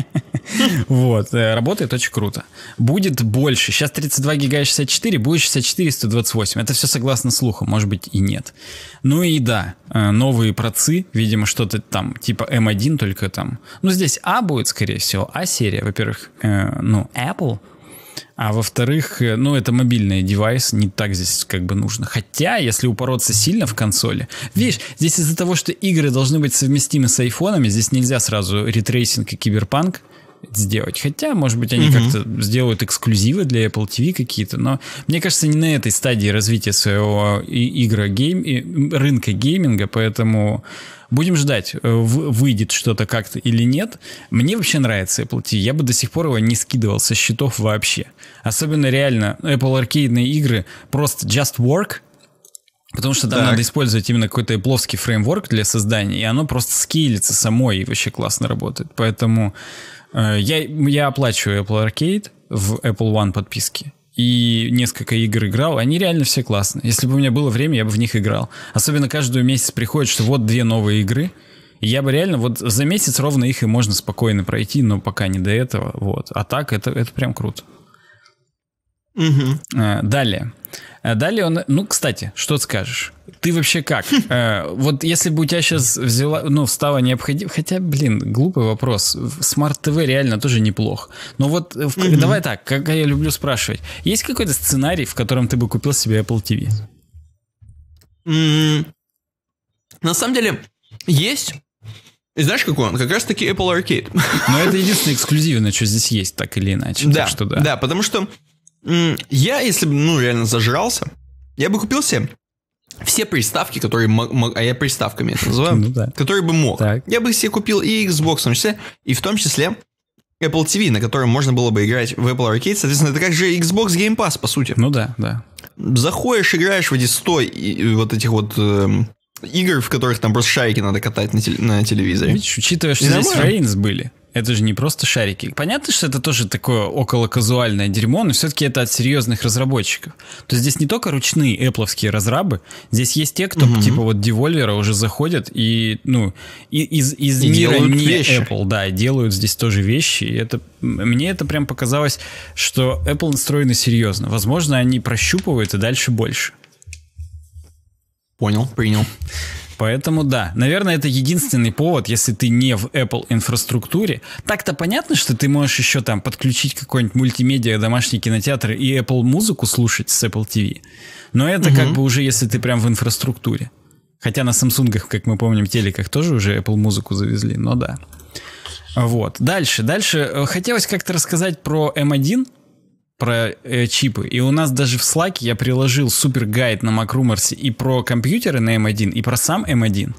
Вот, э, работает очень круто. Будет больше. Сейчас 32 гига 64, будет 64 128. Это все согласно слухам, может быть и нет. Ну и да, э, новые процы, видимо, что-то там типа M1 эм только там. Ну здесь А будет, скорее всего, А серия, во-первых, э, ну Apple а во-вторых, э, ну, это мобильный девайс, не так здесь как бы нужно. Хотя, если упороться сильно в консоли... Видишь, здесь из-за того, что игры должны быть совместимы с айфонами, здесь нельзя сразу ретрейсинг и киберпанк сделать. Хотя, может быть, они угу. как-то сделают эксклюзивы для Apple TV какие-то, но мне кажется, не на этой стадии развития своего игра гейм... рынка гейминга, поэтому Будем ждать, э, выйдет что-то как-то или нет. Мне вообще нравится Apple TV. Я бы до сих пор его не скидывал со счетов вообще. Особенно реально ну, Apple Arcade игры просто just work, Потому что там так. надо использовать именно какой-то плоский фреймворк для создания, и оно просто скейлится само и вообще классно работает. Поэтому э, я, я оплачиваю Apple Arcade в Apple One подписке и несколько игр играл, они реально все классные. Если бы у меня было время, я бы в них играл. Особенно каждый месяц приходит, что вот две новые игры. И я бы реально, вот за месяц ровно их и можно спокойно пройти, но пока не до этого. Вот. А так это, это прям круто. Угу. Далее. Э, далее он... Ну, кстати, что скажешь? Ты вообще как? Э, вот если бы у тебя сейчас взяла, ну, встала необходимо... Хотя, блин, глупый вопрос. Смарт-ТВ реально тоже неплох. Но вот э, давай так, как я люблю спрашивать. Есть какой-то сценарий, в котором ты бы купил себе Apple TV? На самом деле, есть. И знаешь, какой он? Как раз таки Apple Arcade. Но это единственное эксклюзивное, что здесь есть, так или иначе. Да, так что да. да, потому что я, если бы, ну, реально зажрался, я бы купил себе все приставки, которые мог, а я приставками это называю, ну, да. которые бы мог. Так. Я бы себе купил и Xbox в том числе, и в том числе Apple TV, на котором можно было бы играть в Apple Arcade. Соответственно, это как же Xbox Game Pass, по сути. Ну да, да. Заходишь, играешь в эти 100 и, вот этих вот э, игр, в которых там просто шарики надо катать на, теле, на телевизоре. Видишь, учитывая, что здесь Рейнс были. Это же не просто шарики. Понятно, что это тоже такое около казуальное дерьмо, но все-таки это от серьезных разработчиков. То есть здесь не только ручные эпловские разрабы, здесь есть те, кто угу. типа вот Девольвера уже заходят и, ну, и, из, из и мира не вещи. Apple, да, делают здесь тоже вещи. И это, мне это прям показалось, что Apple настроены серьезно. Возможно, они прощупывают и дальше больше. Понял, принял. Поэтому да, наверное, это единственный повод, если ты не в Apple инфраструктуре. Так-то понятно, что ты можешь еще там подключить какой-нибудь мультимедиа, домашний кинотеатр и Apple музыку слушать с Apple TV. Но это угу. как бы уже если ты прям в инфраструктуре. Хотя на Samsung, как мы помним, телеках тоже уже Apple музыку завезли, но да. Вот. Дальше, дальше э, хотелось как-то рассказать про M1, про э, чипы. И у нас даже в Slack я приложил супер гайд на MacRumors и про компьютеры на M1, и про сам M1.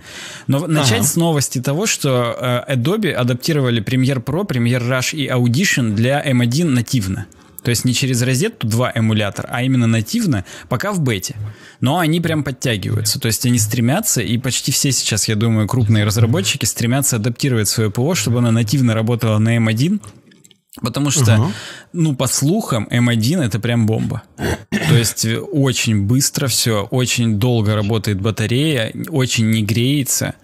Но ага. начать с новости того, что э, Adobe адаптировали Premiere Pro, Premiere Rush и Audition для M1 нативно. То есть не через розетку 2 эмулятор, а именно нативно, пока в бете. Но они прям подтягиваются. То есть они стремятся, и почти все сейчас, я думаю, крупные разработчики стремятся адаптировать свое ПО, чтобы оно нативно работало на M1 Потому что, угу. ну, по слухам, М1 это прям бомба. То есть э, очень быстро все, очень долго работает батарея, очень не греется.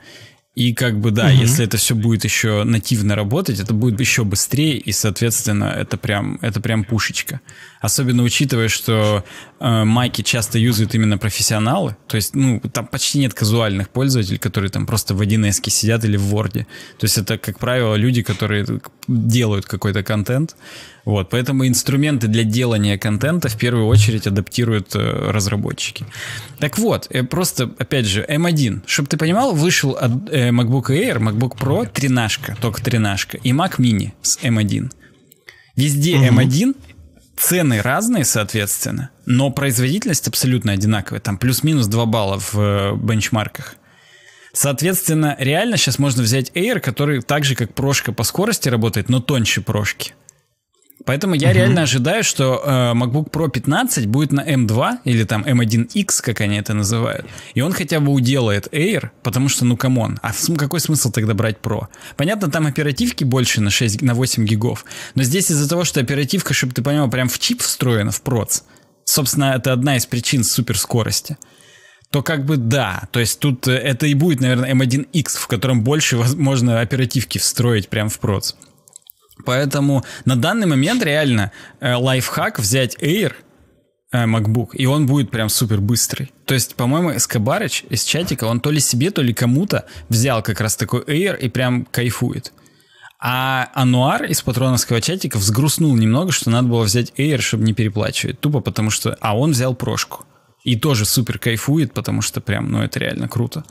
И как бы да, угу. если это все будет еще нативно работать, это будет еще быстрее, и, соответственно, это прям, это прям пушечка. Особенно учитывая, что э, майки часто юзают именно профессионалы. То есть, ну, там почти нет казуальных пользователей, которые там просто в 1С сидят или в Word. То есть это, как правило, люди, которые делают какой-то контент. Вот, поэтому инструменты для делания контента в первую очередь адаптируют э, разработчики. Так вот, э, просто, опять же, M1. Эм Чтобы ты понимал, вышел от, э, MacBook Air, MacBook Pro, тринашка, только тринашка, и Mac Mini с M1. Эм Везде угу. M1, эм Цены разные, соответственно, но производительность абсолютно одинаковая. Там плюс-минус 2 балла в э, бенчмарках. Соответственно, реально сейчас можно взять Air, который так же, как прошка по скорости работает, но тоньше прошки. Поэтому я угу. реально ожидаю, что э, MacBook Pro 15 будет на M2 или там M1X, как они это называют. И он хотя бы уделает Air, потому что, ну, камон, а какой смысл тогда брать Pro? Понятно, там оперативки больше на 6, на 8 гигов, но здесь из-за того, что оперативка, чтобы ты понимал, прям в чип встроена, в проц, собственно, это одна из причин суперскорости, то как бы да, то есть тут э, это и будет, наверное, M1X, в котором больше, возможно, оперативки встроить прям в проц. Поэтому на данный момент реально э, лайфхак взять Air э, MacBook, и он будет прям супер быстрый. То есть, по-моему, Скобарыч из чатика, он то ли себе, то ли кому-то взял как раз такой Air и прям кайфует. А Ануар из патроновского чатика взгрустнул немного, что надо было взять Air, чтобы не переплачивать. Тупо потому что... А он взял прошку. И тоже супер кайфует, потому что прям, ну это реально круто.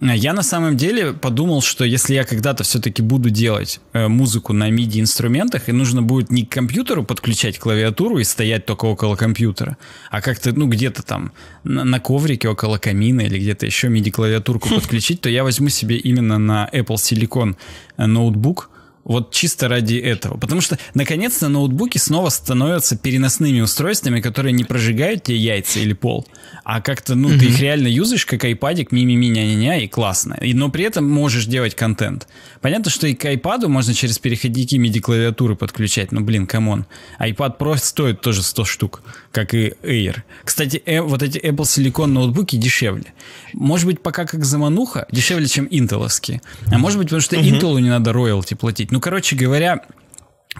Я на самом деле подумал, что если я когда-то все-таки буду делать э, музыку на MIDI инструментах, и нужно будет не к компьютеру подключать клавиатуру и стоять только около компьютера, а как-то, ну, где-то там на, на коврике около камина или где-то еще MIDI клавиатурку подключить, то я возьму себе именно на Apple Silicon э, ноутбук, вот чисто ради этого. Потому что, наконец-то, ноутбуки снова становятся переносными устройствами, которые не прожигают тебе яйца или пол, а как-то, ну, mm ты их реально юзаешь, как айпадик, ми-ми-ми-ня-ня-ня, и классно. И, но при этом можешь делать контент. Понятно, что и к айпаду можно через переходники MIDI-клавиатуры подключать, но, ну, блин, камон. Айпад Pro стоит тоже 100 штук как и Air. Кстати, э, вот эти Apple Silicon ноутбуки дешевле. Может быть, пока как замануха, дешевле, чем интеловские. А может быть, потому что угу. Intel не надо роялти платить. Ну, короче говоря,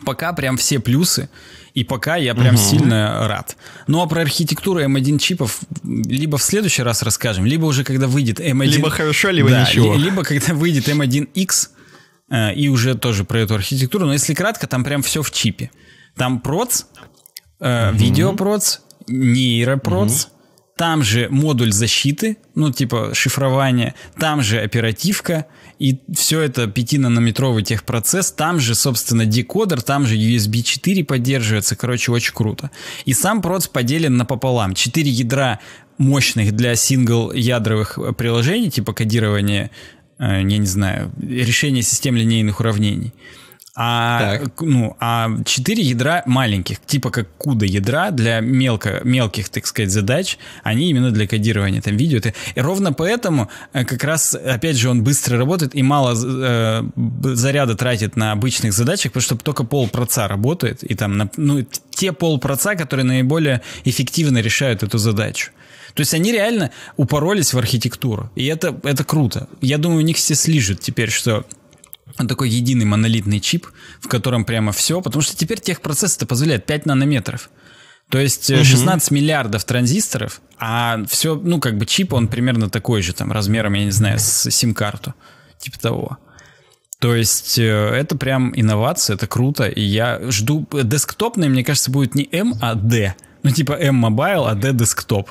пока прям все плюсы, и пока я прям угу. сильно рад. Ну а про архитектуру M1 эм чипов либо в следующий раз расскажем, либо уже когда выйдет M1... Эм либо хорошо, либо да, ничего. Либо когда выйдет M1X, эм э, и уже тоже про эту архитектуру. Но если кратко, там прям все в чипе. Там проц, э, mm-hmm. видеопроц, нейропроц, mm-hmm. там же модуль защиты, ну типа шифрование, там же оперативка, и все это 5-нанометровый техпроцесс, там же, собственно, декодер, там же USB 4 поддерживается, короче, очень круто. И сам проц поделен напополам. четыре ядра мощных для сингл-ядровых э, приложений, типа кодирования, э, я не знаю, решения систем линейных уравнений – а, ну, а 4 ядра маленьких, типа как куда ядра для мелко, мелких, так сказать, задач, они именно для кодирования там видео. И ровно поэтому э, как раз, опять же, он быстро работает и мало э, заряда тратит на обычных задачах, потому что только полпроца работает, и там, ну, те полпроца, которые наиболее эффективно решают эту задачу. То есть они реально упоролись в архитектуру, и это, это круто. Я думаю, у них все слижут теперь, что такой единый монолитный чип, в котором прямо все, потому что теперь техпроцесс это позволяет 5 нанометров. То есть 16 э, угу. миллиардов транзисторов, а все, ну как бы чип, он примерно такой же, там, размером, я не знаю, с сим-карту, типа того. То есть э, это прям инновация, это круто, и я жду, десктопный, мне кажется, будет не M, эм а D. Ну типа M эм Mobile, а D десктоп.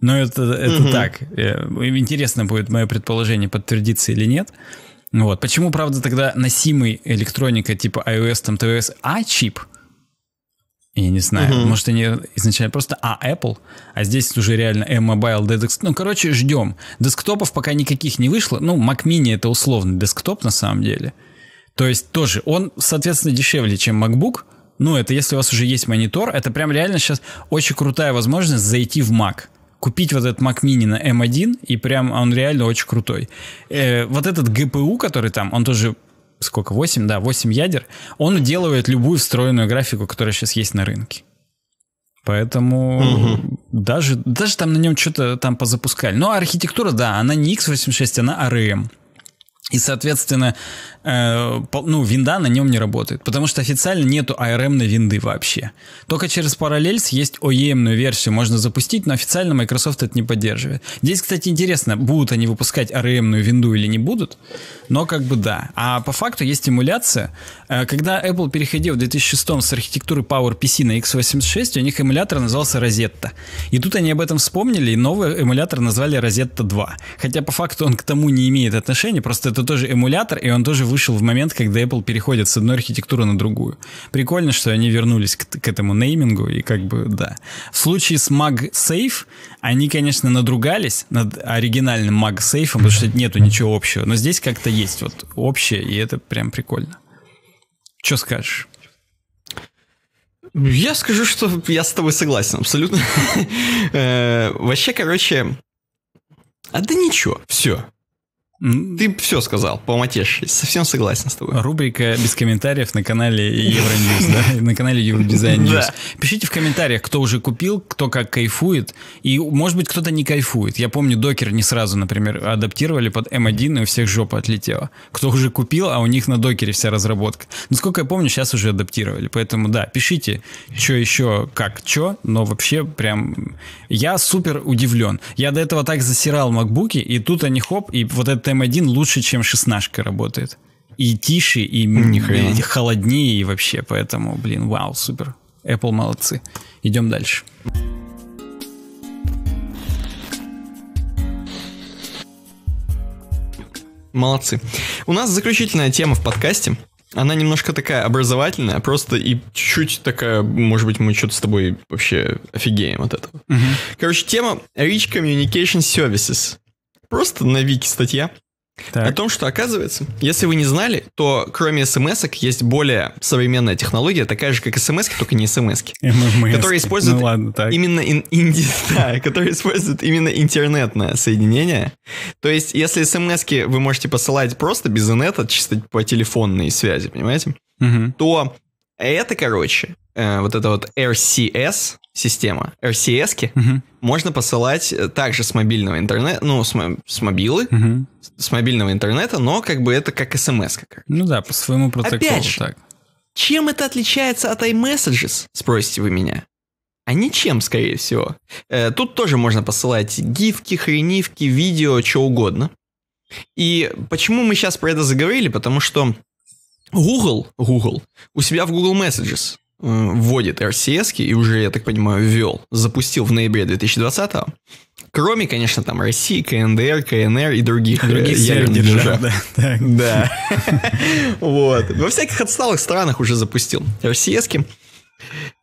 Но это, это угу. так. Э, интересно будет мое предположение, подтвердится или нет. Ну вот. Почему, правда, тогда носимый электроника типа iOS, там, tvOS, а чип? Я не знаю. Угу. Может, они изначально просто А Apple, а здесь уже реально M-Mobile, DDX. Ну, короче, ждем. Десктопов пока никаких не вышло. Ну, Mac Mini это условный десктоп на самом деле. То есть тоже он, соответственно, дешевле, чем MacBook. Ну, это если у вас уже есть монитор, это прям реально сейчас очень крутая возможность зайти в Mac купить вот этот Mac Mini на M1, и прям он реально очень крутой. Э, вот этот GPU, который там, он тоже сколько, 8, да, 8 ядер, он делает любую встроенную графику, которая сейчас есть на рынке. Поэтому угу. даже, даже там на нем что-то там позапускали. Но ну, а архитектура, да, она не x86, она ARM. А и, соответственно, э, ну, винда на нем не работает, потому что официально нету ARM эм на винды вообще. Только через Параллельс есть OEM версию, можно запустить, но официально Microsoft это не поддерживает. Здесь, кстати, интересно, будут они выпускать ARM винду или не будут, но как бы да. А по факту есть эмуляция. Э, когда Apple переходил в 2006 с архитектуры PowerPC на x86, у них эмулятор назывался Rosetta. И тут они об этом вспомнили, и новый эмулятор назвали Rosetta 2. Хотя по факту он к тому не имеет отношения, просто это это тоже эмулятор, и он тоже вышел в момент, когда Apple переходит с одной архитектуры на другую. Прикольно, что они вернулись к, к этому неймингу, и как бы, да. В случае с MagSafe, они, конечно, надругались над оригинальным MagSafe, потому что нету ничего общего, но здесь как-то есть вот общее, и это прям прикольно. Что скажешь? Я скажу, что я с тобой согласен, абсолютно. Э, вообще, короче, а да ничего, все. Ты все сказал, поматешь. Совсем согласен с тобой. Рубрика без комментариев на канале Евроньюз, да? На канале Евродизайн Ньюс. Пишите в комментариях, кто уже купил, кто как кайфует. И, может быть, кто-то не кайфует. Я помню, докер не сразу, например, адаптировали под M1, и у всех жопа отлетела. Кто уже купил, а у них на докере вся разработка. Насколько я помню, сейчас уже адаптировали. Поэтому, да, пишите, что еще, как, что. Но вообще, прям, я супер удивлен. Я до этого так засирал макбуки, и тут они хоп, и вот это M1 лучше, чем шестнашка работает. И тише, и, и холоднее, и вообще. Поэтому, блин, вау, супер. Apple молодцы. Идем дальше. Молодцы. У нас заключительная тема в подкасте. Она немножко такая образовательная, просто и чуть-чуть такая, может быть, мы что-то с тобой вообще офигеем от этого. Угу. Короче, тема Rich Communication Services просто на Вики статья. Так. О том, что оказывается, если вы не знали, то кроме смс есть более современная технология, такая же, как смс только не смс которая использует ну, ладно, так. именно ин- инди... да, которая использует именно интернетное соединение. То есть, если смс вы можете посылать просто без инета, чисто по телефонной связи, понимаете, угу. то это, короче, Э, вот эта вот RCS система, rcs угу. можно посылать э, также с мобильного интернета, ну, с, с мобилы, угу. с мобильного интернета, но как бы это как смс эм как. Ну да, по своему протоколу Опять же, так. Чем это отличается от iMessages, спросите вы меня? А ничем, скорее всего. Э, тут тоже можно посылать гифки, хренивки, видео, что угодно. И почему мы сейчас про это заговорили? Потому что Google, Google у себя в Google Messages вводит RCS и уже, я так понимаю, ввел, запустил в ноябре 2020 -го. Кроме, конечно, там России, КНДР, КНР и других, э, других ядерных держав. Да. да. вот. Во всяких отсталых странах уже запустил RCS. -ки.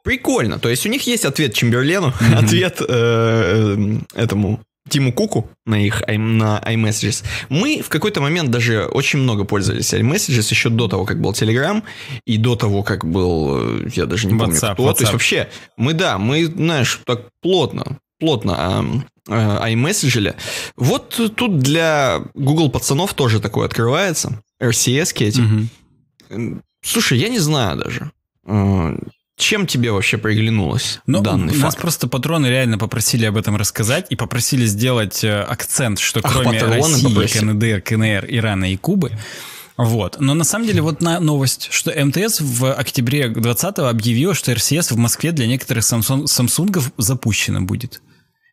Прикольно. То есть у них есть ответ Чемберлену, ответ э, э этому Тиму Куку на их на iMessages, мы в какой-то момент даже очень много пользовались iMessages еще до того, как был Telegram, и до того, как был, э, я даже не помню кто. WhatsApp. То есть вообще, мы, да, мы, знаешь, так плотно, плотно а, э, iMessage. Вот тут для Google пацанов тоже такое открывается. RCS-ки эти. Угу. Слушай, я не знаю даже. Э, чем тебе вообще приглянулось ну, данный нас просто патроны реально попросили об этом рассказать и попросили сделать э, акцент, что Ах, кроме России, попросили. КНДР, КНР, Ирана и Кубы, вот. Но на самом деле вот на новость, что МТС в октябре 20 го объявила, что РСС в Москве для некоторых Samsung, Samsung запущена будет.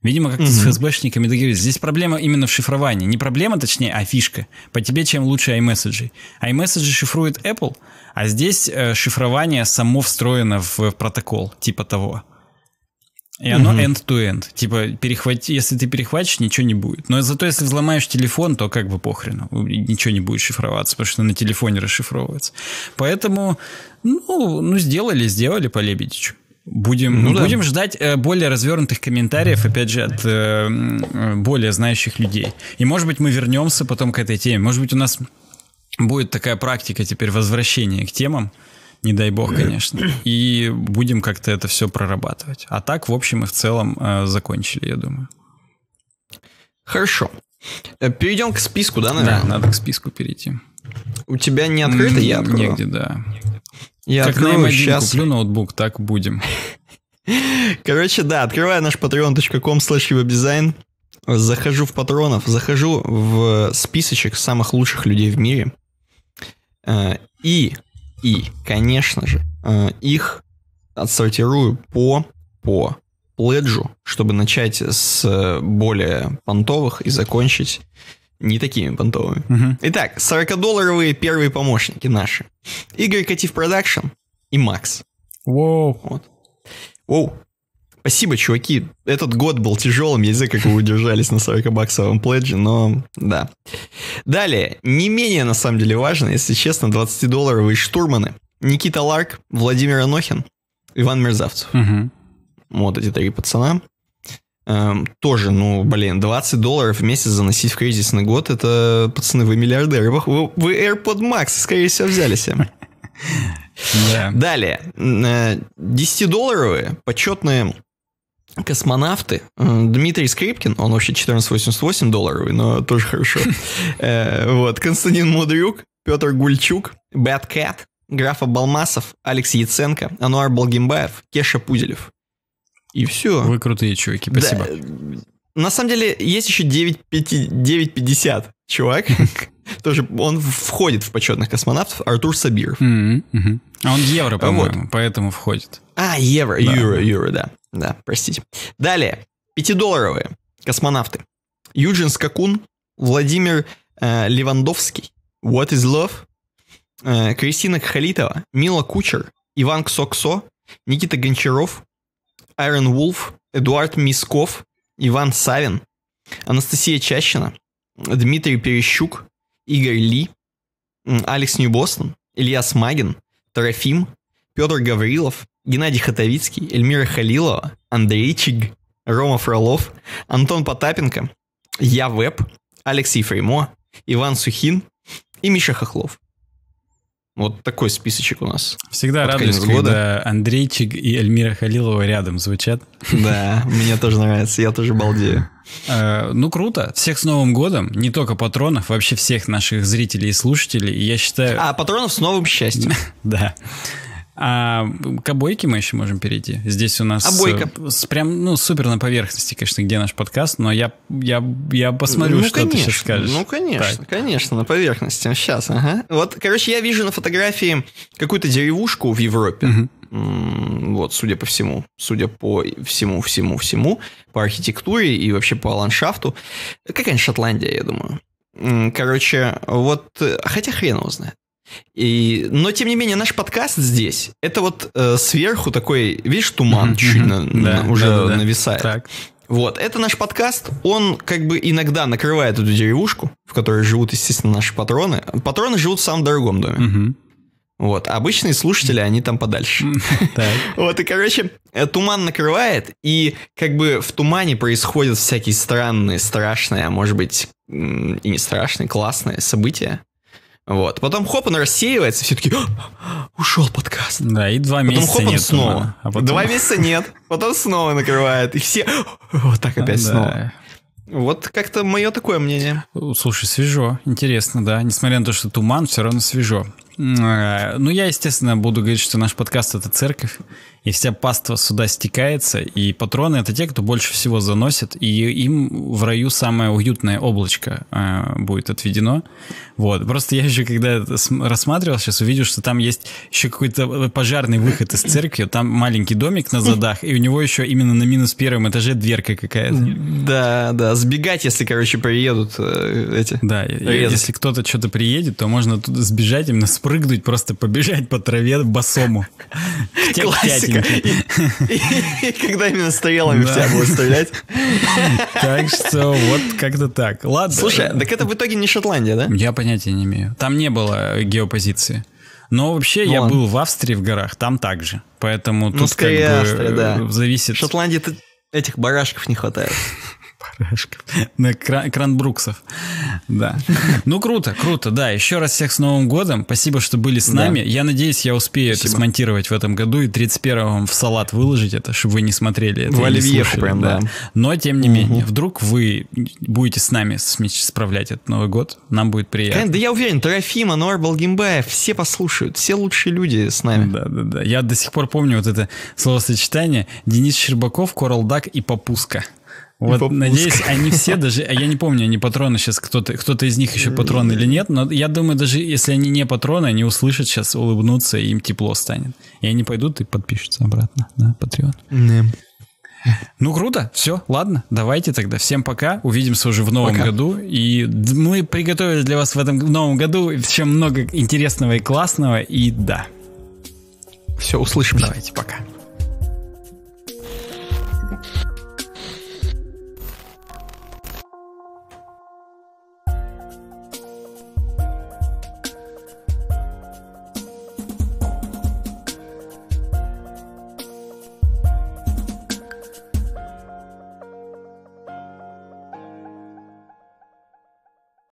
Видимо, как-то угу. с ФСБшниками договорились. Здесь проблема именно в шифровании. Не проблема, точнее, а фишка. По тебе чем лучше iMessage. iMessage шифрует Apple, а здесь э, шифрование само встроено в протокол, типа того. И оно угу. end-to-end. Типа, перехвати, если ты перехватишь, ничего не будет. Но зато если взломаешь телефон, то как бы похрену. Ничего не будет шифроваться, потому что на телефоне расшифровывается. Поэтому, ну, ну сделали, сделали по Лебедичу. Будем, ну, да. будем ждать э, более развернутых комментариев, опять же, от э, более знающих людей. И, может быть, мы вернемся потом к этой теме. Может быть, у нас будет такая практика теперь возвращения к темам. Не дай бог, конечно. И будем как-то это все прорабатывать. А так, в общем и в целом, э, закончили, я думаю. Хорошо. Э, перейдем к списку, да, наверное? Да, надо к списку перейти. У тебя не открыто, я открыл. Негде, да. Негде. Я как открою нам сейчас... куплю ноутбук, так будем. Короче, да, открываю наш patreon.com slash захожу в патронов, захожу в списочек самых лучших людей в мире. Э, и, и, конечно же, э, их отсортирую по, по пледжу, чтобы начать с более понтовых и закончить не такими понтовыми. Угу. Итак, 40-долларовые первые помощники наши. Игорь Катив Продакшн и Макс. Воу. Вот. Воу. Спасибо, чуваки. Этот год был тяжелым, я не знаю, как вы удержались на 40-баксовом пледже, но да. Далее, не менее, на самом деле, важно, если честно, 20-долларовые штурманы. Никита Ларк, Владимир Анохин, Иван Мерзавцев. Угу. Вот эти три пацана. Эм, тоже, ну, блин, 20 долларов в месяц заносить в кризисный год, это, пацаны, вы миллиардеры, вы, вы AirPod Max, скорее всего, взяли себе. Yeah. Далее. 10-долларовые э, почетные космонавты. Э, Дмитрий Скрипкин, он вообще 1488 долларовый, но тоже хорошо. Э, вот. Константин Мудрюк, Петр Гульчук, Бэткэт, Графа Балмасов, Алекс Яценко, Ануар Балгимбаев, Кеша Пуделев. И все. Вы крутые чуваки, спасибо. Да, э, на самом деле, есть еще 9.50 чувак. Тоже он входит в почетных космонавтов Артур Сабир. А он евро, по-моему, поэтому входит. А, евро, евро, евро, да. Да, простите. Далее. Пятидолларовые космонавты. Юджин Скакун, Владимир э, Левандовский, What is Love, э, Кристина Кхалитова, Мила Кучер, Иван Ксоксо, Никита Гончаров, Айрон Вулф, Эдуард Мисков, Иван Савин, Анастасия Чащина, Дмитрий Перещук, Игорь Ли, Алекс Ньюбостон, Илья Смагин, Трофим, Петр Гаврилов, Геннадий Хатовицкий, Эльмира Халилова, Андрей Чиг, Рома Фролов, Антон Потапенко, Я Веб, Алексей Фреймо, Иван Сухин и Миша Хохлов. Вот такой списочек у нас. Всегда Под радуюсь, когда Андрейчик и Эльмира Халилова рядом звучат. Да, мне тоже нравится, я тоже балдею. Э, ну, круто. Всех с Новым годом. Не только патронов, вообще всех наших зрителей и слушателей. Я считаю... А, патронов с новым счастьем. Да. А к обойке мы еще можем перейти. Здесь у нас... Э, Обойка. С, прям, ну, супер на поверхности, конечно, где наш подкаст, но я, я, я посмотрю, ну, что конечно, ты сейчас скажешь. Ну, конечно, так. конечно, на поверхности. Сейчас, ага. Вот, короче, я вижу на фотографии какую-то деревушку в Европе. Угу. Вот, судя по всему, судя по всему, всему, всему, по архитектуре и вообще по ландшафту. Какая-нибудь Шотландия, я думаю. Короче, вот, э, хотя хрен его знает. И, но тем не менее наш подкаст здесь это вот э, сверху такой видишь туман mm-hmm, чуть на, да, на, уже да, да, нависает. Так. Вот, это наш подкаст, он как бы иногда накрывает эту деревушку, в которой живут, естественно, наши патроны. Патроны живут в самом дорогом доме. mm Вот, обычные слушатели, они там подальше. Вот, и, короче, э, туман накрывает, и как бы в тумане происходят всякие странные, страшные, а может быть и не страшные, классные события. Вот. Потом хоп, он рассеивается, все таки «А, ушел подкаст. Да, и два потом месяца хоп, он нет снова. а потом... Два месяца нет, потом снова накрывает, и все «А, вот так опять да. снова. Вот как-то мое такое мнение. Слушай, свежо, интересно, да. Несмотря на то, что туман, все равно свежо. Э, ну, я, естественно, буду говорить, что наш подкаст — это церковь и вся паства сюда стекается, и патроны — это те, кто больше всего заносит, и им в раю самое уютное облачко э, будет отведено. Вот. Просто я еще, когда рассматривал, сейчас увидел, что там есть еще какой-то э, пожарный выход из церкви, там маленький домик на задах, и у него еще именно на минус первом этаже дверка какая-то. Да, да, сбегать, если, короче, приедут э, эти. Да, резать. если кто-то что-то приедет, то можно туда сбежать, именно спрыгнуть, просто побежать по траве босому. Классика. И когда именно стрелами в тебя будут стрелять. Так что вот как-то так. Ладно. Слушай, так это в итоге не Шотландия, да? Я понятия не имею. Там не было геопозиции. Но вообще ну, я ладно. был в Австрии в горах, там также. Поэтому ну, тут как бы Австрия, да. Э, зависит. В Шотландии этих барашков не хватает. Парашков. На кран, Кранбруксов. Да. Ну, круто, круто, да. Еще раз всех с Новым годом. Спасибо, что были с нами. Да. Я надеюсь, я успею Спасибо. это смонтировать в этом году и 31-м в салат выложить это, чтобы вы не смотрели это. В оливьеху прям, да. да. Но, тем не менее, вдруг вы будете с нами справлять этот Новый год. Нам будет приятно. Да я уверен, Трофима, Норбал, Гимбаев, все послушают. Все лучшие люди с нами. Да, да, да. Я до сих пор помню вот это словосочетание. Денис Щербаков, Корал Дак и Попуска. Вот, надеюсь, они все даже, а я не помню, они патроны сейчас, кто-то кто то из них еще патрон или нет, но я думаю, даже если они не патроны, они услышат сейчас, улыбнутся, и им тепло станет. И они пойдут и подпишутся обратно на Patreon. Не. Ну, круто, все, ладно, давайте тогда. Всем пока, увидимся уже в новом пока. году. И мы приготовили для вас в этом новом году еще много интересного и классного, и да. Все, услышимся. Давайте, пока.